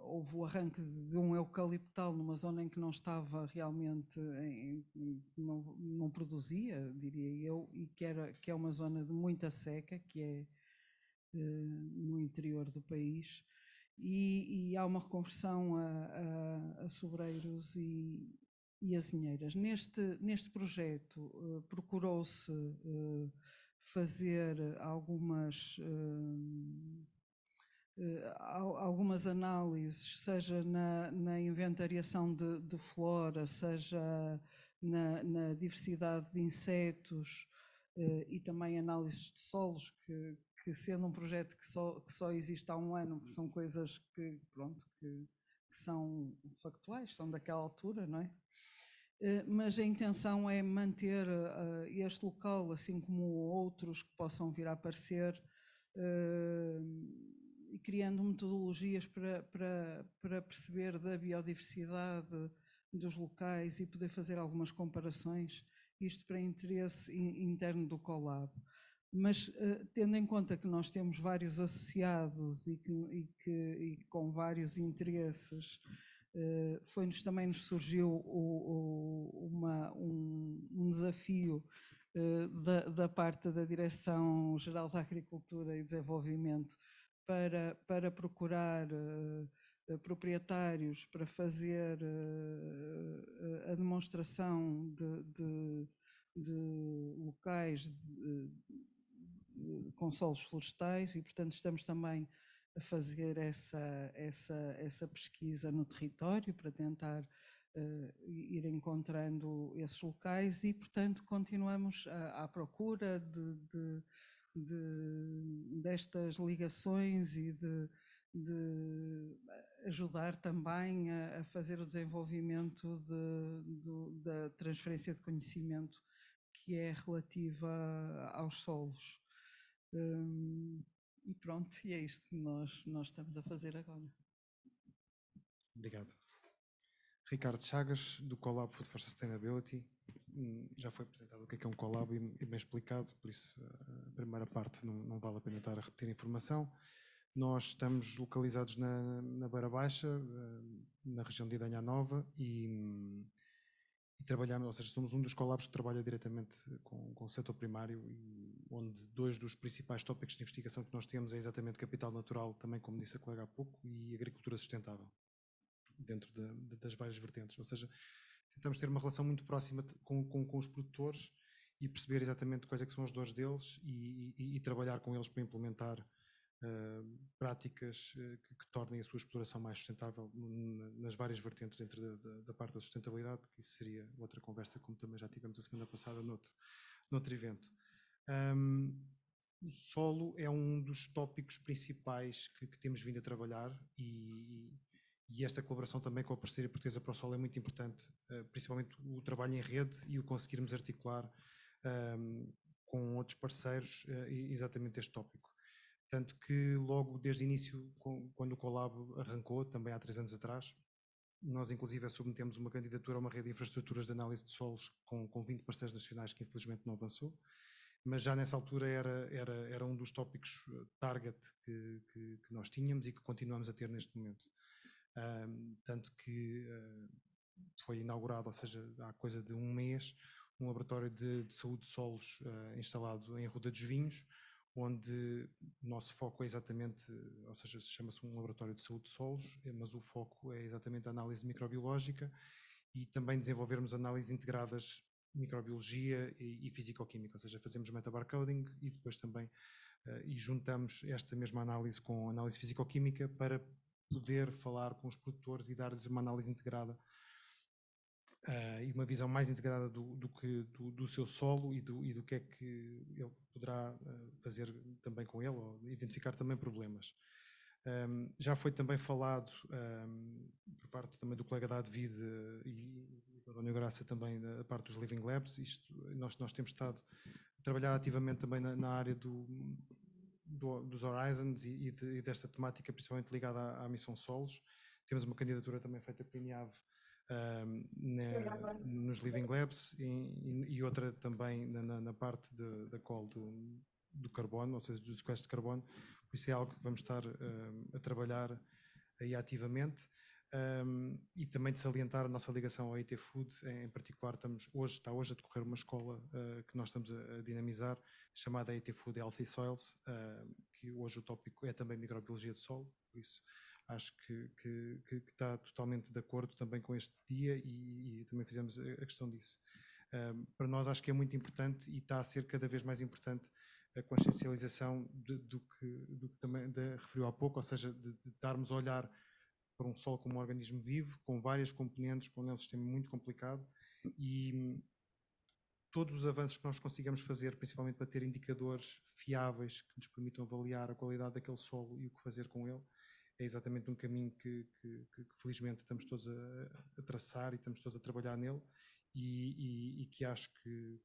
houve o arranque de um eucaliptal numa zona em que não estava realmente, em, não, não, produzia, diria eu, e que, era, que é uma zona de muita seca, que é eh, no interior do país, e, e há uma reconversão a, a, a sobreiros e, e azinheiras. Neste, neste projeto uh, procurou-se uh, fazer algumas. Uh, eh, algumas análises, seja na, na inventariação de, de, flora, seja na, na diversidade de insetos eh, e também análises de solos, que, que sendo um projeto que só, que só existe há um ano, são coisas que, pronto, que, que são factuais, são daquela altura, não é? Eh, mas a intenção é manter este local, assim como outros que possam vir a aparecer, e criando metodologias para, para, para perceber da biodiversidade dos locais e poder fazer algumas comparações, isto para interesse interno do Colab. Mas eh, tendo em conta que nós temos vários associados e, que, e, que, e com vários interesses, eh, foi-nos também nos surgiu o, o, uma, um, um, desafio eh, da, da parte da Direção-Geral da Agricultura e Desenvolvimento para, para procurar eh, proprietários para fazer eh, eh, a demonstração de, de, de locais de, de, com solos florestais e, portanto, estamos também a fazer essa, essa, essa pesquisa no território para tentar uh, ir encontrando esses locais e, portanto, continuamos à, à procura de, de, de, destas ligações e de, de ajudar também a, a, fazer o desenvolvimento de, da transferência de conhecimento que é relativa aos solos. Hum, e pronto, e é isto que nós, nós estamos a fazer agora. Obrigado. Ricardo Chagas, do Collab Food for Sustainability já foi apresentado o que é, que é um collab e, bem explicado, por isso a primeira parte não, não vale a pena estar a repetir a informação. Nós estamos localizados na, na Beira Baixa, eh, na região de Idanha Nova e, e, trabalhamos, ou seja, somos um dos collabs que trabalha diretamente com, com o setor primário e onde dois dos principais tópicos de investigação que nós temos é exatamente capital natural, também como disse a colega há pouco, e agricultura sustentável, dentro de, de, das várias vertentes. Ou seja, tentamos ter uma relação muito próxima com, com, com os produtores e perceber exatamente quais é são as dores deles e, e, e, trabalhar com eles para implementar uh, práticas ah, que, que, tornem a sua exploração mais sustentável nas várias vertentes dentro da, da, da, parte da sustentabilidade, que isso seria outra conversa, como também já tivemos a semana passada noutro, noutro evento. Um, o solo é um dos tópicos principais que, que temos vindo a trabalhar e, e esta colaboração também com a parceria portuguesa solo é muito importante, eh, principalmente o trabalho em rede e o conseguirmos articular um, ehm, com outros parceiros eh, exatamente este tópico. Tanto que logo desde o início, quando o Colab arrancou, também há três anos atrás, nós inclusive submetemos uma candidatura a uma rede de infraestruturas de análise de solos com, com 20 parceiros nacionais que infelizmente não avançou, mas já nessa altura era, era, era um dos tópicos eh, target que, que, que nós tínhamos e que continuamos a ter neste momento. Um, tanto que uh, foi inaugurado, ou seja, há coisa de um mês, um laboratório de, de saúde de solos uh, instalado em Ruda dos Vinhos, onde o nosso foco é exatamente, ou seja, se chama-se um laboratório de saúde de solos, eh, mas o foco é exatamente a análise microbiológica e também desenvolvermos análises integradas microbiologia e, e fisicoquímica, ou seja, fazemos metabarcoding e depois também uh, e juntamos esta mesma análise com análise fisicoquímica para poder falar com os produtores e dar-lhes uma análise integrada uh, e uma visão mais integrada do, do, que, do, do seu solo e do, e do que é que ele poderá eh, fazer também com ele ou identificar também problemas. Um, ehm, já foi também falado um, ehm, por parte também do colega da Advid eh, e da António Graça também da parte dos Living Labs. Isto, nós, nós temos estado a trabalhar ativamente também na, na área do, do, dos Horizons e, e, de, e, desta temática, principalmente ligada à, à, missão Solos. Temos uma candidatura também feita pela INEAV um, nos Living Labs e, e outra também na, na parte de, da call do, do, carbono, ou seja, do sequestro de carbono. isso é algo que vamos estar um, a trabalhar aí ativamente. Um, e também de salientar a nossa ligação ao IT Food, em particular estamos hoje, está hoje a decorrer uma escola uh, que nós estamos a, a, dinamizar, chamada IT Food Healthy Soils, uh, que hoje o tópico é também microbiologia do solo, por isso acho que, que, que, que está totalmente de acordo também com este dia e, e também fizemos a, a questão disso. Um, para nós acho que é muito importante e está a ser cada vez mais importante a consciencialização de, do, que, do que também referiu há pouco, ou seja, de, de darmos a olhar para um solo como um organismo vivo, com várias componentes, com um sistema muito complicado e hum, todos os avanços que nós consigamos fazer, principalmente para ter indicadores fiáveis que nos permitam avaliar a qualidade daquele solo e o que fazer com ele, é exatamente um caminho que, que, que, que felizmente estamos todos a, a, traçar e estamos todos a trabalhar nele e, e, e que acho que,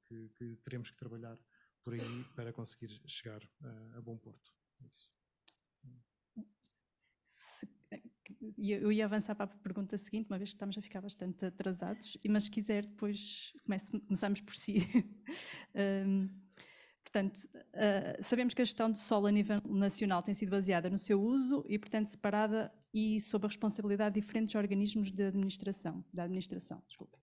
teremos que trabalhar por aí para conseguir chegar a, a bom porto. É isso eu ia avançar para a pergunta seguinte, uma vez que estamos a ficar bastante atrasados, mas se quiser depois comece, começamos por si. um, portanto, uh, sabemos que a gestão do solo a nível nacional tem sido baseada no seu uso e, portanto, separada e sob a responsabilidade de diferentes organismos de administração, da administração, desculpe.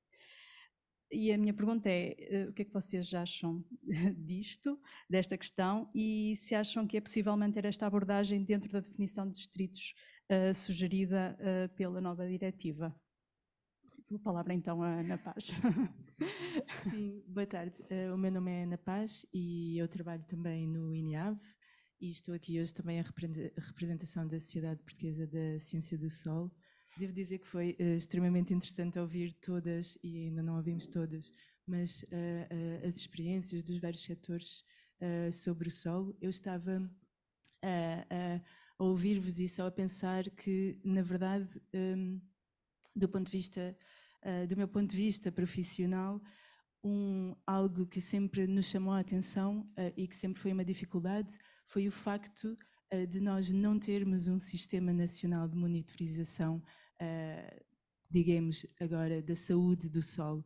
E a minha pergunta é, eh, o que é que vocês acham disto, desta questão, e se acham que é possível manter esta abordagem dentro da definição de distritos eh, sugerida uh, pela nova diretiva. Dou a palavra então a Ana Paz. Sim, boa tarde. Uh, o meu nome é Ana Paz e eu trabalho também no INEAV e estou aqui hoje também a representação da Sociedade Portuguesa da Ciência do Sol. Devo dizer que foi uh, extremamente interessante ouvir todas, e ainda não ouvimos todas, mas uh, uh, as experiências dos vários setores sobre o sol. Eu estava a a ouvir-vos e só a pensar que, na verdade, um, do ponto de vista, uh, do meu ponto de vista profissional, um, algo que sempre nos chamou a atenção uh, e que sempre foi uma dificuldade foi o facto uh, de nós não termos um sistema nacional de monitorização, digamos agora, da saúde do solo.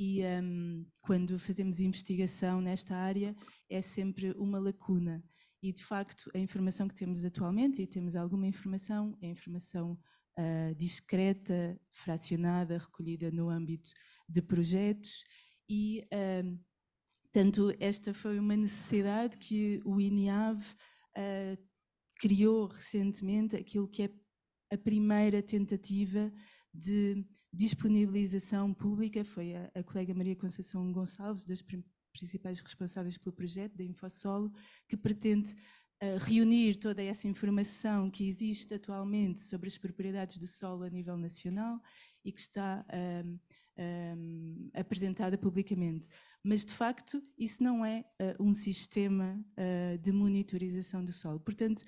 E um, quando fazemos investigação nesta área, é sempre uma lacuna. E, de facto, a informação que temos atualmente, e temos alguma informação, é informação uh, discreta, fracionada, recolhida no âmbito de projetos e, uh, ah, tanto esta foi uma necessidade que o INIAV uh, criou recentemente aquilo que é a primeira tentativa de disponibilização pública, foi a, a colega Maria Conceição Gonçalves, das principais responsáveis pelo projeto da InfoSolo, que pretende uh, reunir toda essa informação que existe atualmente sobre as propriedades do solo a nível nacional e que está um, ehm, um, ehm, apresentada publicamente. Mas, de facto, isso não é uh, um sistema uh, de monitorização do solo. Portanto,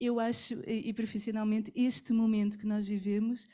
eu acho, e, e profissionalmente, este momento que nós vivemos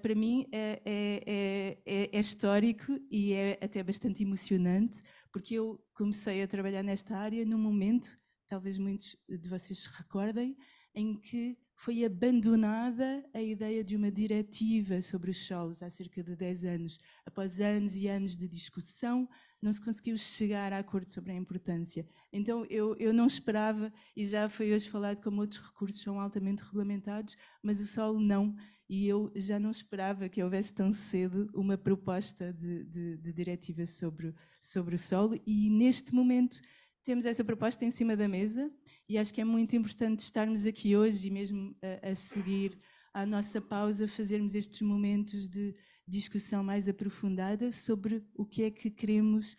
para mim é, é, é, é, histórico e é até bastante emocionante, porque eu comecei a trabalhar nesta área num momento, talvez muitos de vocês se recordem, em que foi abandonada a ideia de uma diretiva sobre os shows há cerca de 10 anos. Após anos e anos de discussão, não se conseguiu chegar a acordo sobre a importância. Então eu, eu não esperava, e já foi hoje falado como outros recursos são altamente regulamentados, mas o solo não e eu já não esperava que houvesse tão cedo uma proposta de, de, de diretiva sobre, sobre o solo e neste momento temos essa proposta em cima da mesa e acho que é muito importante estarmos aqui hoje e mesmo a, a seguir à nossa pausa fazermos estes momentos de discussão mais aprofundada sobre o que é que queremos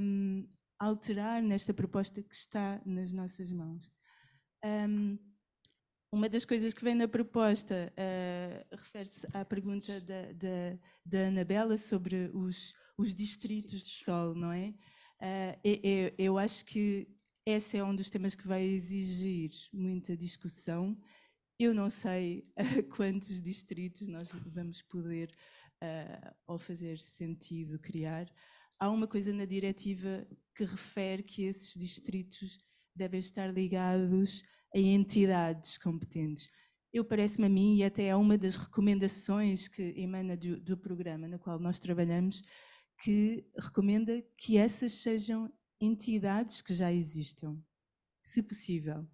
um, alterar nesta proposta que está nas nossas mãos. Um, uma das coisas que vem na proposta uh, refere-se à pergunta da, da, da Anabela sobre os, os distritos de sol, não é? Uh, eh, eu, eu, acho que esse é um dos temas que vai exigir muita discussão. Eu não sei uh, quantos distritos nós vamos poder, uh, ou fazer sentido, criar. Há uma coisa na diretiva que refere que esses distritos devem estar ligados em entidades competentes. Eu parece-me a mim, e até é uma das recomendações que emana do, do programa no qual nós trabalhamos, que recomenda que essas sejam entidades que já existam, se possível.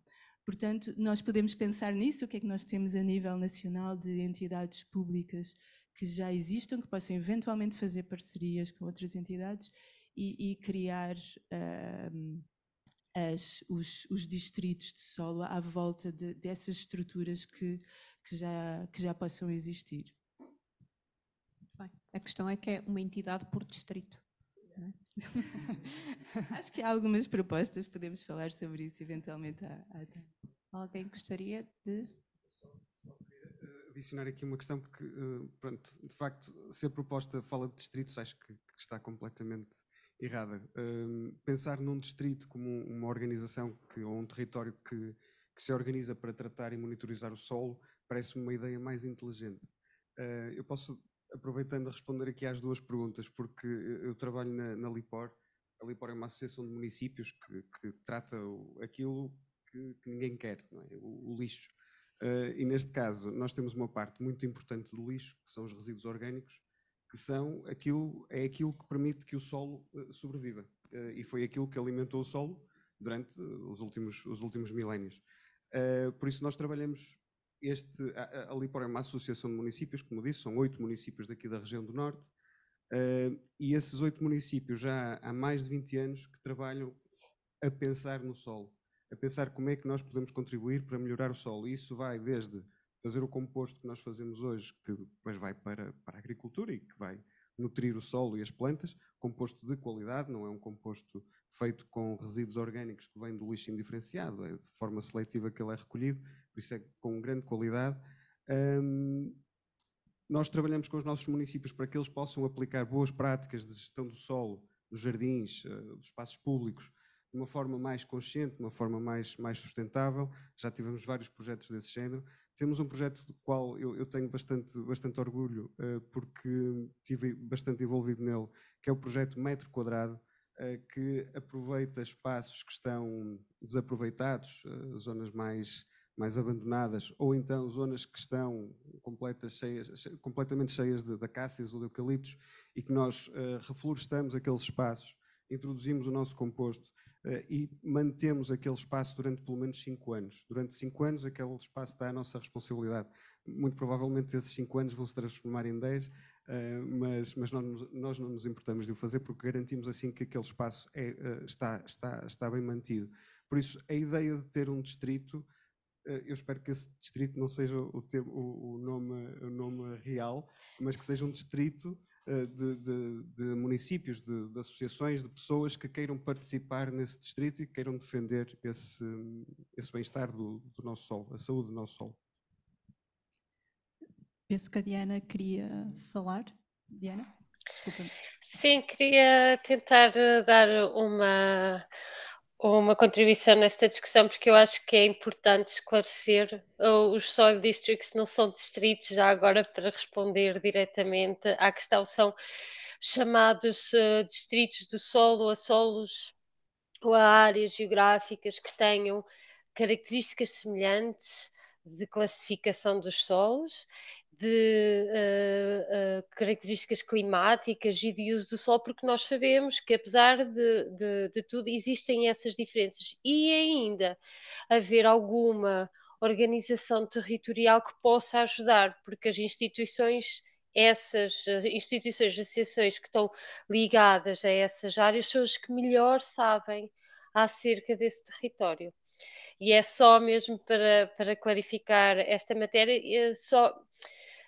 Portanto, nós podemos pensar nisso, o que é que nós temos a nível nacional de entidades públicas que já existam, que possam eventualmente fazer parcerias com outras entidades e, e criar uh, as, os, os, distritos de solo à volta de, dessas estruturas que, que, já, que já possam existir. Bem, a questão é que é uma entidade por distrito. É? Acho que há algumas propostas, podemos falar sobre isso eventualmente. À, à... Alguém gostaria de adicionar aqui uma questão, porque, eh, pronto, de facto, se a proposta fala de distritos, acho que, está completamente errada. Hum, pensar num distrito como uma organização que, ou um território que, que, se organiza para tratar e monitorizar o solo parece me uma ideia mais inteligente. Uh, eu posso, aproveitando, responder aqui às duas perguntas, porque eu trabalho na, na Lipor. A Lipor é uma associação de municípios que, que trata aquilo que, que, ninguém quer, é? o, o, lixo. Uh, e neste caso, nós temos uma parte muito importante do lixo, que são os resíduos orgânicos, que são aquilo, é aquilo que permite que o solo eh, sobreviva. Eh, e foi aquilo que alimentou o solo durante eh, os últimos, os últimos milénios. por isso nós trabalhamos este, a, a é uma associação de municípios, como disse, são oito municípios daqui da região do Norte, e esses oito municípios já há mais de 20 anos que trabalham a pensar no solo, a pensar como é que nós podemos contribuir para melhorar o solo. E isso vai desde fazer o composto que nós fazemos hoje, que depois vai para, para a agricultura e que vai nutrir o solo e as plantas, composto de qualidade, não é um composto feito com resíduos orgânicos que vem do lixo indiferenciado, é de forma seletiva que ele é recolhido, por isso é com grande qualidade. Hum, nós trabalhamos com os nossos municípios para que eles possam aplicar boas práticas de gestão do solo, dos jardins, eh, dos espaços públicos, de uma forma mais consciente, de uma forma mais, mais sustentável. Já tivemos vários projetos desse género. Temos um projeto do qual eu, eu tenho bastante, bastante orgulho, uh, porque estive bastante envolvido nele, que é o projeto Metro Quadrado, uh, que aproveita espaços que estão desaproveitados, uh, zonas mais, mais abandonadas, ou então zonas que estão completas, cheias, che completamente cheias de, de acácias ou de eucaliptos, e que nós reflorestamos aqueles espaços, introduzimos o nosso composto eh, e mantemos aquele espaço durante pelo menos cinco anos. Durante cinco anos, aquele espaço está à nossa responsabilidade. Muito provavelmente esses cinco anos vão se transformar em dez, eh, mas, mas nós, nós, não nos importamos de o fazer porque garantimos assim que aquele espaço é, eh, está, está, está bem mantido. Por isso, a ideia de ter um distrito eu espero que esse distrito não seja o, o, nome, o, nome, real, mas que seja um distrito eh, de, de, de municípios, de, de, associações, de pessoas que queiram participar nesse distrito e que queiram defender esse, esse bem-estar do, do, nosso sol, a saúde do nosso sol. Penso que a Diana queria falar. Diana? Desculpa. Sim, queria tentar eh, dar uma uma contribuição nesta discussão, porque eu acho que é importante esclarecer os soil districts não são distritos, já agora para responder diretamente à questão, são chamados uh, distritos do solo a solos ou a áreas geográficas que tenham características semelhantes de classificação dos solos de uh, uh, características climáticas e de uso do sol, porque nós sabemos que, apesar de, de, de tudo, existem essas diferenças e ainda haver alguma organização territorial que possa ajudar, porque as instituições essas instituições, associações que estão ligadas a essas áreas são as que melhor sabem acerca desse território. E é só mesmo para, para clarificar esta matéria, é só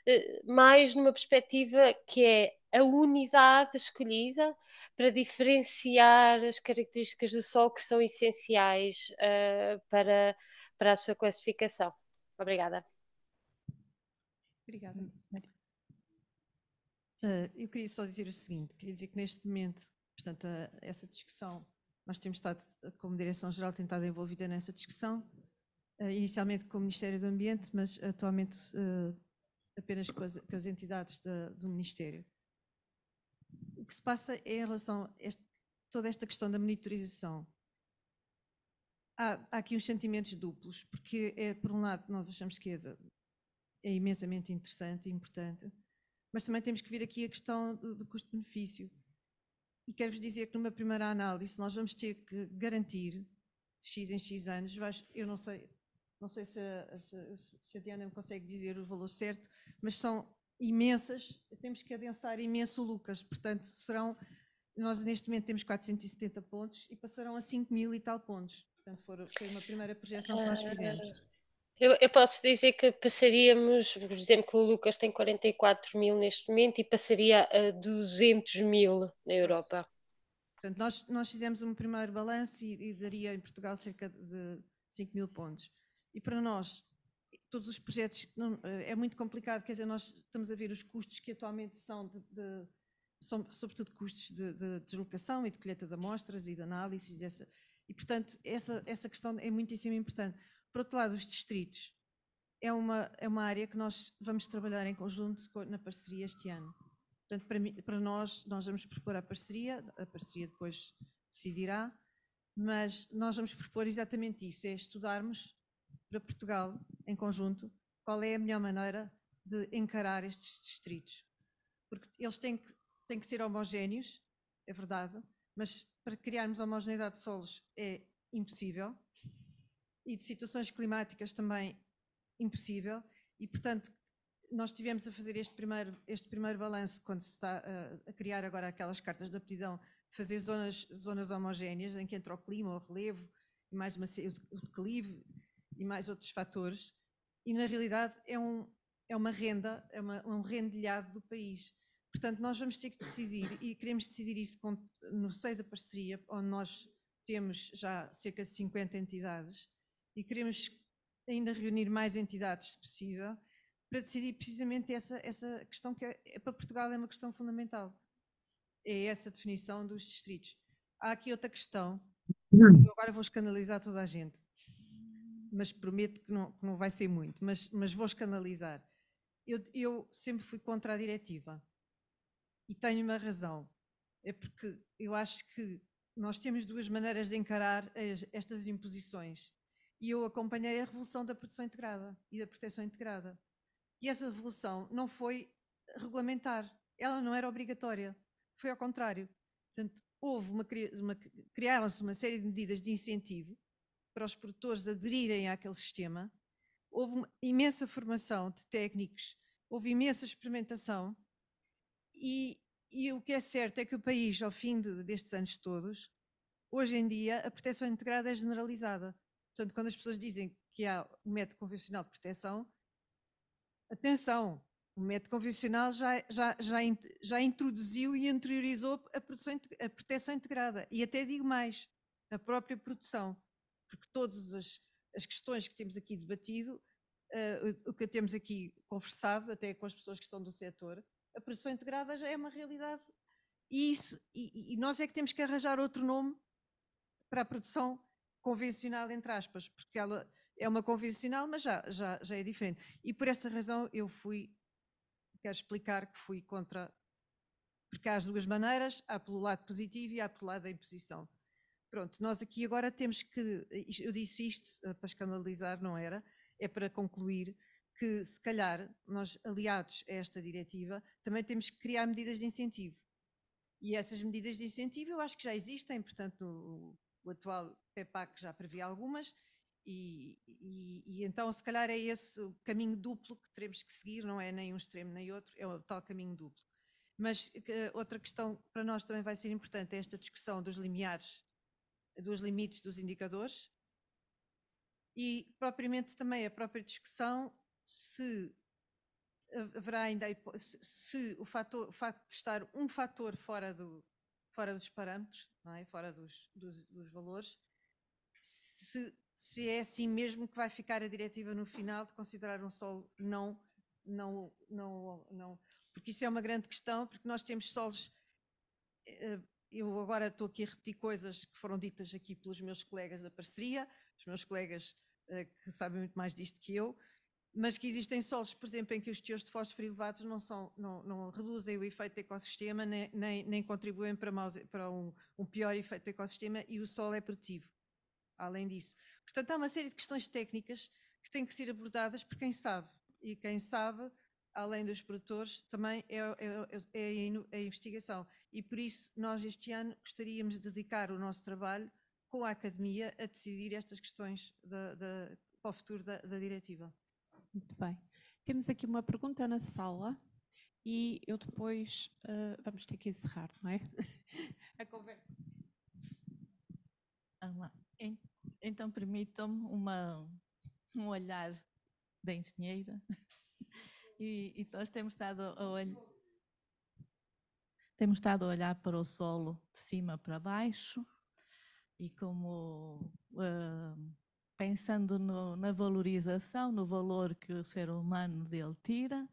eh, mais numa perspectiva que é a unidade escolhida para diferenciar as características do Sol que são essenciais uh, para, para a sua classificação. Obrigada. Obrigada, Maria. Uh, eu queria só dizer o seguinte: queria dizer que neste momento, portanto, a, essa discussão, nós temos estado, como Direção-Geral, tentado envolvida nessa discussão, uh, inicialmente com o Ministério do Ambiente, mas atualmente apenas com as, com as entidades do Ministério. O que se passa é em relação a este, toda esta questão da monitorização. Há, há, aqui uns sentimentos duplos, porque é, por um lado nós achamos que é, é imensamente interessante e importante, mas também temos que vir aqui a questão do, do custo-benefício. E quero-vos dizer que numa primeira análise nós vamos ter que garantir de X em X anos, vais, eu não sei, não sei se, se, se a Diana me consegue dizer o valor certo, mas são imensas, temos que adensar imenso o Lucas, portanto serão, nós neste momento temos 470 pontos e passarão a 5 mil e tal pontos, portanto foi uma primeira projeção que nós ah, fizemos. Eu, eu posso dizer que passaríamos, por exemplo, que o Lucas tem 44 mil neste momento e passaria a 200 mil na Europa. Portanto, nós, nós fizemos um primeiro balanço e, e daria em Portugal cerca de 5 mil pontos. E para nós, todos os projetos, não, eh, é muito complicado, quer dizer, nós estamos a ver os custos que atualmente são, de, de, são sobretudo custos de, de, deslocação e de colheita de amostras e de análises dessa, e, portanto, essa, essa questão é muitíssimo importante. Por outro lado, os distritos. É uma, é uma área que nós vamos trabalhar em conjunto na parceria este ano. Portanto, para, mim, para nós, nós vamos propor a parceria, a parceria depois decidirá, mas nós vamos propor exatamente isso, é estudarmos para Portugal em conjunto, qual é a melhor maneira de encarar estes distritos. Porque eles têm que, têm que ser homogéneos, é verdade, mas para criarmos homogeneidade de solos é impossível e de situações climáticas também impossível e, portanto, nós tivemos a fazer este primeiro, este primeiro balanço quando se está a, eh, a criar agora aquelas cartas de aptidão de fazer zonas, zonas homogéneas em que entra o clima, o relevo, mais uma, o declive e mais outros fatores, e na realidade é, um, é uma renda, é uma, é um rendilhado do país. Portanto, nós vamos ter que decidir, e queremos decidir isso com, no seio da parceria, onde nós temos já cerca de 50 entidades, e queremos ainda reunir mais entidades, se possível, para decidir precisamente essa, essa questão que é, é para Portugal é uma questão fundamental. É essa definição dos distritos. Há aqui outra questão, eu agora vou escandalizar toda a gente mas prometo que não, que não vai ser muito, mas, mas vou escandalizar. Eu, eu sempre fui contra a diretiva e tenho uma razão. É porque eu acho que nós temos duas maneiras de encarar as, estas imposições. E eu acompanhei a revolução da produção integrada e da proteção integrada. E essa revolução não foi regulamentar, ela não era obrigatória, foi ao contrário. Portanto, houve uma, uma criaram-se uma série de medidas de incentivo para os produtores aderirem àquele sistema. Houve uma imensa formação de técnicos, houve imensa experimentação e, e o que é certo é que o país, ao fim de, destes anos todos, hoje em dia a proteção integrada é generalizada. Portanto, quando as pessoas dizem que há um método convencional de proteção, atenção, o método convencional já, já, já, já introduziu e anteriorizou a, produção, a proteção integrada. E até digo mais, a própria produção porque todas as, as questões que temos aqui debatido, uh, o que temos aqui conversado, até com as pessoas que estão do setor, a produção integrada já é uma realidade. E, isso, e, e nós é que temos que arranjar outro nome para a produção convencional, entre aspas, porque ela é uma convencional, mas já, já, já é diferente. E por essa razão eu fui, quero explicar que fui contra, porque há as duas maneiras, há pelo lado positivo e há pelo lado da imposição. Pronto, nós aqui agora temos que, eu disse isto eh, para escandalizar, não era, é para concluir que se calhar nós, aliados a esta diretiva, também temos que criar medidas de incentivo. E essas medidas de incentivo eu acho que já existem, portanto, o, o atual PEPAC já previa algumas, e, e, e, então se calhar é esse o caminho duplo que teremos que seguir, não é nem um extremo nem outro, é o tal caminho duplo. Mas eh, outra questão para nós também vai ser importante é esta discussão dos limiares dos limites dos indicadores e propriamente também a própria discussão se haverá ainda se o, fator, o facto de estar um fator fora, do, fora dos parâmetros, é? fora dos, dos, dos valores, se, se, é assim mesmo que vai ficar a diretiva no final de considerar um solo não, não, não, não. Porque isso é uma grande questão, porque nós temos solos eh, eu agora estou aqui a repetir coisas que foram ditas aqui pelos meus colegas da parceria, os meus colegas uh, que sabem muito mais disto que eu, mas que existem solos, por exemplo, em que os teores de fósforo elevados não, são, não, não reduzem o efeito ecossistema nem, nem, nem contribuem para, maus, para um, um, pior efeito ecossistema e o solo é produtivo, além disso. Portanto, há uma série de questões técnicas que têm que ser abordadas por quem sabe, e quem sabe além dos produtores, também é, é, é, a investigação. E por isso, nós este ano gostaríamos de dedicar o nosso trabalho com a academia a decidir estas questões para o futuro da, da diretiva. Muito bem. Temos aqui uma pergunta na sala e eu depois uh, vamos ter que encerrar, não é? a conversa. Olá. Então, permitam-me um olhar da engenheira e, e nós temos estado a olhar. Temos estado a olhar para o solo de cima para baixo e como uh, pensando no, na valorização, no valor que o ser humano dele tira,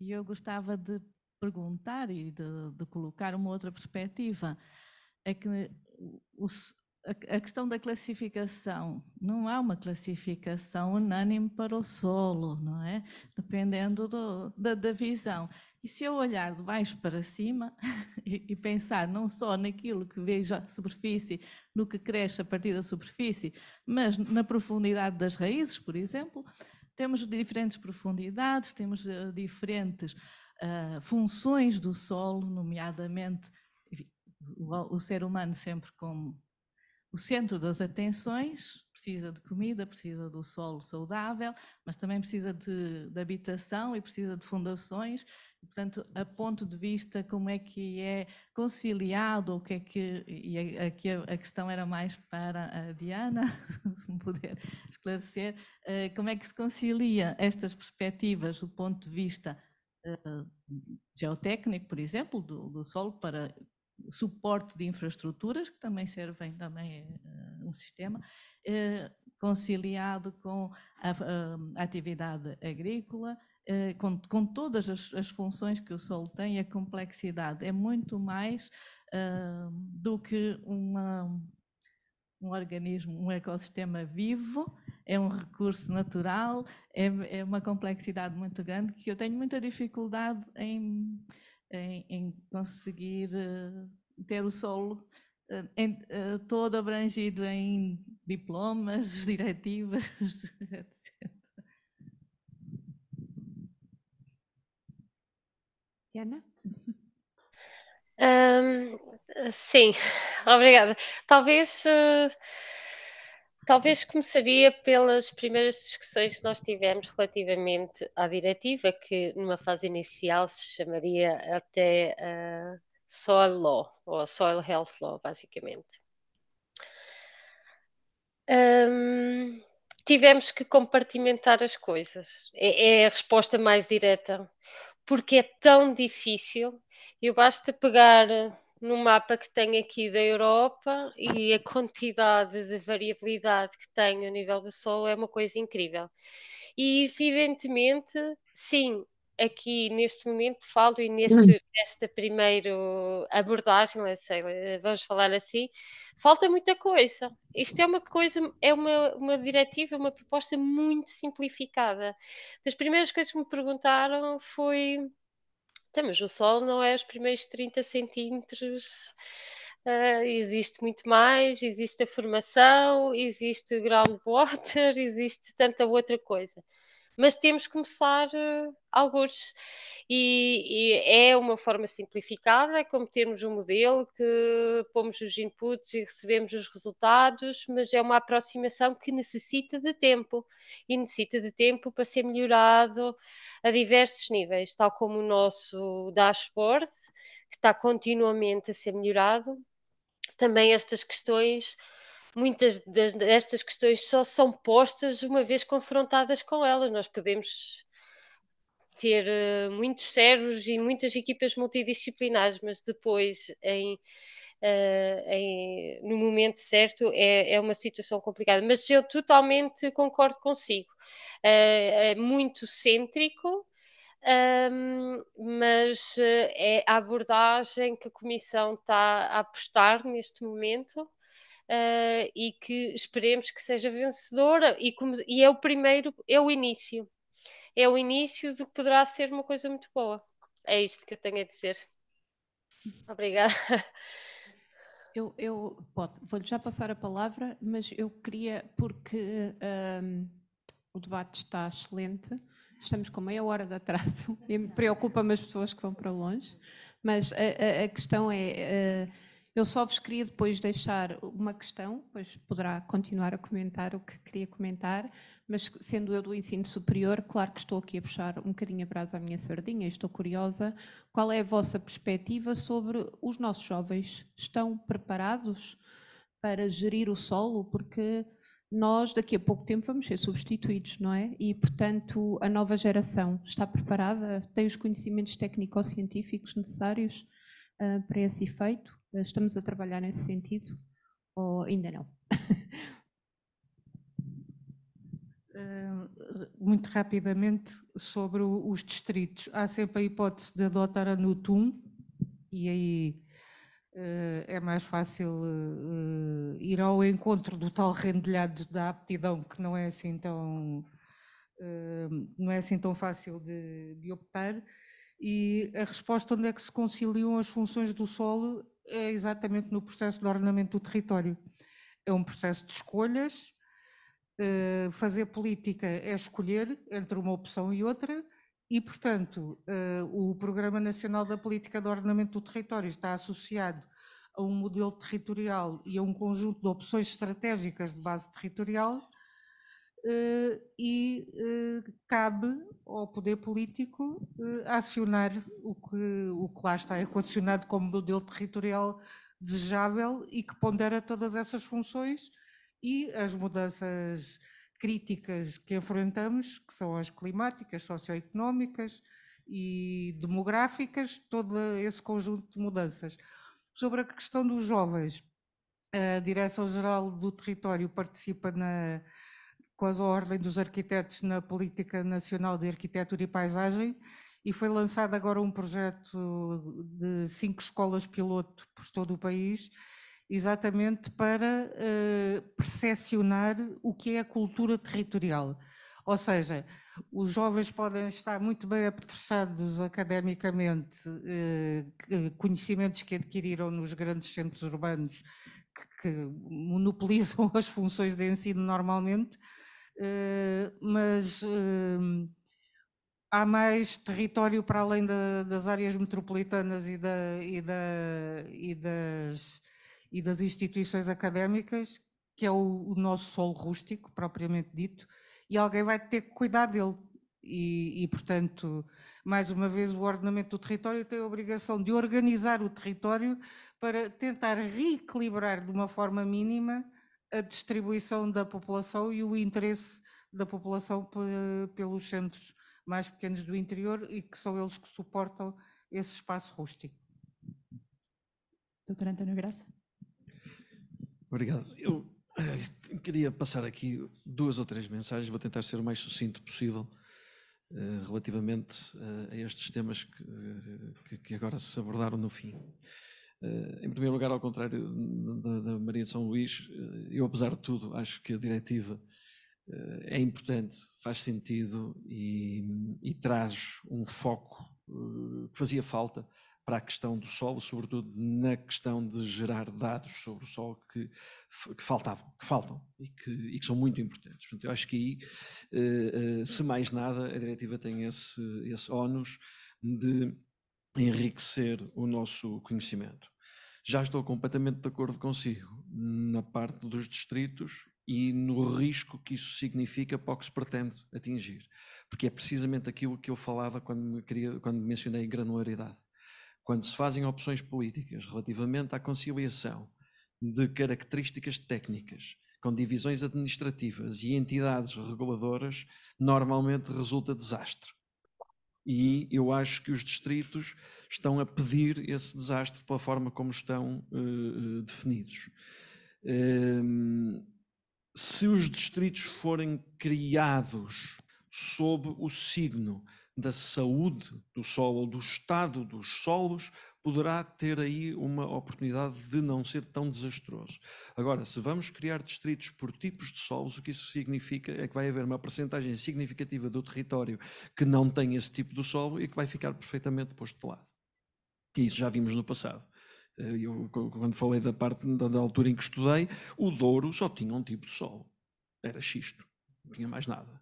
e eu gostava de perguntar e de, de colocar uma outra perspectiva, é que o, a questão da classificação. Não há uma classificação unânime para o solo, não é? Dependendo do, da, da, visão. E se eu olhar de baixo para cima e, e, pensar não só naquilo que vejo à superfície, no que cresce a partir da superfície, mas na profundidade das raízes, por exemplo, temos diferentes profundidades, temos eh, diferentes uh, funções do solo, nomeadamente o, o ser humano sempre como o centro das atenções precisa de comida, precisa do solo saudável, mas também precisa de, de habitação e precisa de fundações. Portanto, a ponto de vista como é que é conciliado, o que é que e aqui a, questão era mais para a Diana, se me puder esclarecer, eh, como é que se concilia estas perspectivas do ponto de vista eh, geotécnico, por exemplo, do, do solo para suporte de infraestruturas, que também servem também eh, um sistema, eh, conciliado com a, atividade agrícola, eh, com, com todas as, as, funções que o solo tem, a complexidade é muito mais uh, do que uma, um organismo, um ecossistema vivo, é um recurso natural, é, é uma complexidade muito grande que eu tenho muita dificuldade em em, em conseguir uh, ter o solo uh, em, eh, todo abrangido em diplomas, diretivas, etc. Diana? Um, sim, obrigada. Talvez uh, Talvez começaria pelas primeiras discussões que nós tivemos relativamente à diretiva, que numa fase inicial se chamaria até uh, Soil Law, ou Soil Health Law, basicamente. Um, tivemos que compartimentar as coisas, é, é a resposta mais direta, porque é tão difícil. Eu basta pegar no mapa que tenho aqui da Europa e a quantidade de variabilidade que tem o nível do solo é uma coisa incrível. E evidentemente, sim, aqui neste momento falo e neste hum. esta primeiro abordagem, é, sei, vamos falar assim, falta muita coisa. Isto é uma coisa, é uma, uma diretiva, uma proposta muito simplificada. Das primeiras coisas que me perguntaram foi Tá, mas o Sol não é os primeiros 30 centímetros. Uh, existe muito mais, existe a formação, existe o groundwater, existe tanta outra coisa mas temos que começar uh, eh, alguns. E, e, é uma forma simplificada, é como termos um modelo que pomos os inputs e recebemos os resultados, mas é uma aproximação que necessita de tempo e necessita de tempo para ser melhorado a diversos níveis, tal como o nosso dashboard, que está continuamente a ser melhorado. Também estas questões muitas destas questões só são postas uma vez confrontadas com elas. Nós podemos ter eh, muitos cérebros e muitas equipas multidisciplinares, mas depois em, eh, em, no momento certo é, é, uma situação complicada. Mas eu totalmente concordo consigo. Eh, é muito cêntrico, um, mas é a abordagem que a Comissão está a apostar neste momento uh, e que esperemos que seja vencedora e, como, e é o primeiro, é o início. É o início do que poderá ser uma coisa muito boa. É isto que eu tenho a dizer. Obrigada. Eu, eu pode, vou-lhe já passar a palavra, mas eu queria, porque um, ehm, o debate está excelente, estamos com meia hora de atraso e me preocupa-me as pessoas que vão para longe, mas a, a, a questão é. Uh, eu só vos queria depois deixar uma questão, pois poderá continuar a comentar o que queria comentar, mas sendo eu do ensino superior, claro que estou aqui a puxar um bocadinho a brasa à minha sardinha e estou curiosa. Qual é a vossa perspectiva sobre os nossos jovens? Estão preparados para gerir o solo? Porque nós daqui a pouco tempo vamos ser substituídos, não é? E, portanto, a nova geração está preparada? Tem os conhecimentos técnico-científicos necessários uh, para esse efeito? Estamos a trabalhar nesse sentido ou ainda não? Eh, muito rapidamente sobre os distritos. Há sempre a hipótese de adotar a NUTUM e aí eh, é mais fácil eh, ir ao encontro do tal rendilhado da aptidão que não é assim tão não é assim tão fácil de, de optar e a resposta onde é que se conciliam as funções do solo é exatamente no processo de ordenamento do território. É um processo de escolhas. Eh, fazer política é escolher entre uma opção e outra, e, portanto, eh, o Programa Nacional da Política de Ordenamento do Território está associado a um modelo territorial e a um conjunto de opções estratégicas de base territorial eh, e eh, cabe ao poder político eh, acionar o que, o que lá está equacionado como modelo territorial desejável e que pondera todas essas funções e as mudanças críticas que enfrentamos, que são as climáticas, socioeconómicas e demográficas, todo esse conjunto de mudanças. Sobre a questão dos jovens, a Direção-Geral do Território participa na, à a Ordem dos Arquitetos na Política Nacional de Arquitetura e Paisagem e foi lançado agora um projeto de cinco escolas piloto por todo o país, exatamente para uh, percepcionar o que é a cultura territorial. Ou seja, os jovens podem estar muito bem apetrechados academicamente, eh, conhecimentos que adquiriram nos grandes centros urbanos que, que monopolizam as funções de ensino normalmente, eh, mas ehm, há mais território para além da, das áreas metropolitanas e, da, e, da, e, das, e, das, instituições académicas, que é o, o, nosso solo rústico, propriamente dito, e alguém vai ter que cuidar dele. E, portanto, mais uma vez, o ordenamento do território tem a obrigação de organizar o território para tentar reequilibrar de uma forma mínima a distribuição da população e o interesse da população pelos centros mais pequenos do interior e que são eles que suportam esse espaço rústico. Doutor António Graça. Obrigado. Eu eh, queria passar aqui duas ou três mensagens, vou tentar ser o mais sucinto possível eh, relativamente eh, a estes temas que, que agora se abordaram no fim. Eh, em primeiro lugar, ao contrário da, Maria de São Luís, eh, eu, apesar de tudo, acho que a diretiva eh, é importante, faz sentido e, e traz um foco que fazia falta para a questão do solo, sobretudo na questão de gerar dados sobre o solo que, que faltavam, que faltam e que, e que são muito importantes. Portanto, eu acho que aí, se mais nada, a diretiva tem esse, esse ónus de enriquecer o nosso conhecimento. Já estou completamente de acordo consigo na parte dos distritos e no risco que isso significa para o que se pretende atingir. Porque é precisamente aquilo que eu falava quando, me queria, quando mencionei granularidade. Quando se fazem opções políticas relativamente à conciliação de características técnicas com divisões administrativas e entidades reguladoras, normalmente resulta desastre. E eu acho que os distritos estão a pedir esse desastre pela forma como estão uh, definidos. Um, ehm, se os distritos forem criados sob o signo da saúde do solo ou do estado dos solos, poderá ter aí uma oportunidade de não ser tão desastroso. Agora, se vamos criar distritos por tipos de solos, o que isso significa é que vai haver uma percentagem significativa do território que não tem esse tipo de solo e que vai ficar perfeitamente posto de lado. E isso já vimos no passado. Eh, eu, quando falei da parte da altura em que estudei, o Douro só tinha um tipo de solo, Era xisto. Não tinha mais nada.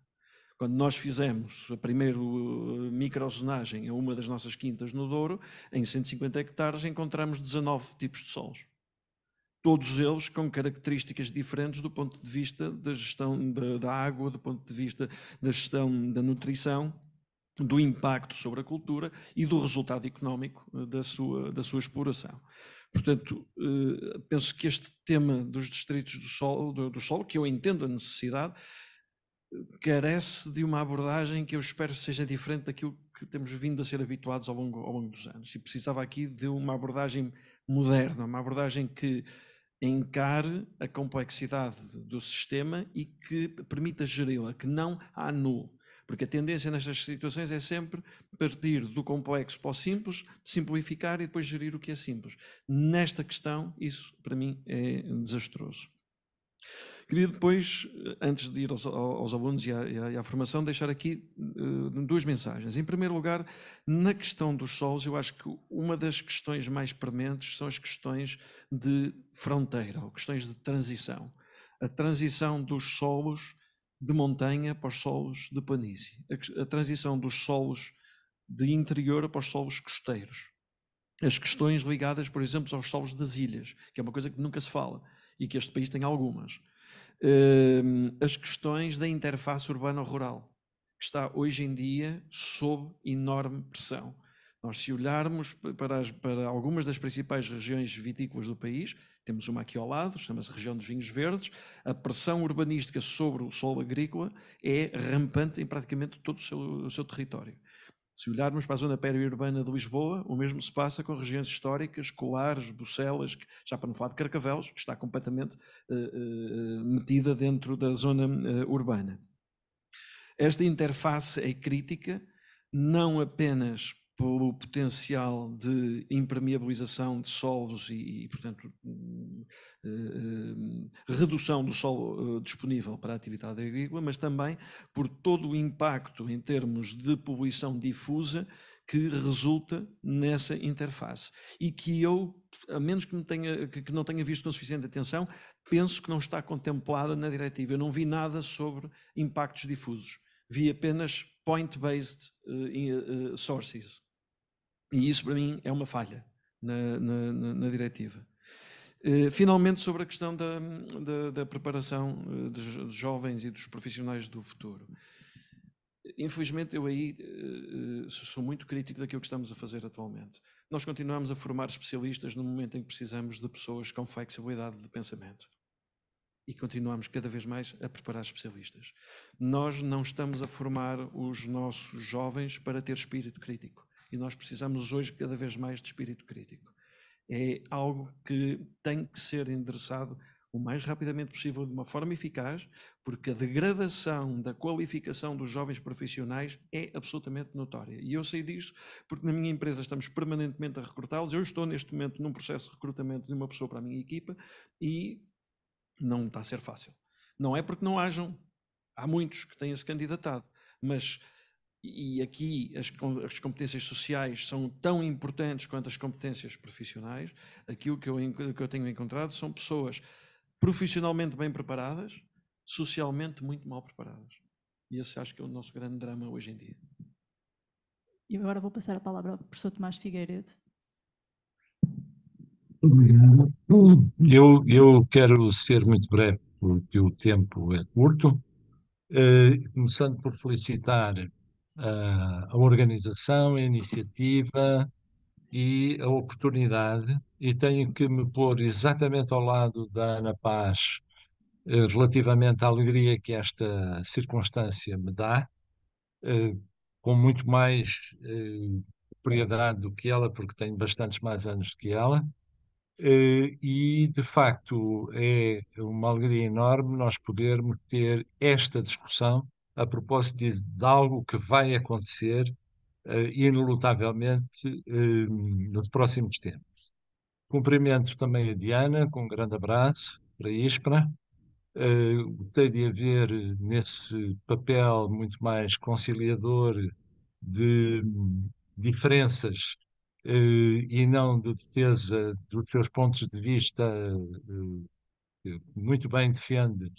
Quando nós fizemos a primeira uh, microzonagem a uma das nossas quintas no Douro, em 150 hectares, encontramos 19 tipos de solos. Todos eles com características diferentes do ponto de vista da gestão da água, do ponto de vista da gestão da nutrição do impacto sobre a cultura e do resultado económico eh, da sua, da sua exploração. Portanto, eh, penso que este tema dos distritos do solo, do, do solo, que eu entendo a necessidade, carece de uma abordagem que eu espero seja diferente daquilo que temos vindo a ser habituados ao longo, ao longo dos anos. E precisava aqui de uma abordagem moderna, uma abordagem que encare a complexidade do sistema e que permita geri-la, que não a anule porque a tendência nestas situações é sempre partir do complexo para o simples, simplificar e depois gerir o que é simples. Nesta questão, isso para mim é desastroso. Queria depois, antes de ir aos, aos alunos e à, e, à, e à, formação, deixar aqui uh, duas mensagens. Em primeiro lugar, na questão dos solos, eu acho que uma das questões mais prementes são as questões de fronteira, ou questões de transição. A transição dos solos de montanha para os solos de planície, a, a transição dos solos de interior para os solos costeiros, as questões ligadas, por exemplo, aos solos das ilhas, que é uma coisa que nunca se fala e que este país tem algumas, ehm, as questões da interface urbano-rural, que está hoje em dia sob enorme pressão. Nós, se olharmos para, as, para algumas das principais regiões vitícolas do país, temos uma aqui ao lado, chama-se região dos vinhos verdes, a pressão urbanística sobre o solo agrícola é rampante em praticamente todo o seu, o seu território. Se olharmos para a zona periurbana de Lisboa, o mesmo se passa com regiões históricas, Colares, Bucelas, já para não falar de Carcavelos, que está completamente uh, uh, metida dentro da zona uh, urbana. Esta interface é crítica, não apenas pelo potencial de impermeabilização de solos e, e portanto, eh, eh, redução do solo eh, disponível para a atividade agrícola, mas também por todo o impacto em termos de poluição difusa que resulta nessa interface e que eu, a menos que, me tenha, que não tenha visto com suficiente atenção, penso que não está contemplada na diretiva. Eu não vi nada sobre impactos difusos. Vi apenas point-based uh, uh, sources. E isso, para mim, é uma falha na, na, na diretiva. Eh, finalmente, sobre a questão da, da, da preparação dos, dos jovens e dos profissionais do futuro. Infelizmente, eu aí sou muito crítico daquilo que estamos a fazer atualmente. Nós continuamos a formar especialistas no momento em que precisamos de pessoas com flexibilidade de pensamento e continuamos cada vez mais a preparar especialistas. Nós não estamos a formar os nossos jovens para ter espírito crítico e nós precisamos hoje cada vez mais de espírito crítico. É algo que tem que ser endereçado o mais rapidamente possível de uma forma eficaz, porque a degradação da qualificação dos jovens profissionais é absolutamente notória. E eu sei disso porque na minha empresa estamos permanentemente a recrutá-los. Eu estou neste momento num processo de recrutamento de uma pessoa para a minha equipa e não está a ser fácil. Não é porque não hajam, há muitos que têm se candidatado, mas e aqui as, as, competências sociais são tão importantes quanto as competências profissionais. Aqui o que eu, o que eu tenho encontrado são pessoas profissionalmente bem preparadas, socialmente muito mal preparadas. E esse acho que é o nosso grande drama hoje em dia. E agora vou passar a palavra ao professor Tomás Figueiredo, Obrigado. Eu, eu quero ser muito breve, porque o tempo é curto. Uh, começando por felicitar a, eh, a organização, a iniciativa e a oportunidade, e tenho que me pôr exatamente ao lado da Ana Paz eh, relativamente à alegria que esta circunstância me dá, com muito mais eh, propriedade do que ela, porque tenho bastantes mais anos do que ela, eh, e, de facto, é uma alegria enorme nós podermos ter esta discussão a propósito de, de algo que vai acontecer eh, inelutavelmente eh, nos próximos tempos. Cumprimento também a Diana com um grande abraço para a ISPRA. Uh, gostei de haver nesse papel muito mais conciliador de hum, diferenças eh, e não de defesa dos seus pontos de vista eh, eh, muito bem defende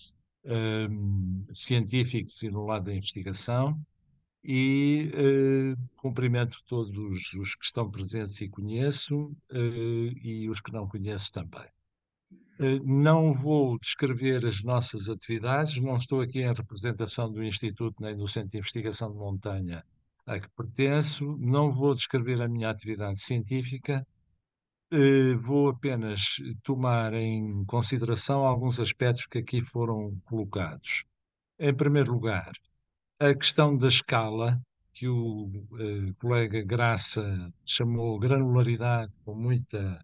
ehm, científicos e no lado da investigação e uh, cumprimento todos os, que estão presentes e conheço uh, e os que não conheço também. Uh, não vou descrever as nossas atividades, não estou aqui em representação do Instituto nem do Centro de Investigação de Montanha, a que pertenço, não vou descrever a minha atividade científica, eh, vou apenas tomar em consideração alguns aspectos que aqui foram colocados. Em primeiro lugar, a questão da escala, que o eh, colega Graça chamou granularidade com muita,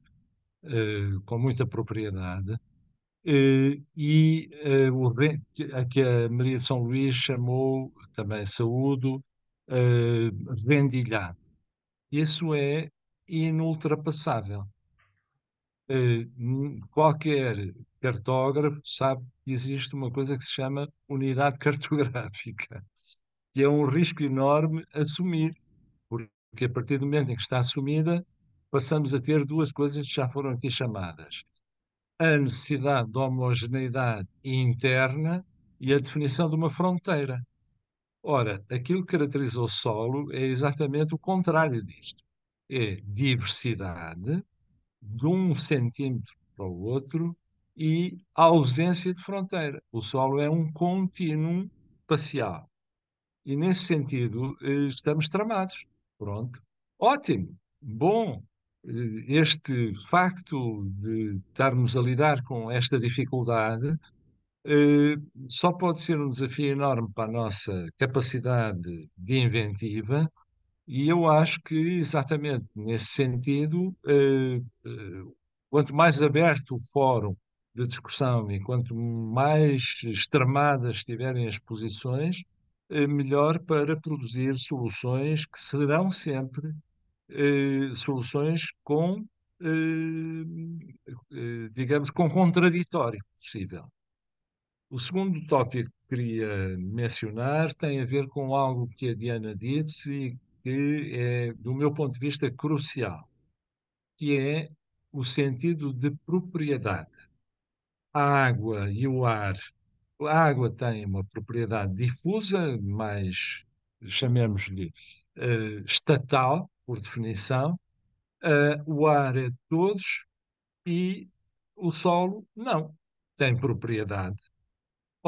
eh, com muita propriedade, e o, a que a Maria São Luís chamou, também saúdo, eh, vendilhado. Isso é inultrapassável. Uh, qualquer cartógrafo sabe que existe uma coisa que se chama unidade cartográfica, que é um risco enorme assumir, porque a partir do momento em que está assumida, passamos a ter duas coisas que já foram aqui chamadas: a necessidade de homogeneidade interna e a definição de uma fronteira. Ora, aquilo que caracteriza o solo é exatamente o contrário disto. É diversidade de um centímetro para o outro e ausência de fronteira. O solo é um contínuo espacial. E nesse sentido, eh, estamos tramados. Pronto. Ótimo. Bom. Eh, este facto de estarmos a lidar com esta dificuldade eh, só pode ser um desafio enorme para a nossa capacidade de inventiva, e eu acho que, exatamente nesse sentido, eh, eh, quanto mais aberto o fórum de discussão e quanto mais extremadas estiverem as posições, melhor para produzir soluções que serão sempre soluções com, digamos, com contraditório possível. O segundo tópico que queria mencionar tem a ver com algo que a Diana disse e que é, do meu ponto de vista, crucial, que é o sentido de propriedade. A água e o ar. A água tem uma propriedade difusa, mas chamemos-lhe, uh, eh, estatal, por definição. Uh, o ar é de todos e o solo não. Tem propriedade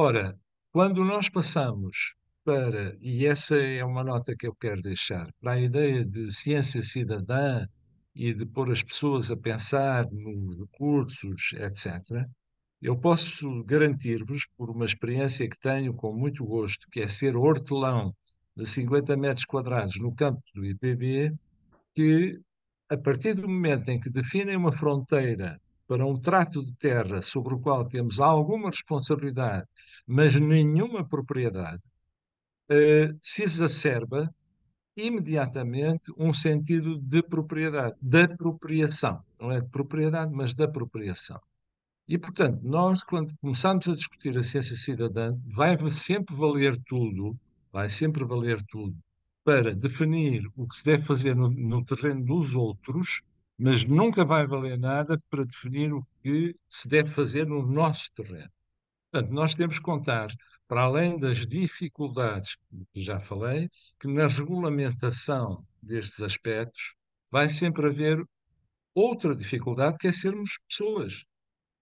Ora, quando nós passamos para, e essa é uma nota que eu quero deixar, para a ideia de ciência cidadã e de pôr as pessoas a pensar nos recursos, etc., eu posso garantir-vos, por uma experiência que tenho com muito gosto, que é ser hortelão de 50 metros quadrados no campo do IPB, que a partir do momento em que definem uma fronteira para um trato de terra sobre o qual temos alguma responsabilidade, mas nenhuma propriedade, uh, se exacerba imediatamente um sentido de propriedade, da apropriação. Não é de propriedade, mas da apropriação. E, portanto, nós, quando começamos a discutir a ciência cidadã, vai sempre valer tudo, vai sempre valer tudo, para definir o que se deve fazer no, no terreno dos outros, mas nunca vai valer nada para definir o que se deve fazer no nosso terreno. Portanto, nós temos que contar, para além das dificuldades que já falei, que na regulamentação destes aspectos vai sempre haver outra dificuldade, que é sermos pessoas.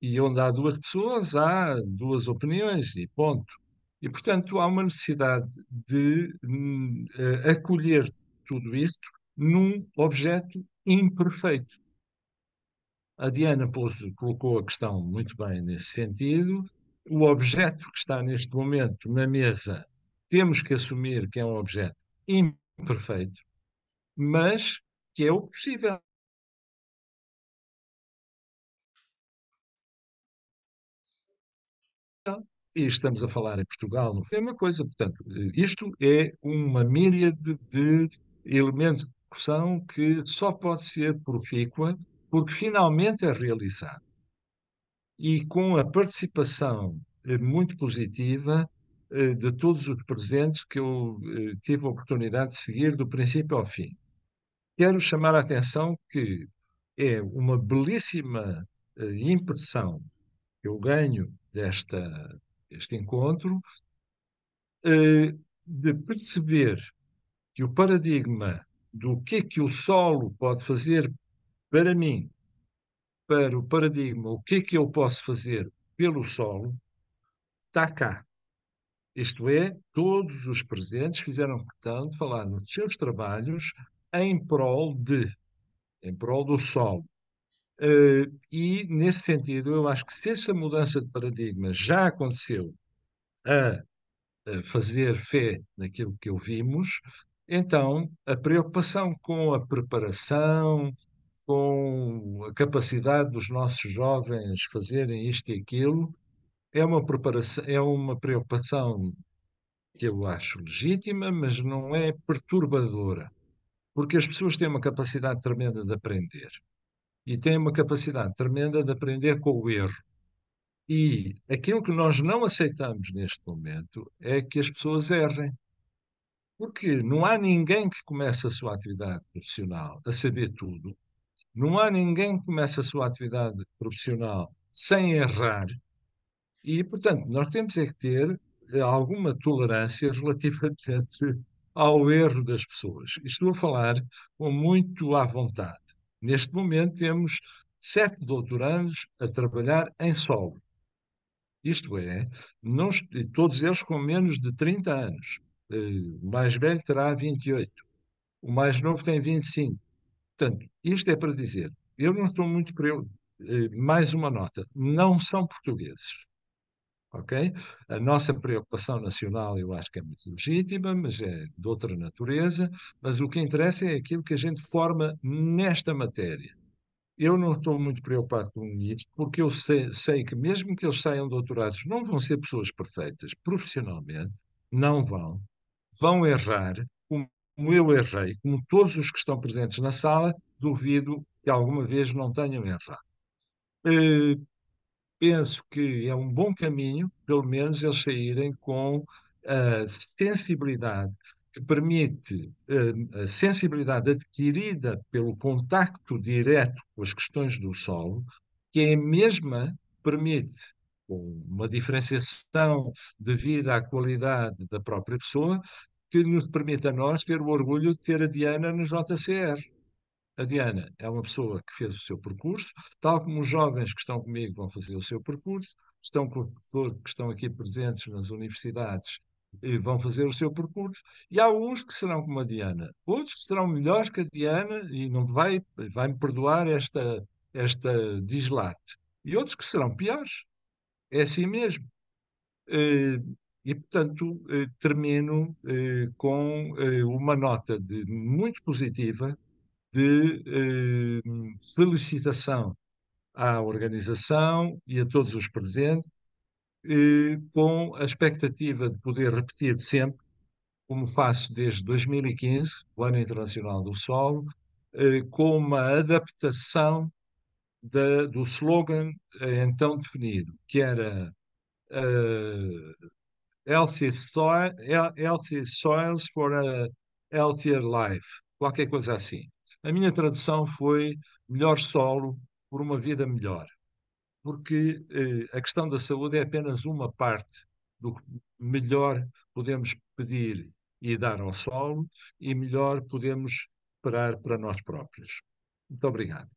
E onde há duas pessoas, há duas opiniões e ponto. E, portanto, há uma necessidade de hum, eh, acolher tudo isto num objeto imperfeito. A Diana pôs, colocou a questão muito bem nesse sentido. O objeto que está neste momento na mesa, temos que assumir que é um objeto imperfeito, mas que é o possível. E estamos a falar em Portugal, não é uma coisa. Portanto, isto é uma miríade de elementos discussão que só pode ser profícua porque finalmente é realizada. E com a participação eh, muito positiva eh, de todos os presentes que eu eh, tive a oportunidade de seguir do princípio ao fim. Quero chamar a atenção que é uma belíssima impressão que eu ganho desta, deste encontro, de perceber que o paradigma do que é que o solo pode fazer para mim, para o paradigma, o que é que eu posso fazer pelo solo, está cá. Isto é, todos os presentes fizeram questão de falar nos seus trabalhos em prol de, em prol do solo. Uh, e, nesse sentido, eu acho que se essa mudança de paradigma já aconteceu a, a fazer fé naquilo que ouvimos, então, a preocupação com a preparação, com a capacidade dos nossos jovens fazerem isto e aquilo, é uma preparação, é uma preocupação que eu acho legítima, mas não é perturbadora, porque as pessoas têm uma capacidade tremenda de aprender e têm uma capacidade tremenda de aprender com o erro. E aquilo que nós não aceitamos neste momento é que as pessoas errem. Porque não há ninguém que começa a sua atividade profissional a saber tudo, não há ninguém que começa a sua atividade profissional sem errar, e, portanto, nós temos é que ter eh, alguma tolerância relativamente ao erro das pessoas. Estou a falar com muito à vontade. Neste momento temos sete doutorandos a trabalhar em solo. Isto é, não, todos eles com menos de 30 anos. Eh, o mais velho terá 28. O mais novo tem 25. Portanto, isto é para dizer, eu não estou muito preocupado. Eh, mais uma nota, não são portugueses. Ok? A nossa preocupação nacional eu acho que é muito legítima, mas é de outra natureza. Mas o que interessa é aquilo que a gente forma nesta matéria. Eu não estou muito preocupado com isso, porque eu sei, sei que mesmo que eles saiam doutorados, não vão ser pessoas perfeitas profissionalmente, não vão vão errar, como eu errei, como todos os que estão presentes na sala, duvido que alguma vez não tenham errado. Uh, penso que é um bom caminho, pelo menos, eles saírem com a sensibilidade que permite eh, a sensibilidade adquirida pelo contacto direto com as questões do solo, que é a mesma permite uma diferenciação devido à qualidade da própria pessoa, que nos permite a nós ter o orgulho de ter a Diana nos JCR. A Diana é uma pessoa que fez o seu percurso, tal como os jovens que estão comigo vão fazer o seu percurso, estão com, que estão aqui presentes nas universidades e vão fazer o seu percurso, e há uns que serão como a Diana, outros serão melhores que a Diana e não vai, vai me perdoar esta, esta dislate, e outros que serão piores. É assim mesmo. Eh, e, portanto, eh, termino eh, com eh, uma nota de, muito positiva de eh, felicitação à organização e a todos os presentes, eh, com a expectativa de poder repetir sempre, como faço desde 2015, o Ano Internacional do Solo, eh, com uma adaptação da, do slogan então definido, que era Healthy, soil, healthy Soils for a Healthier Life, qualquer coisa assim. A minha tradução foi Melhor Solo por uma Vida Melhor, porque eh, a questão da saúde é apenas uma parte do que melhor podemos pedir e dar ao solo e melhor podemos esperar para nós próprios. Muito obrigado.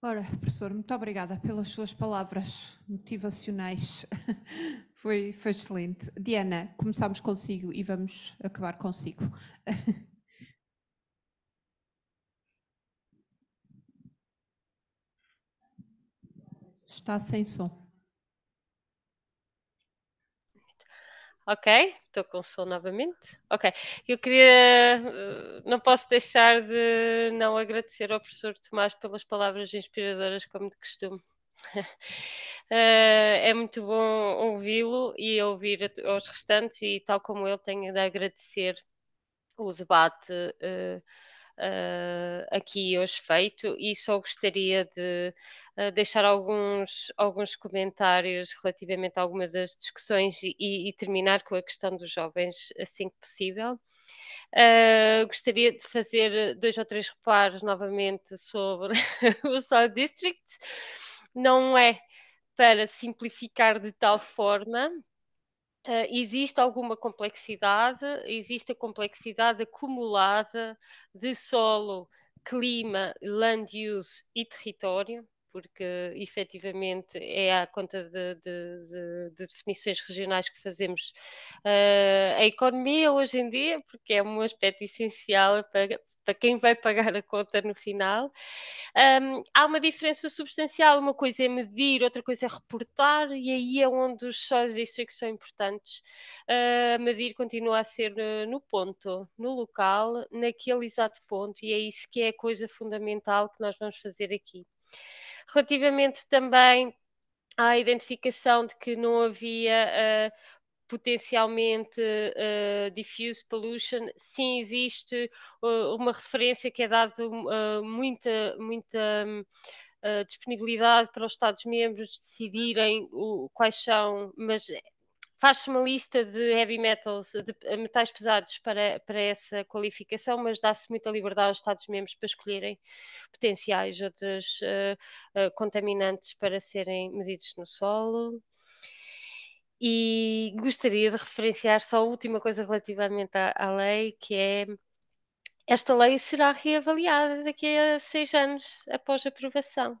Ora, professor, muito obrigada pelas suas palavras motivacionais. Foi, foi excelente. Diana, começámos consigo e vamos acabar consigo. Está sem som. Ok, estou com som novamente. Ok, eu queria, eh, não posso deixar de não agradecer ao professor Tomás pelas palavras inspiradoras, como de costume. Eh, é muito bom ouvi-lo e ouvir os restantes, e tal como ele, tenho de agradecer o debate eh, eh, aqui hoje feito e só gostaria de deixar alguns, alguns comentários relativamente a algumas das discussões e, e terminar com a questão dos jovens assim que possível. Uh, gostaria de fazer dois ou três reparos novamente sobre o South District. Não é para simplificar de tal forma Uh, existe alguma complexidade, existe a complexidade acumulada de solo, clima, land use e território porque efetivamente é à conta de, de, de, de definições regionais que fazemos uh, a economia hoje em dia, porque é um aspecto essencial para, para quem vai pagar a conta no final. Um, há uma diferença substancial, uma coisa é medir, outra coisa é reportar, e aí é onde os sós é que são importantes. Uh, medir continua a ser eh, no ponto, no local, naquele exato ponto, e é isso que é a coisa fundamental que nós vamos fazer aqui. Relativamente também à identificação de que não havia uh, potencialmente uh, diffuse pollution, sim existe uh, uma referência que é dada uh, muita, muita um, disponibilidade para os Estados-membros decidirem o, quais são, mas faz-se uma lista de heavy metals, de eh, metais pesados para, para essa qualificação, mas dá-se muita liberdade aos Estados-membros para escolherem potenciais outros uh, eh, uh, eh, contaminantes para serem medidos no solo. E gostaria de referenciar só a última coisa relativamente à, à lei, que é esta lei será reavaliada daqui a seis anos após a aprovação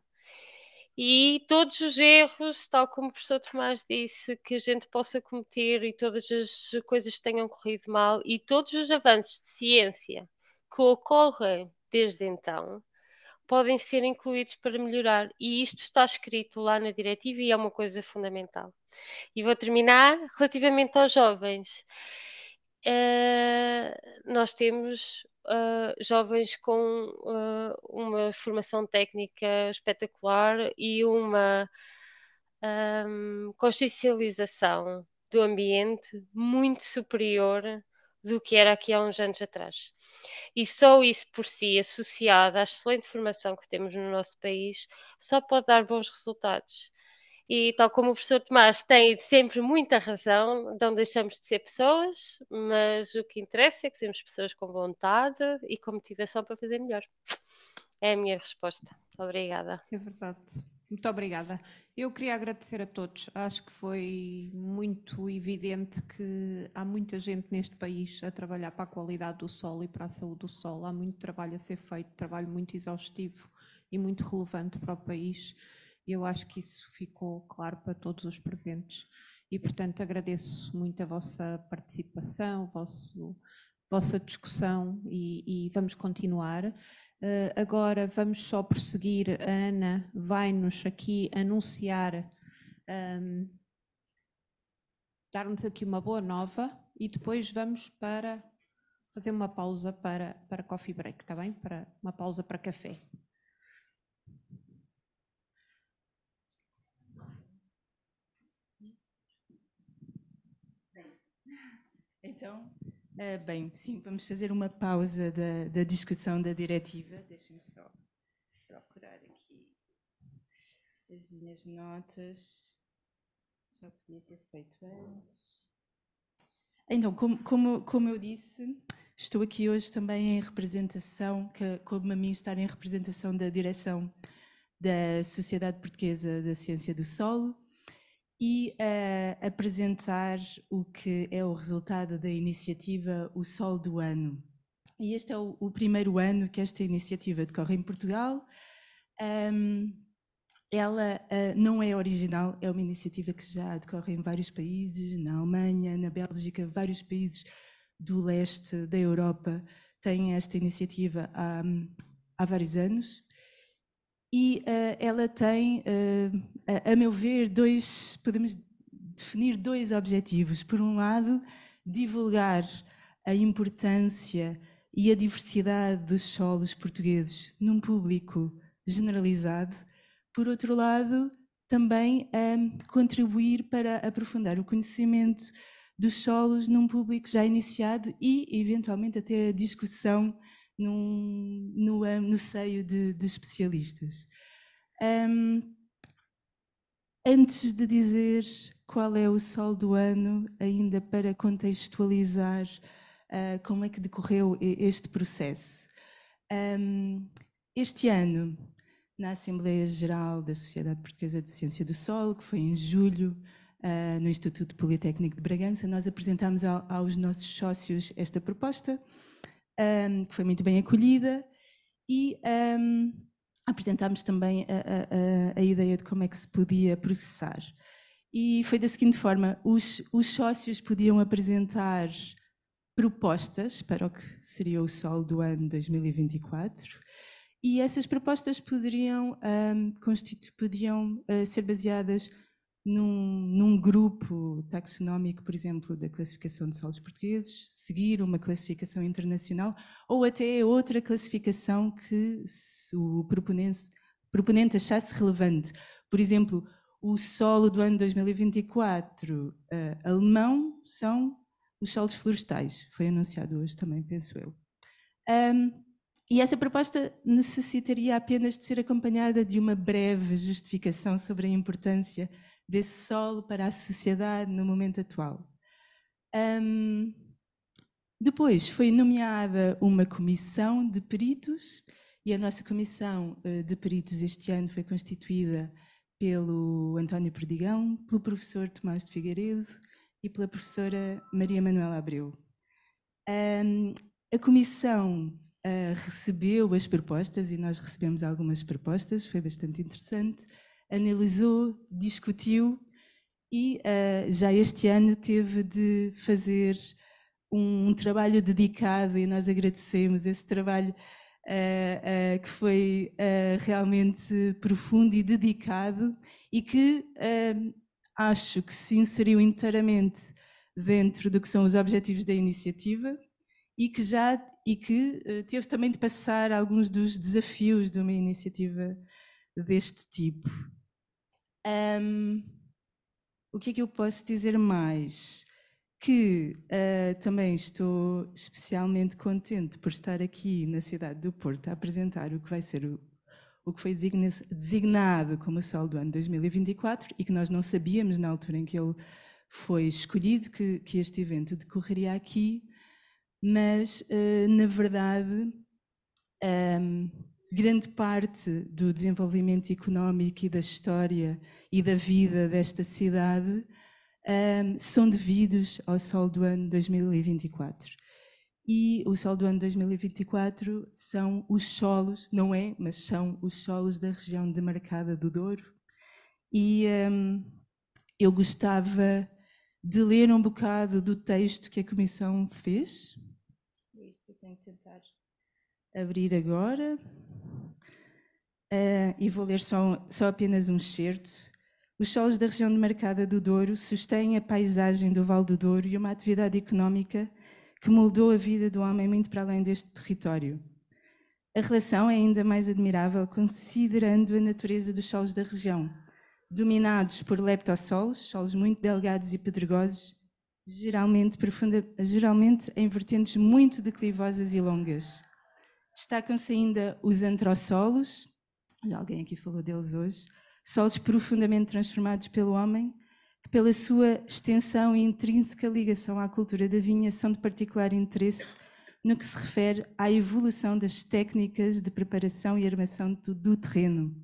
e todos os erros, tal como o professor Tomás disse, que a gente possa cometer e todas as coisas que tenham corrido mal e todos os avanços de ciência que ocorrem desde então podem ser incluídos para melhorar e isto está escrito lá na diretiva e é uma coisa fundamental. E vou terminar relativamente aos jovens. Uh, nós temos uh, jovens com uh, uma formação técnica espetacular e uma um, ah, consciencialização do ambiente muito superior do que era aqui há uns anos atrás. E só isso por si, associado à excelente formação que temos no nosso país, só pode dar bons resultados. E tal como o professor Tomás tem sempre muita razão, não deixamos de ser pessoas, mas o que interessa é que sejamos pessoas com vontade e com motivação para fazer melhor. É a minha resposta. Obrigada. É verdade. Muito obrigada. Eu queria agradecer a todos. Acho que foi muito evidente que há muita gente neste país a trabalhar para a qualidade do sol e para a saúde do sol. Há muito trabalho a ser feito, trabalho muito exaustivo e muito relevante para o país. Eu acho que isso ficou claro para todos os presentes e, portanto, agradeço muito a vossa participação, a vosso, vossa discussão e, e vamos continuar. Uh, agora vamos só prosseguir. A Ana vai-nos aqui anunciar, um, ehm, dar-nos aqui uma boa nova e depois vamos para fazer uma pausa para, para coffee break, está bem? Para uma pausa para café. Então, uh, bem, sim, vamos fazer uma pausa da, da discussão da diretiva. Deixem-me só procurar aqui as minhas notas. Já podia ter feito antes. Então, como, como, como eu disse, estou aqui hoje também em representação, que, como a mim estar em representação da direção da Sociedade Portuguesa da Ciência do Solo e apresentar o que é o resultado da iniciativa O Sol do Ano. E este é o, o primeiro ano que esta iniciativa decorre em Portugal. Um, ela uh, não é original, é uma iniciativa que já decorre em vários países, na Alemanha, na Bélgica, vários países do leste da Europa têm esta iniciativa há, há vários anos e uh, ela tem, eh, a, a, meu ver, dois, podemos definir dois objetivos. Por um lado, divulgar a importância e a diversidade dos solos portugueses num público generalizado. Por outro lado, também um, eh, contribuir para aprofundar o conhecimento dos solos num público já iniciado e, eventualmente, até a discussão num, no, no, seio de, de especialistas. Um, antes de dizer qual é o sol do ano, ainda para contextualizar uh, como é que decorreu este processo. Um, este ano, na Assembleia Geral da Sociedade Portuguesa de Ciência do Sol, que foi em julho, uh, no Instituto Politécnico de Bragança, nós apresentámos ao, aos nossos sócios esta proposta um, que foi muito bem acolhida, e um, apresentámos também a, a, a, ideia de como é que se podia processar. E foi da seguinte forma: os, os sócios podiam apresentar propostas para o que seria o sol do ano 2024. E essas propostas poderiam, um, poderiam uh, ah, ser baseadas num, num, grupo taxonómico, por exemplo, da classificação de solos portugueses, seguir uma classificação internacional ou até outra classificação que o proponente, proponente achasse relevante. Por exemplo, o solo do ano 2024 uh, eh, alemão são os solos florestais. Foi anunciado hoje também, penso eu. Um, e essa proposta necessitaria apenas de ser acompanhada de uma breve justificação sobre a importância desse solo para a sociedade no momento atual. Um, depois foi nomeada uma comissão de peritos e a nossa comissão eh, de peritos este ano foi constituída pelo António Perdigão, pelo professor Tomás de Figueiredo e pela professora Maria Manuela Abreu. Um, a comissão uh, recebeu as propostas e nós recebemos algumas propostas, foi bastante interessante analisou, discutiu e uh, já este ano teve de fazer um, um, trabalho dedicado e nós agradecemos esse trabalho uh, uh, que foi realmente profundo e dedicado e que acho que se inseriu inteiramente dentro do que são os objetivos da iniciativa e que já e que teve também de passar alguns dos desafios de uma iniciativa deste tipo. Um, o que é que eu posso dizer mais? Que uh, também estou especialmente contente por estar aqui na cidade do Porto a apresentar o que vai ser o, o que foi designado como o Sol do ano 2024 e que nós não sabíamos na altura em que ele foi escolhido que, que este evento decorreria aqui, mas uh, na verdade um, grande parte do desenvolvimento económico e da história e da vida desta cidade um, são devidos ao sol do ano 2024. E o sol do ano 2024 são os solos, não é, mas são os solos da região demarcada do Douro. E um, eu gostava de ler um bocado do texto que a Comissão fez. É isto eu tenho que tentar abrir agora uh, e vou ler só, só apenas um excerto. Os solos da região demarcada do Douro sustêm a paisagem do Vale do Douro e uma atividade económica que moldou a vida do homem muito para além deste território. A relação é ainda mais admirável considerando a natureza dos solos da região, dominados por leptossolos, solos muito delgados e pedregosos, geralmente, profunda, geralmente em vertentes muito declivosas e longas. Destacam-se ainda os antrossolos, já alguém aqui falou deles hoje, solos profundamente transformados pelo homem, que pela sua extensão e intrínseca ligação à cultura da vinha são de particular interesse no que se refere à evolução das técnicas de preparação e armação do, do terreno.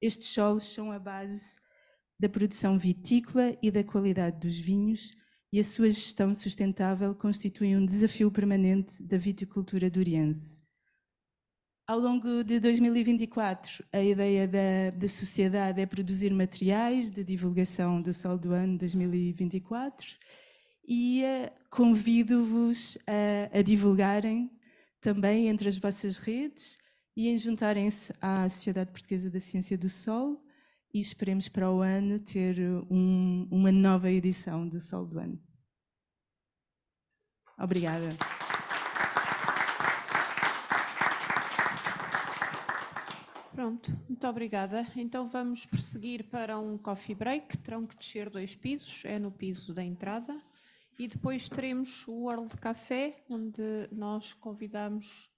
Estes solos são a base da produção vitícola e da qualidade dos vinhos, e a sua gestão sustentável constitui um desafio permanente da viticultura duriense. Ao longo de 2024, a ideia da, da, sociedade é produzir materiais de divulgação do Sol do Ano 2024 e eh, convido-vos a, a, divulgarem também entre as vossas redes e em juntarem-se à Sociedade Portuguesa da Ciência do Sol e esperemos para o ano ter um, uma nova edição do Sol do Ano. Obrigada. Pronto, muito obrigada. Então vamos prosseguir para um coffee break. Terão que descer dois pisos, é no piso da entrada. E depois teremos o World Café, onde nós convidamos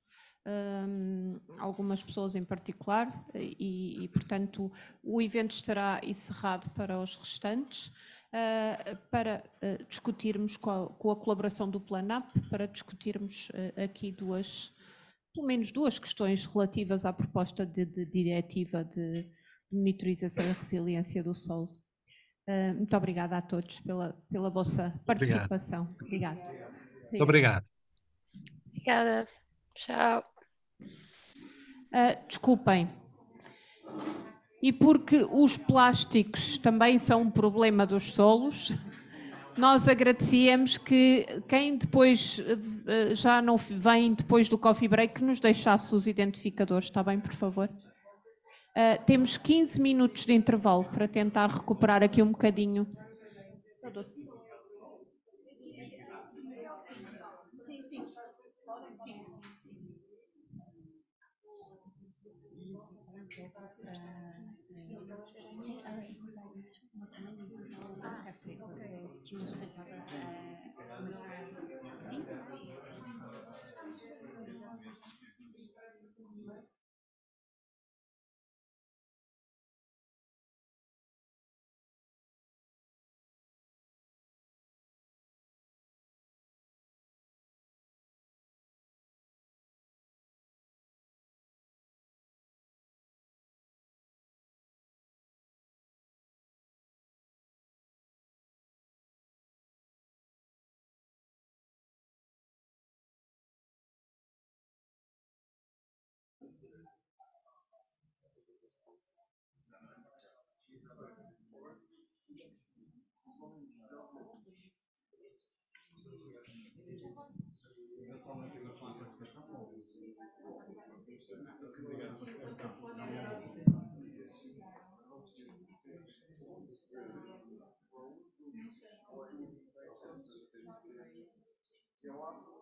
um, algumas pessoas em particular e, e, portanto, o evento estará encerrado para os restantes uh, para uh, discutirmos com a, com a, colaboração do Planap para discutirmos uh, aqui duas pelo menos duas questões relativas à proposta de, de diretiva de, de monitorização e resiliência do solo. Uh, muito obrigada a todos pela, pela vossa participação. Obrigada. Muito obrigado. Obrigada. Tchau. Uh, desculpem. E porque os plásticos também são um problema dos solos nós agradecíamos que quem depois eh, já não vem depois do coffee break nos deixasse os identificadores, está bem, por favor? Uh, temos 15 minutos de intervalo para tentar recuperar aqui um bocadinho. nos me participação? Ou... Obrigado pela participação. Não, não.